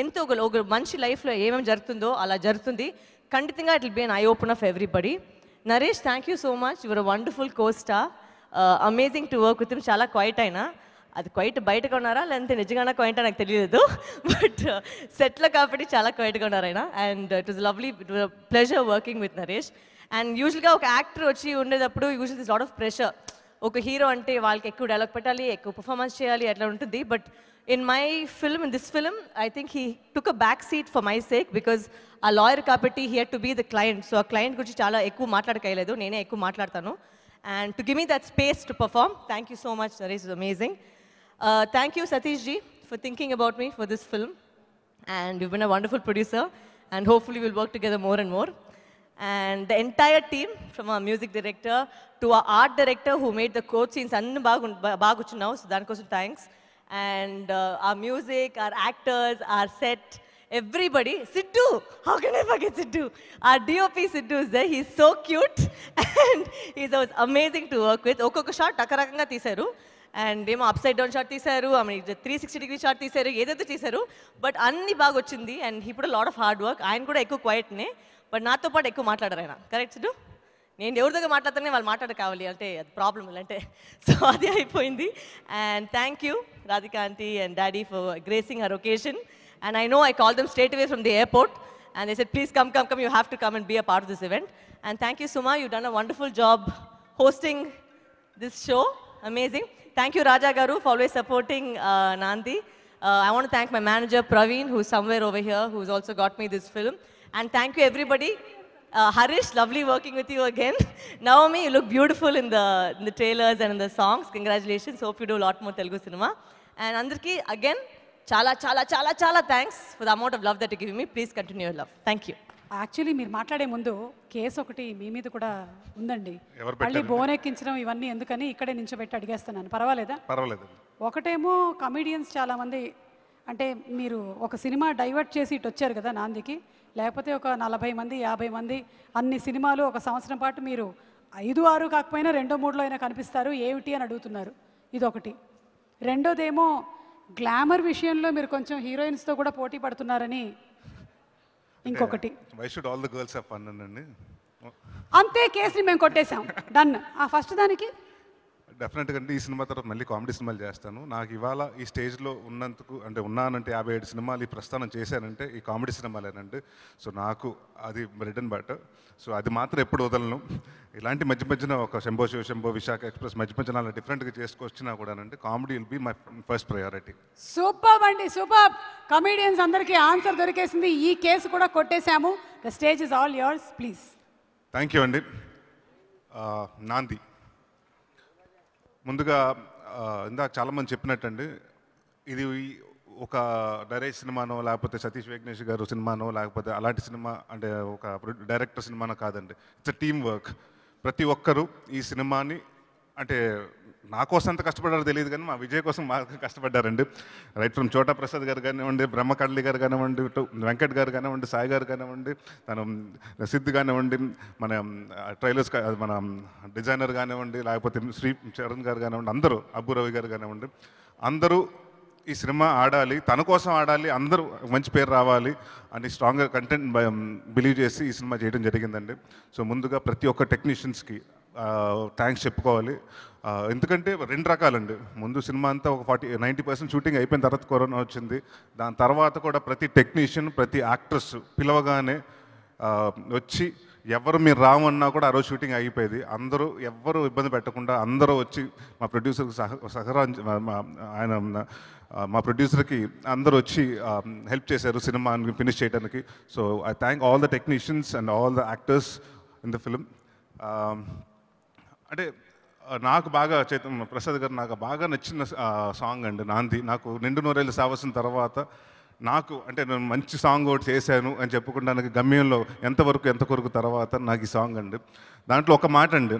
ఎంతో ఒక ఒక మంచి లైఫ్లో ఏమేమి జరుగుతుందో అలా జరుగుతుంది ఖండితంగా it will be an eye open of everybody Naresh thank you so much your wonderful costar amazing to work with చాలా క్వైట్ అయినా అది క్వైట్ బయటగా ఉన్నారా లేదంటే నిజంగానే క్వైట్ నాకు తెలియదు బట్ [laughs] సెట్లో uh, కాబట్టి చాలా క్వైట్గా ఉన్నారు and it is lovely pleasure working with Naresh and యూజువల్గా ఒక యాక్టర్ వచ్చి ఉండేటప్పుడు usual this lot of pressure ఒక హీరో అంటే వాళ్ళకి ఎక్కువ డెవలప్ పెట్టాలి ఎక్కువ పర్ఫార్మెన్స్ చేయాలి అట్లా ఉంటుంది but in my film in this film I think he took a back seat for my sake because uh lawyer కాబట్టి he had to be the client so ఆ క్లయింట్ గురించి చాలా ఎక్కువ మాట్లాడకలేదు నేనే ఎక్కువ మాట్లాడతాను and to give me that space to perform thank you so much there is amazing thank you Satish ji for thinking about me for this film and you been a wonderful producer and hopefully will work together more and more and the entire team from uh music director to uh art director who made the కోచ్ scenes అన్ని బాగు బాగుచున్నావు so దానికోసం thanks and uh music our actors our set everybody Siddu how can I forget Siddu uh DOP Siddu is they he's so cute and is was amazing to work with ఒక్కొక్క shot రకరకంగా తీశారు and ఏమో up down short తీశారు ఆమె three sixty degree short తీశారు ఏదైతే తీశారు but అన్ని బాగా వచ్చింది అండ్ ఇప్పుడు లాడ్ ఆఫ్ హార్డ్ వర్క్ ఆయన కూడా ఎక్కువ క్వైట్నే బట్ నాతో పాటు ఎక్కువ మాట్లాడరు ఆయన కరెక్ట్ డూ నేను ఎవరి దగ్గర మాట్లాడుతూనే వాళ్ళు మాట్లాడ కావాలి అంటే అది ప్రాబ్లం అంటే సో అది అయిపోయింది and thank you Radhika aunty and daddy for gracing our occasion and I know I call them straightaway from the airport and I said please come come come you have to come and be a part of this event and thank you Suma you done a wonderful job hosting this show amazing thank you Raja garu for always supporting Naandhi I want thank my manager Praveen who somewhere over here who's also got me this film and thank you everybody Harish lovely working with you again Navami you look beautiful in the in the trailers and the songs congratulations hope you do lot more Telugu cinema and అందరికీ again చాలా చాలా చాలా చాలా thanks for the amount of love that give me please continue your love thank you actually మీరు మాట్లాడే ముందు case ఒకటి మీ మీద కూడా ఉందండి మళ్ళీ బోన్ ఎక్కించడం ఇవన్నీ ఎందుకని ఇక్కడే నించోబెట్టి అడిగేస్తున్నాను పర్వాలేదా పర్వాలేదు ఒకటేమో కమిడియన్స్ చాలామంది అంటే మీరు ఒక సినిమా డైవర్ట్ చేసి ఇటు వచ్చారు కదా నాందికి లేకపోతే ఒక నలభై మంది యాభై మంది అన్ని సినిమాలు ఒక సంవత్సరం పాటు మీరు ఐదు ఆరు కాకపోయినా రెండో మూడులో అయినా కనిపిస్తారు ఏమిటి అని అడుగుతున్నారు ఇదొకటి రెండోదేమో గ్లామర్ విషయంలో మీరు కొంచెం హీరోయిన్స్తో కూడా పోటీ పడుతున్నారని ఇంకొకటి అంతే కేసుని మేము కొట్టేశాం డన్ ఆ ఫస్ట్ దానికి డెఫినెట్గా అంటే ఈ సినిమా తర్వాత మళ్ళీ కామెడీ సినిమాలు చేస్తాను నాకు ఇవాళ ఈ స్టేజ్లో ఉన్నందుకు అంటే ఉన్నానంటే యాభై ఏడు సినిమాలు ఈ ప్రస్థానం చేశానంటే ఈ కామెడీ సినిమాలేనండి సో నాకు అది రిటర్న్ బట్ సో అది మాత్రం ఎప్పుడు వదలను ఇలాంటి మధ్య మధ్యన ఒక శంభో శివ శంభో విశాఖ ఎక్స్ప్రెస్ మధ్య మధ్యన అలా డిఫరెంట్గా చేసుకొచ్చినా అంటే comedy will be my first priority super అండి సూపర్ కమీడియన్స్ అందరికీ ఆన్సర్ దొరికేసింది ఈ కేసు కూడా కొట్టేశాము the stage is all yours please thank you అండి నాంది ముందుగా ఇందాక చాలామంది చెప్పినట్టండి ఇది ఒక డైరెక్ట్ సినిమానో లేకపోతే సతీష్ వెగ్నేష్ గారు సినిమానో లేకపోతే అలాంటి సినిమా అంటే ఒక డైరెక్టర్ సినిమానో కాదండి ఇట్స్ అ టీమ్ వర్క్ ప్రతి ఒక్కరూ ఈ సినిమాని అంటే నా కోసం ఎంత కష్టపడ్డారో తెలియదు కానీ మా విజయ్ కోసం మాకు కష్టపడ్డారండి రైట్ ఫ్రమ్ చోటా ప్రసాద్ గారు కానివ్వండి బ్రహ్మకళ్ళి గారు కానివ్వండి టు వెంకట్ గారు కానివ్వండి సాయి గారు కానివ్వండి తను సిద్ధ్ కానివ్వండి మన ట్రైలర్స్ మన డిజైనర్ కానివ్వండి లేకపోతే శ్రీ చరణ్ గారు కానివ్వండి అందరూ అబ్బు రవి గారు కానివ్వండి అందరూ ఈ సినిమా ఆడాలి తన కోసం ఆడాలి అందరూ మంచి పేరు రావాలి అని స్ట్రాంగ్గా కంటెంట్ బిలీవ్ చేసి ఈ సినిమా చేయడం జరిగిందండి సో ముందుగా ప్రతి ఒక్క టెక్నీషియన్స్కి థ్యాంక్స్ చెప్పుకోవాలి ఎందుకంటే రెండు రకాలండి ముందు సినిమా అంతా ఒక ఫార్టీ నైంటీ పర్సెంట్ షూటింగ్ అయిపోయిన తర్వాత కరోనా వచ్చింది దాని తర్వాత కూడా ప్రతి టెక్నీషియన్ ప్రతి యాక్ట్రెస్ పిలవగానే వచ్చి ఎవరు మీరు రామన్నా కూడా ఆ రోజు షూటింగ్ అయిపోయేది అందరూ ఎవ్వరు ఇబ్బంది పెట్టకుండా అందరూ వచ్చి మా ప్రొడ్యూసర్కి సహ ఆయన మా ప్రొడ్యూసర్కి అందరూ వచ్చి హెల్ప్ చేశారు సినిమాని ఫినిష్ చేయడానికి so I thank all the technicians and all the actors in the film అంటే నాకు బాగా చైతన్య ప్రసాద్ గారు నాకు బాగా నచ్చిన సాంగ్ అండి నాంది నాకు నిండు నూరేళ్ళు సావసిన తర్వాత నాకు అంటే నేను మంచి సాంగ్ ఒకటి చేశాను అని చెప్పుకుంటా నాకు గమ్యంలో ఎంతవరకు ఎంత కొరకు తర్వాత నాకు ఈ సాంగ్ అండి దాంట్లో ఒక మాట అండి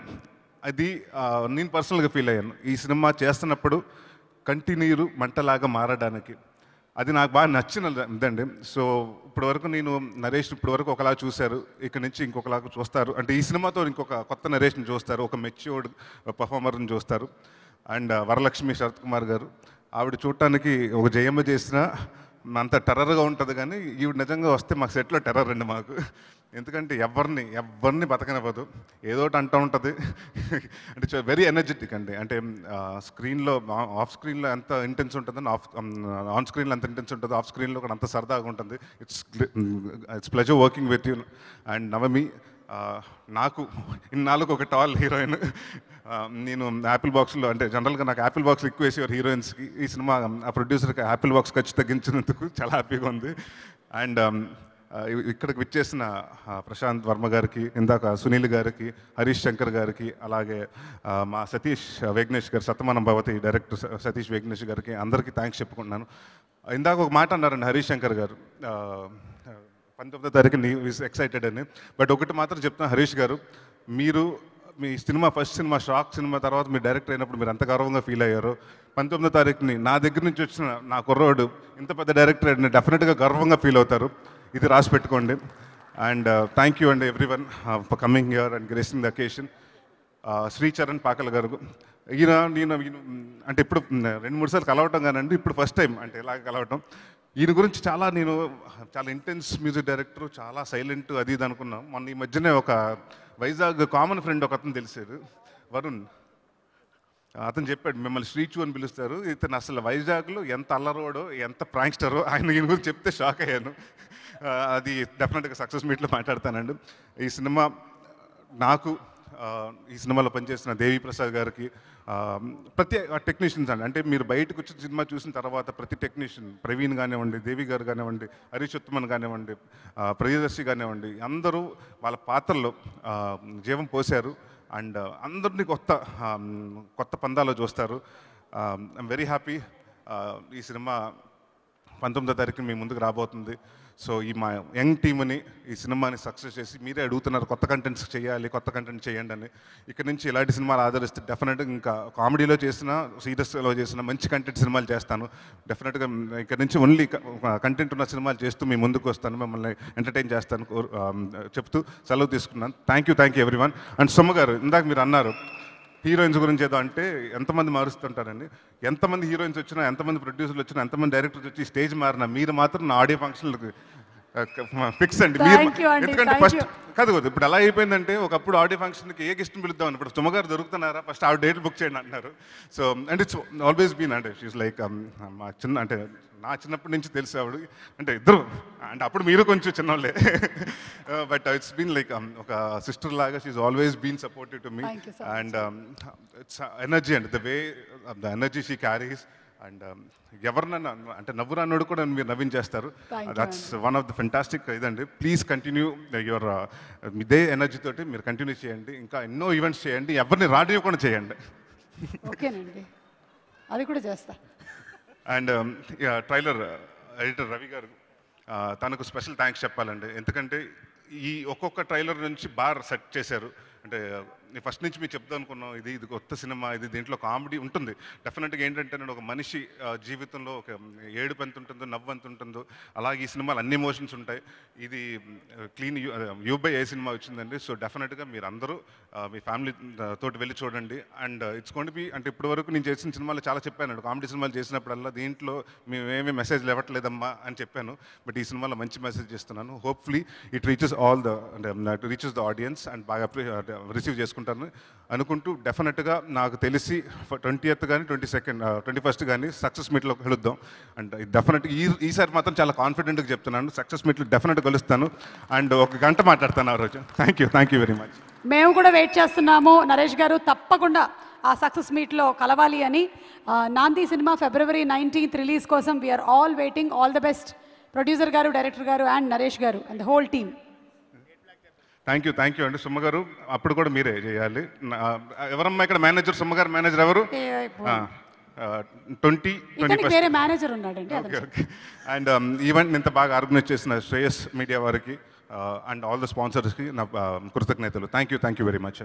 అది నేను పర్సనల్గా ఫీల్ అయ్యాను ఈ సినిమా చేస్తున్నప్పుడు కంటినీరు మంటలాగా మారడానికి అది నాకు బాగా నచ్చిన ఉందండి సో ఇప్పటి వరకు నేను నరేష్ ఇప్పటి వరకు ఒకలా చూశారు ఇక్కడ నుంచి ఇంకొకలా చూస్తారు అంటే ఈ సినిమాతో ఇంకొక కొత్త నరేష్ని చూస్తారు ఒక మెచ్యూర్డ్ పర్ఫార్మర్ని చూస్తారు అండ్ వరలక్ష్మి శరత్ కుమార్ గారు ఆవిడ చూడటానికి ఒక జయమ్మ చేసిన అంత టెర్రర్గా ఉంటుంది కానీ ఈవిడ నిజంగా వస్తే మాకు సెట్లో టెర్రర్ అండి మాకు ఎందుకంటే ఎవరిని ఎవరిని బతకనివ్వదు ఏదో ఒకటి అంటూ ఉంటుంది అంటే వెరీ ఎనర్జెటిక్ అండి అంటే స్క్రీన్లో ఆఫ్ స్క్రీన్లో ఎంత ఇంటెన్స్ ఉంటుందో ఆఫ్ ఆన్ స్క్రీన్లో ఎంత ఇంటెన్స్ ఉంటుందో ఆఫ్ స్క్రీన్లో కూడా అంత సరదాగా ఉంటుంది it's it's pleasure working with you and Navami నాకు ఇన్నాళ్ళకు ఒక టాల్ హీరోయిన్ నేను యాపిల్ బాక్స్లో అంటే జనరల్గా నాకు యాపిల్ బాక్స్ ఎక్కువ వేసేవారు హీరోయిన్స్కి ఈ సినిమా ఆ ప్రొడ్యూసర్కి యాపిల్ బాక్స్ ఖర్చు తగ్గించినందుకు చాలా హ్యాపీగా ఉంది అండ్ ఇక్కడికి విచ్చేసిన ప్రశాంత్ వర్మ గారికి ఇందాక సునీల్ గారికి హరీష్ శంకర్ గారికి అలాగే మా సతీష్ వేగ్నేష్ గారు సతమానం భవతి డైరెక్టర్ సతీష్ వేగ్నేష్ గారికి అందరికీ థ్యాంక్స్ చెప్పుకుంటున్నాను ఇందాక ఒక మాట అన్నారండి హరీష్ శంకర్ గారు పంతొమ్మిదో తారీఖు నీ ఎక్సైటెడ్ అని బట్ ఒకటి మాత్రం చెప్తాను హరీష్ గారు మీరు మీ cinema first cinema shock cinema తర్వాత మీరు డైరెక్టర్ అయినప్పుడు మీరు ఎంత గౌరవంగా ఫీల్ అయ్యారు పంతొమ్మిదో తారీఖుని నా దగ్గర నుంచి వచ్చిన నా కుర్రోడు ఇంత పెద్ద డైరెక్టర్ డెఫినెట్గా గర్వంగా ఫీల్ అవుతారు ఇది రాసి పెట్టుకోండి and thank you and everyone for coming here and gracing the occasion Sricharan Pakala garu ఈయన నేను అంటే ఇప్పుడు రెండు మూడు సార్లు కలవటం కానండి ఇప్పుడు ఫస్ట్ టైం అంటే ఇలాగ కలవటం ఈయన గురించి చాలా నేను చాలా ఇంటెన్స్ మ్యూజిక్ డైరెక్టర్ చాలా సైలెంట్ అది ఇది అనుకున్నాం మొన్న ఈ మధ్యనే ఒక వైజాగ్ కామన్ ఫ్రెండ్ ఒక అతను తెలిసారు వరుణ్ అతను చెప్పాడు మిమ్మల్ని శ్రీచు అని పిలుస్తారు ఇతను అసలు వైజాగ్లో ఎంత అల్లరోడో ఎంత ప్రాంక్స్టరో ఆయన ఈయన గురించి చెప్తే షాక్ అయ్యాను అది డెఫినెట్గా సక్సెస్ మీట్లో మాట్లాడతానండి ఈ సినిమా నాకు ఈ సినిమాలో పనిచేసిన దేవి ప్రసాద్ గారికి ప్రతి టెక్నీషియన్స్ అండి అంటే మీరు బయటకు వచ్చిన సినిమా చూసిన తర్వాత ప్రతి టెక్నీషియన్ ప్రవీణ్ కానివ్వండి దేవి గారు కానివ్వండి హరీష్ ఉత్తమన్ కానివ్వండి ప్రియదర్శి కానివ్వండి అందరూ వాళ్ళ పాత్రలో జీవం పోశారు అండ్ అందరినీ కొత్త కొత్త పందాలో చూస్తారు ఐఎమ్ వెరీ హ్యాపీ ఈ సినిమా పంతొమ్మిదో తారీఖు మీ ముందుకు రాబోతుంది సో ఈ మా యంగ్ టీమ్ని ఈ సినిమాని సక్సెస్ చేసి మీరే అడుగుతున్నారు కొత్త కంటెంట్స్ చేయాలి కొత్త కంటెంట్ చేయండి అని ఇక్కడ నుంచి ఇలాంటి సినిమాలు ఆదరిస్తే డెఫినెట్గా ఇంకా కామెడీలో చేసిన సీరియస్లో చేసిన మంచి కంటెంట్ సినిమాలు చేస్తాను డెఫినెట్గా ఇక్కడ నుంచి ఓన్లీ కంటెంట్ ఉన్న సినిమాలు చేస్తూ మీ ముందుకు వస్తాను మిమ్మల్ని ఎంటర్టైన్ చేస్తాను చెప్తూ సెలవు తీసుకున్నాను thank you thank you everyone and Suma garu ఇందాక మీరు అన్నారు హీరోయిన్స్ గురించి ఏదో అంటే ఎంతమంది మారుస్తుంటారండి ఎంతమంది హీరోయిన్స్ వచ్చినా ఎంతమంది ప్రొడ్యూసర్లు వచ్చినా ఎంతమంది డైరెక్టర్స్ వచ్చి స్టేజ్ మారినా మీరు మాత్రం నా ఆడియో ఫంక్షన్లకు ఫిక్స్ అండి మీరు ఎందుకంటే ఫస్ట్ కాదు కదా ఇప్పుడు ఎలా అయిపోయిందంటే ఒకప్పుడు ఆడియో ఫంక్షన్కి ఏ ఇష్టం పిలుద్దామని ఇప్పుడు సుమగారు దొరుకుతున్నారా ఫస్ట్ ఆ డేట్ బుక్ చేయండి అంటున్నారు so and it's always been అంటే షీఈ్ లైక్ um, మా చిన్న అంటే నా చిన్నప్పటి నుంచి తెలిసే ఆవిడ అంటే ఇద్దరు అంటే అప్పుడు మీరు కొంచెం చిన్నోళ్ళే బట్ ఇట్స్ బీన్ లైక్ ఒక సిస్టర్ లాగా she always been supportive to me and it's energy and the way the energy she carries and ఎవరినన్నా అంటే నవ్వురాన్నోడు కూడా మీరు నవ్వించేస్తారు that's one of the fantastic ఇదండి ప్లీజ్ కంటిన్యూ యువర్ ఇదే ఎనర్జీ తోటి మీరు కంటిన్యూ చేయండి ఇంకా ఎన్నో ఈవెంట్స్ చేయండి ఎవరిని రాడియో కూడా చేయండి [laughs] ఓకేనండి అది కూడా చేస్తా అండ్ ట్రైలర్ ఎడిటర్ రవి గారు uh, తనకు స్పెషల్ థ్యాంక్స్ చెప్పాలండి ఎందుకంటే ఈ ఒక్కొక్క ట్రైలర్ నుంచి బార్ సెట్ చేశారు అంటే నేను ఫస్ట్ నుంచి మీరు చెప్దాం అనుకున్నాం ఇది ఇది కొత్త సినిమా ఇది దీంట్లో కామెడీ ఉంటుంది డెఫినెట్గా ఏంటంటే నేను ఒక మనిషి జీవితంలో ఒక ఏడు ఎంత ఉంటుందో నవ్వు ఎంత ఉంటుందో అలాగే ఈ సినిమాలు అన్ని ఎమోషన్స్ ఉంటాయి ఇది క్లీన్ యూబై ఏ సినిమా వచ్చిందండి సో డెఫినెట్గా మీరు అందరూ మీ ఫ్యామిలీ తోటి వెళ్ళి చూడండి అండ్ ఇట్స్ కొండి బి అంటే ఇప్పటి వరకు నేను చేసిన సినిమాలు చాలా చెప్పాను కామెడీ సినిమాలు చేసినప్పుడల్లా దీంట్లో మేమేమి మెసేజ్ ఇవ్వట్లేదమ్మా అని చెప్పాను బట్ ఈ సినిమాలో మంచి మెసేజ్ చేస్తున్నాను hopefully it reaches all the అంటే రీచెస్ ద ఆడియన్స్ అండ్ బాగా రిసీవ్ చేసుకుంటాను చేసుకుంటాను అనుకుంటూ డెఫినెట్గా నాకు తెలిసి ట్వంటీ ఎయిత్ కానీ ట్వంటీ సెకండ్ ట్వంటీ ఫస్ట్ కానీ సక్సెస్ మీట్లో కలుద్దాం అండ్ డెఫినెట్గా ఈ ఈసారి మాత్రం చాలా కాన్ఫిడెంట్గా చెప్తున్నాను సక్సెస్ మీట్లో డెఫినెట్గా కలుస్తాను అండ్ ఒక గంట మాట్లాడతాను ఆ రోజు thank you thank you very much మేము కూడా వెయిట్ చేస్తున్నాము నరేష్ గారు తప్పకుండా ఆ సక్సెస్ మీట్లో కలవాలి అని Naandhi cinema February nineteenth release కోసం we're all waiting all the best producer garu director garu and Naresh garu and the whole team thank you thank you అండి సుమ్మగారు అప్పుడు కూడా మీరే చేయాలి ఎవరమ్మా ఇక్కడ మేనేజర్ సుమ్మగారు మేనేజర్ ఎవరు twenty twenty manager and event um, ఇంత బాగా ఆర్గనైజ్ చేసిన శ్రేయస్ మీడియా వారికి అండ్ ఆల్ ద స్పాన్సర్స్కి నా కృతజ్ఞతలు thank you thank you very much